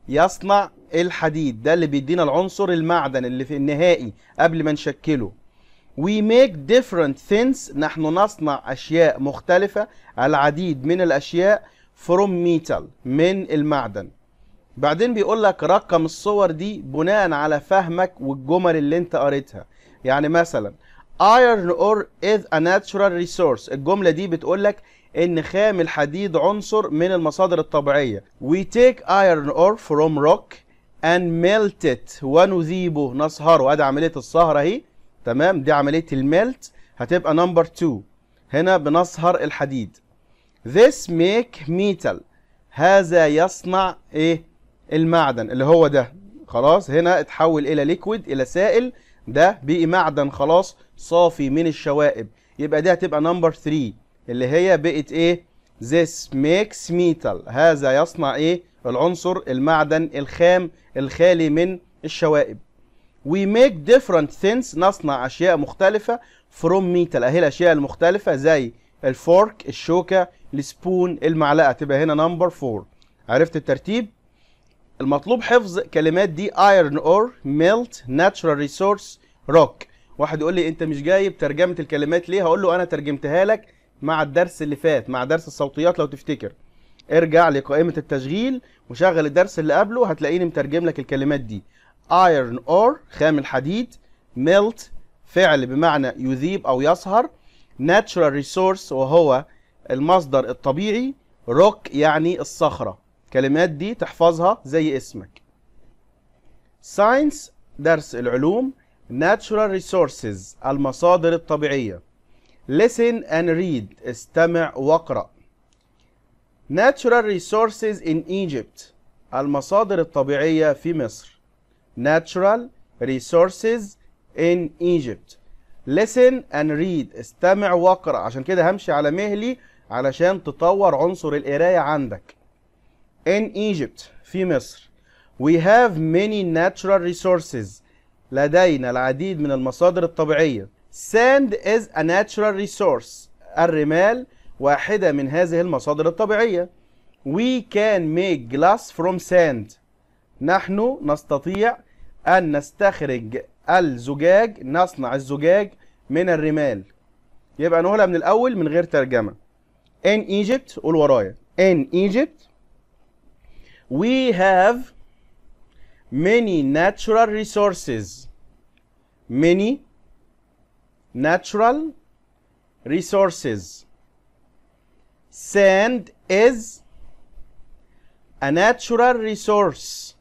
يصنع الحديد ده اللي بيدينا العنصر المعدن اللي في النهائي قبل ما نشكله We make different things نحن نصنع أشياء مختلفة العديد من الأشياء from metal من المعدن بعدين بيقول لك رقم الصور دي بناء على فهمك والجمل اللي انت قريتها يعني مثلا iron ore is a natural resource الجملة دي بتقول لك ان خام الحديد عنصر من المصادر الطبيعية we take iron ore from rock and melt it ونذيبه نصهره ادي عملية الصهر اهي تمام دي عملية الميلت هتبقى نمبر 2 هنا بنصهر الحديد this make metal هذا يصنع ايه المعدن اللي هو ده خلاص هنا اتحول الى ليكويد الى سائل ده بقي معدن خلاص صافي من الشوائب يبقى دي هتبقى نمبر 3 اللي هي بقت ايه this makes metal هذا يصنع ايه العنصر المعدن الخام الخالي من الشوائب we make different things نصنع اشياء مختلفه from metal اهي الاشياء المختلفه زي الفورك الشوكه السبون المعلقه تبقى هنا نمبر 4 عرفت الترتيب المطلوب حفظ كلمات دي ايرن اور ميلت ناتشورال ريسورس روك واحد يقول لي انت مش جايب ترجمه الكلمات ليه هقول له انا ترجمتها لك مع الدرس اللي فات مع درس الصوتيات لو تفتكر ارجع لقائمه التشغيل وشغل الدرس اللي قبله هتلاقيني مترجم لك الكلمات دي ايرن اور خام الحديد ميلت فعل بمعنى يذيب او يصهر ناتشورال ريسورس وهو المصدر الطبيعي روك يعني الصخره الكلمات دي تحفظها زي اسمك ساينس درس العلوم natural resources المصادر الطبيعية listen and read استمع واقرأ natural resources in Egypt المصادر الطبيعية في مصر natural resources in Egypt listen and read استمع واقرأ عشان كده همشي على مهلي علشان تطور عنصر القراية عندك in Egypt في مصر we have many natural resources لدينا العديد من المصادر الطبيعية sand is a natural resource الرمال واحدة من هذه المصادر الطبيعية we can make glass from sand نحن نستطيع أن نستخرج الزجاج نصنع الزجاج من الرمال يبقى نقولها من الأول من غير ترجمة in Egypt قول ورايا in Egypt we have many natural resources many natural resources sand is a natural resource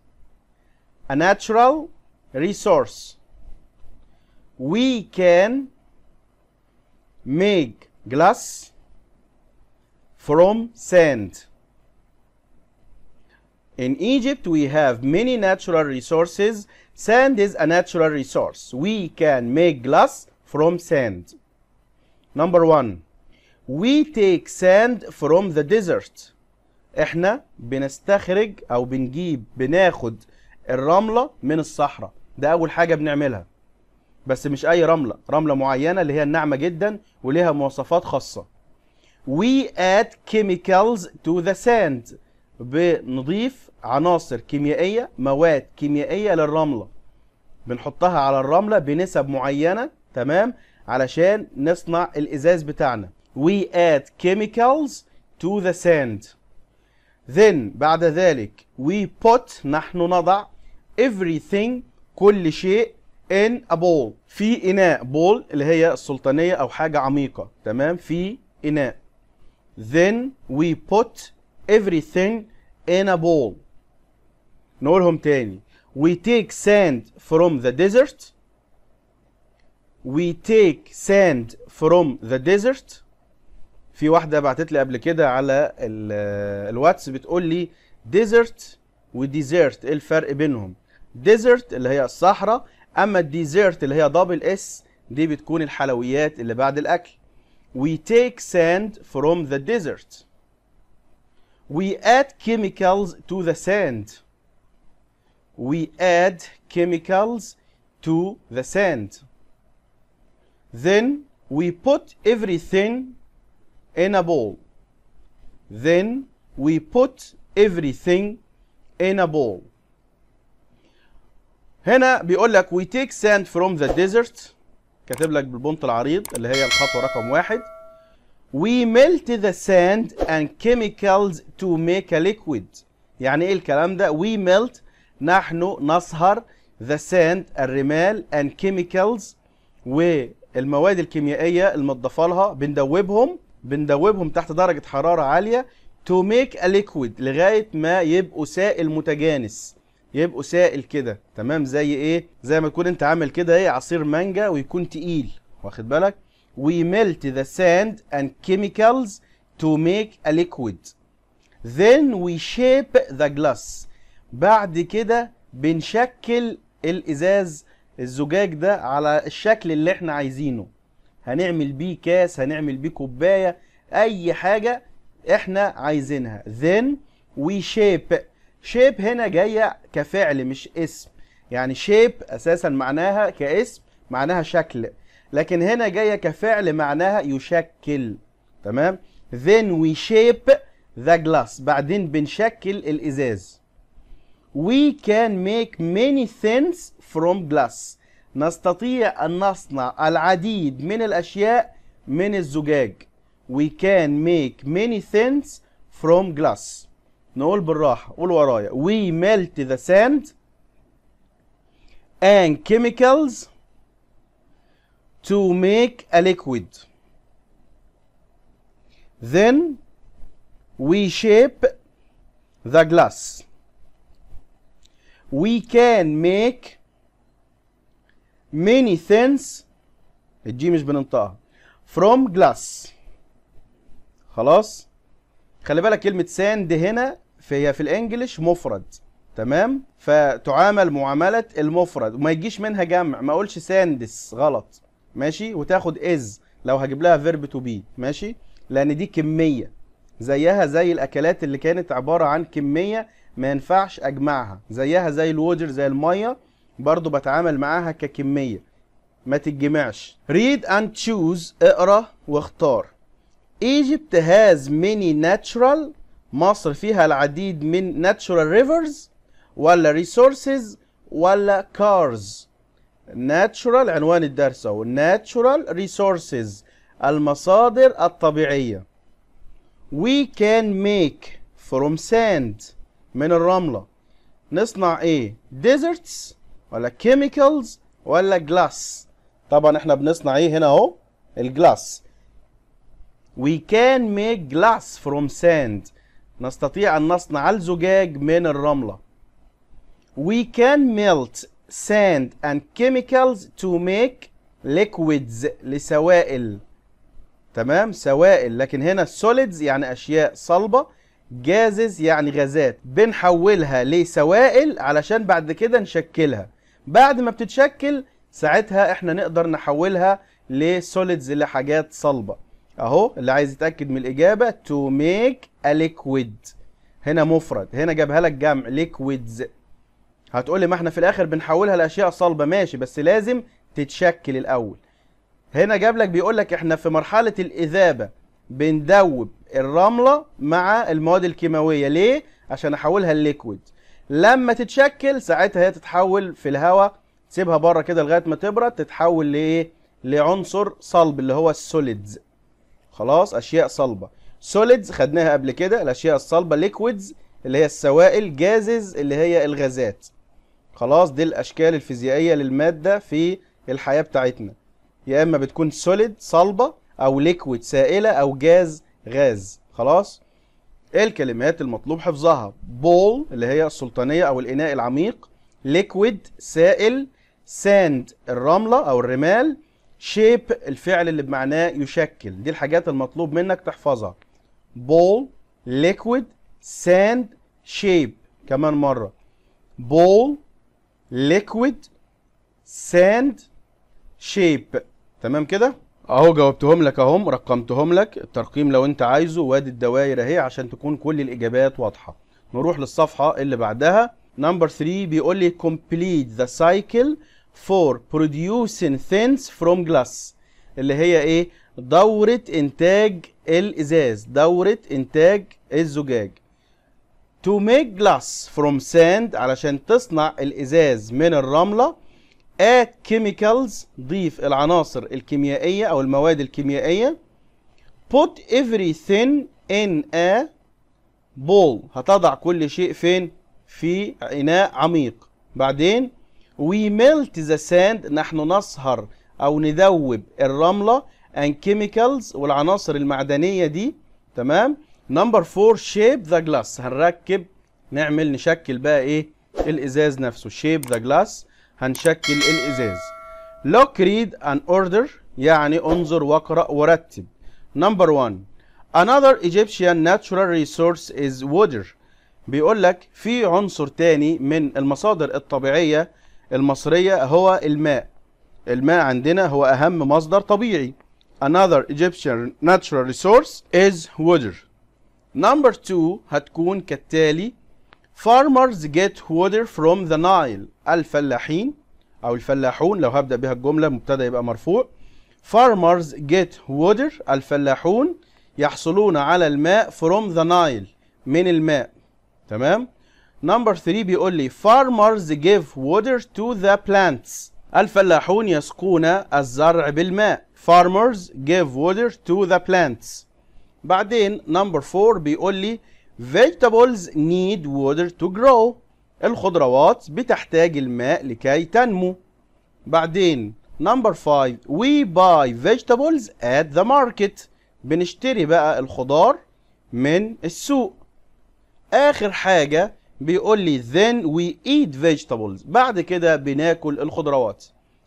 a natural resource we can make glass from sand in Egypt, we have many natural resources. Sand is a natural resource. We can make glass from sand. Number one, we take sand from the desert. احنا بنستخرج او بنجيب بناخد الرملة من الصحراء ده اول حاجة بنعملها بس مش اي رملة رملة معينة اللي هي ناعمة جدا وليها مواصفات خاصة We add chemicals to the sand بنضيف عناصر كيميائيه مواد كيميائيه للرمله بنحطها على الرمله بنسب معينه تمام علشان نصنع الازاز بتاعنا we add chemicals to the sand then بعد ذلك we put نحن نضع everything كل شيء in a bowl في اناء بول اللي هي السلطانيه او حاجه عميقه تمام في اناء then we put everything in a bowl نقولهم تاني we take sand from the desert we take sand from the desert في واحدة بعتت لي قبل كده على آه، الواتس بتقول لي desert وديزيرت ايه الفرق بينهم desert اللي هي الصحراء اما الديزيرت اللي هي دبل اس دي بتكون الحلويات اللي بعد الاكل we take sand from the desert we add chemicals to the sand we add chemicals to the sand then we put everything in a bowl then we put everything in a bowl هنا بيقول لك we take sand from the desert كاتب لك بالبنط العريض اللي هي الخطوه رقم واحد We melt the sand and chemicals to make a liquid يعني ايه الكلام ده We melt نحن نصهر the sand الرمال and chemicals والمواد الكيميائية المضافة لها بندوبهم بندوبهم تحت درجة حرارة عالية to make a liquid لغاية ما يبقوا سائل متجانس يبقوا سائل كده تمام زي ايه زي ما تكون انت عامل كده ايه عصير مانجا ويكون تقيل واخد بالك we melt the sand and chemicals to make a liquid then we shape the glass بعد كده بنشكل الازاز الزجاج ده على الشكل اللي احنا عايزينه هنعمل بيه كاس هنعمل بيه كوبايه اي حاجه احنا عايزينها then we shape shape هنا جايه كفعل مش اسم يعني shape اساسا معناها كاسم معناها شكل لكن هنا جايه كفعل معناها يشكل تمام then we shape the glass بعدين بنشكل الازاز we can make many things from glass نستطيع أن نصنع العديد من الأشياء من الزجاج we can make many things from glass نقول بالراحة قول ورايا we melt the sand and chemicals to make a liquid. Then we shape the glass. We can make many things الجيم مش بننطقها from glass خلاص خلي بالك كلمة ساند هنا فهي في الانجليش مفرد تمام فتعامل معاملة المفرد وما يجيش منها جمع ما اقولش ساندس غلط ماشي وتاخد از لو هجيب لها فيرب تو بي ماشي لان دي كميه زيها زي الاكلات اللي كانت عباره عن كميه ما ينفعش اجمعها زيها زي الوجر زي الميه برضو بتعامل معاها ككميه ما تتجمعش read and choose اقرا واختار Egypt has many natural مصر فيها العديد من natural rivers ولا resources ولا cars ناتشورال عنوان الدرس اهو ناتشورال ريسورسز المصادر الطبيعية we can make from sand من الرملة نصنع ايه deserts ولا chemicals ولا glass طبعا احنا بنصنع ايه هنا اهو الجلاس we can make glass from sand نستطيع ان نصنع الزجاج من الرملة we can melt sand and chemicals to make liquids لسوائل تمام سوائل لكن هنا solids يعني أشياء صلبة gases يعني غازات بنحولها لسوائل علشان بعد كده نشكلها بعد ما بتتشكل ساعتها احنا نقدر نحولها لسوليدز لحاجات صلبة اهو اللي عايز يتأكد من الإجابة to make a liquid هنا مفرد هنا جابها لك جمع liquids هتقولي ما احنا في الاخر بنحولها لاشياء صلبه ماشي بس لازم تتشكل الاول هنا جاب لك بيقول لك احنا في مرحله الاذابه بندوب الرمله مع المواد الكيماويه ليه عشان احولها لليكويد لما تتشكل ساعتها هي تتحول في الهواء تسيبها بره كده لغايه ما تبرد تتحول لايه لعنصر صلب اللي هو السوليدز خلاص اشياء صلبه سوليدز خدناها قبل كده الاشياء الصلبه ليكويدز اللي هي السوائل جازز اللي هي الغازات خلاص دي الاشكال الفيزيائيه للماده في الحياه بتاعتنا يا اما بتكون سوليد صلبه او ليكويد سائله او جاز غاز خلاص ايه الكلمات المطلوب حفظها بول اللي هي السلطانيه او الاناء العميق ليكويد سائل ساند الرمله او الرمال شيب الفعل اللي بمعناه يشكل دي الحاجات المطلوب منك تحفظها بول ليكويد ساند شيب كمان مره بول liquid sand شيب تمام كده اهو جاوبتهم لك اهم رقمتهم لك الترقيم لو انت عايزه وادي الدوائر اهي عشان تكون كل الاجابات واضحه نروح للصفحه اللي بعدها نمبر 3 بيقول لي complete the cycle for producing thins from glass اللي هي ايه دوره انتاج الازاز دوره انتاج الزجاج to make glass from sand علشان تصنع الإزاز من الرملة add chemicals ضيف العناصر الكيميائية أو المواد الكيميائية put everything in a bowl هتضع كل شيء فين في إناء عميق بعدين we melt the sand نحن نصهر أو نذوب الرملة and chemicals والعناصر المعدنية دي تمام نمبر فور شيب ذا جلاس هنركب نعمل نشكل بقى ايه الازاز نفسه شيب ذا جلاس هنشكل الازاز لوك ريد ان اوردر يعني انظر واقرا ورتب نمبر 1 another Egyptian natural resource is water بيقول لك في عنصر تاني من المصادر الطبيعيه المصريه هو الماء الماء عندنا هو اهم مصدر طبيعي another Egyptian natural resource is water Number two هتكون كالتالي Farmers get water from the Nile الفلاحين أو الفلاحون لو هبدأ بها الجملة مبتدأ يبقى مرفوع Farmers get water الفلاحون يحصلون على الماء from the Nile من الماء تمام نمبر 3 بيقول لي farmers give water to the plants الفلاحون يسقون الزرع بالماء farmers give water to the plants بعدين نمبر 4 بيقول لي vegetables need water to grow الخضروات بتحتاج الماء لكي تنمو بعدين نمبر 5 we buy vegetables at the market بنشتري بقى الخضار من السوق اخر حاجه بيقول لي then we eat vegetables بعد كده بناكل الخضروات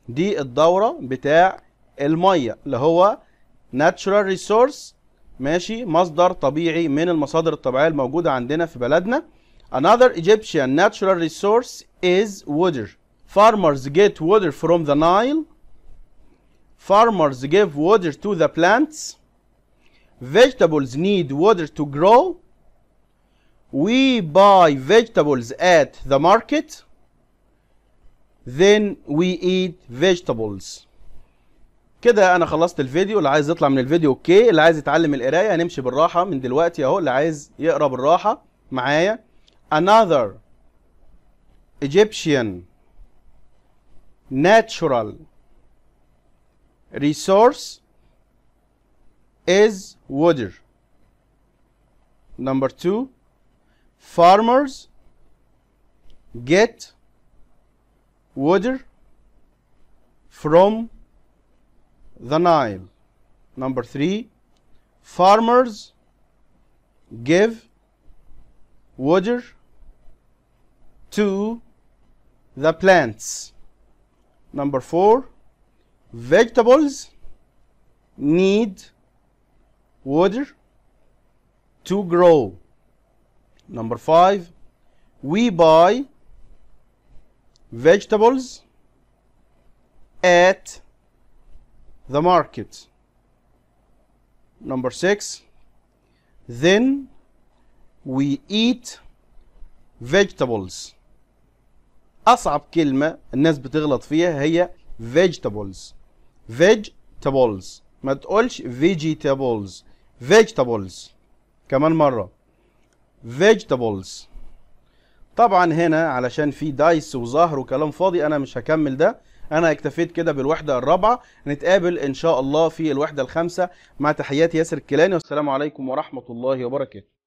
دي الدوره بتاع الميه اللي هو natural resource ماشي مصدر طبيعي من المصادر الطبيعيه الموجوده عندنا في بلدنا Another Egyptian natural resource is water. Farmers get water from the Nile. Farmers give water to the plants. Vegetables need water to grow. We buy vegetables at the market. Then we eat vegetables. كده انا خلصت الفيديو اللي عايز يطلع من الفيديو اوكي اللي عايز يتعلم القرايه هنمشي بالراحه من دلوقتي اهو اللي عايز يقرا بالراحه معايا another Egyptian natural resource is water number 2 farmers get water from the Nile. Number three, farmers give water to the plants. Number four, vegetables need water to grow. Number five, we buy vegetables at the market number six, then we eat vegetables اصعب كلمه الناس بتغلط فيها هي vegetables vegetables ما تقولش vegetables vegetables كمان مره vegetables طبعا هنا علشان في دايس وظهر وكلام فاضي انا مش هكمل ده انا اكتفيت كده بالوحده الرابعه نتقابل ان شاء الله في الوحده الخامسه مع تحيات ياسر الكيلاني والسلام عليكم ورحمه الله وبركاته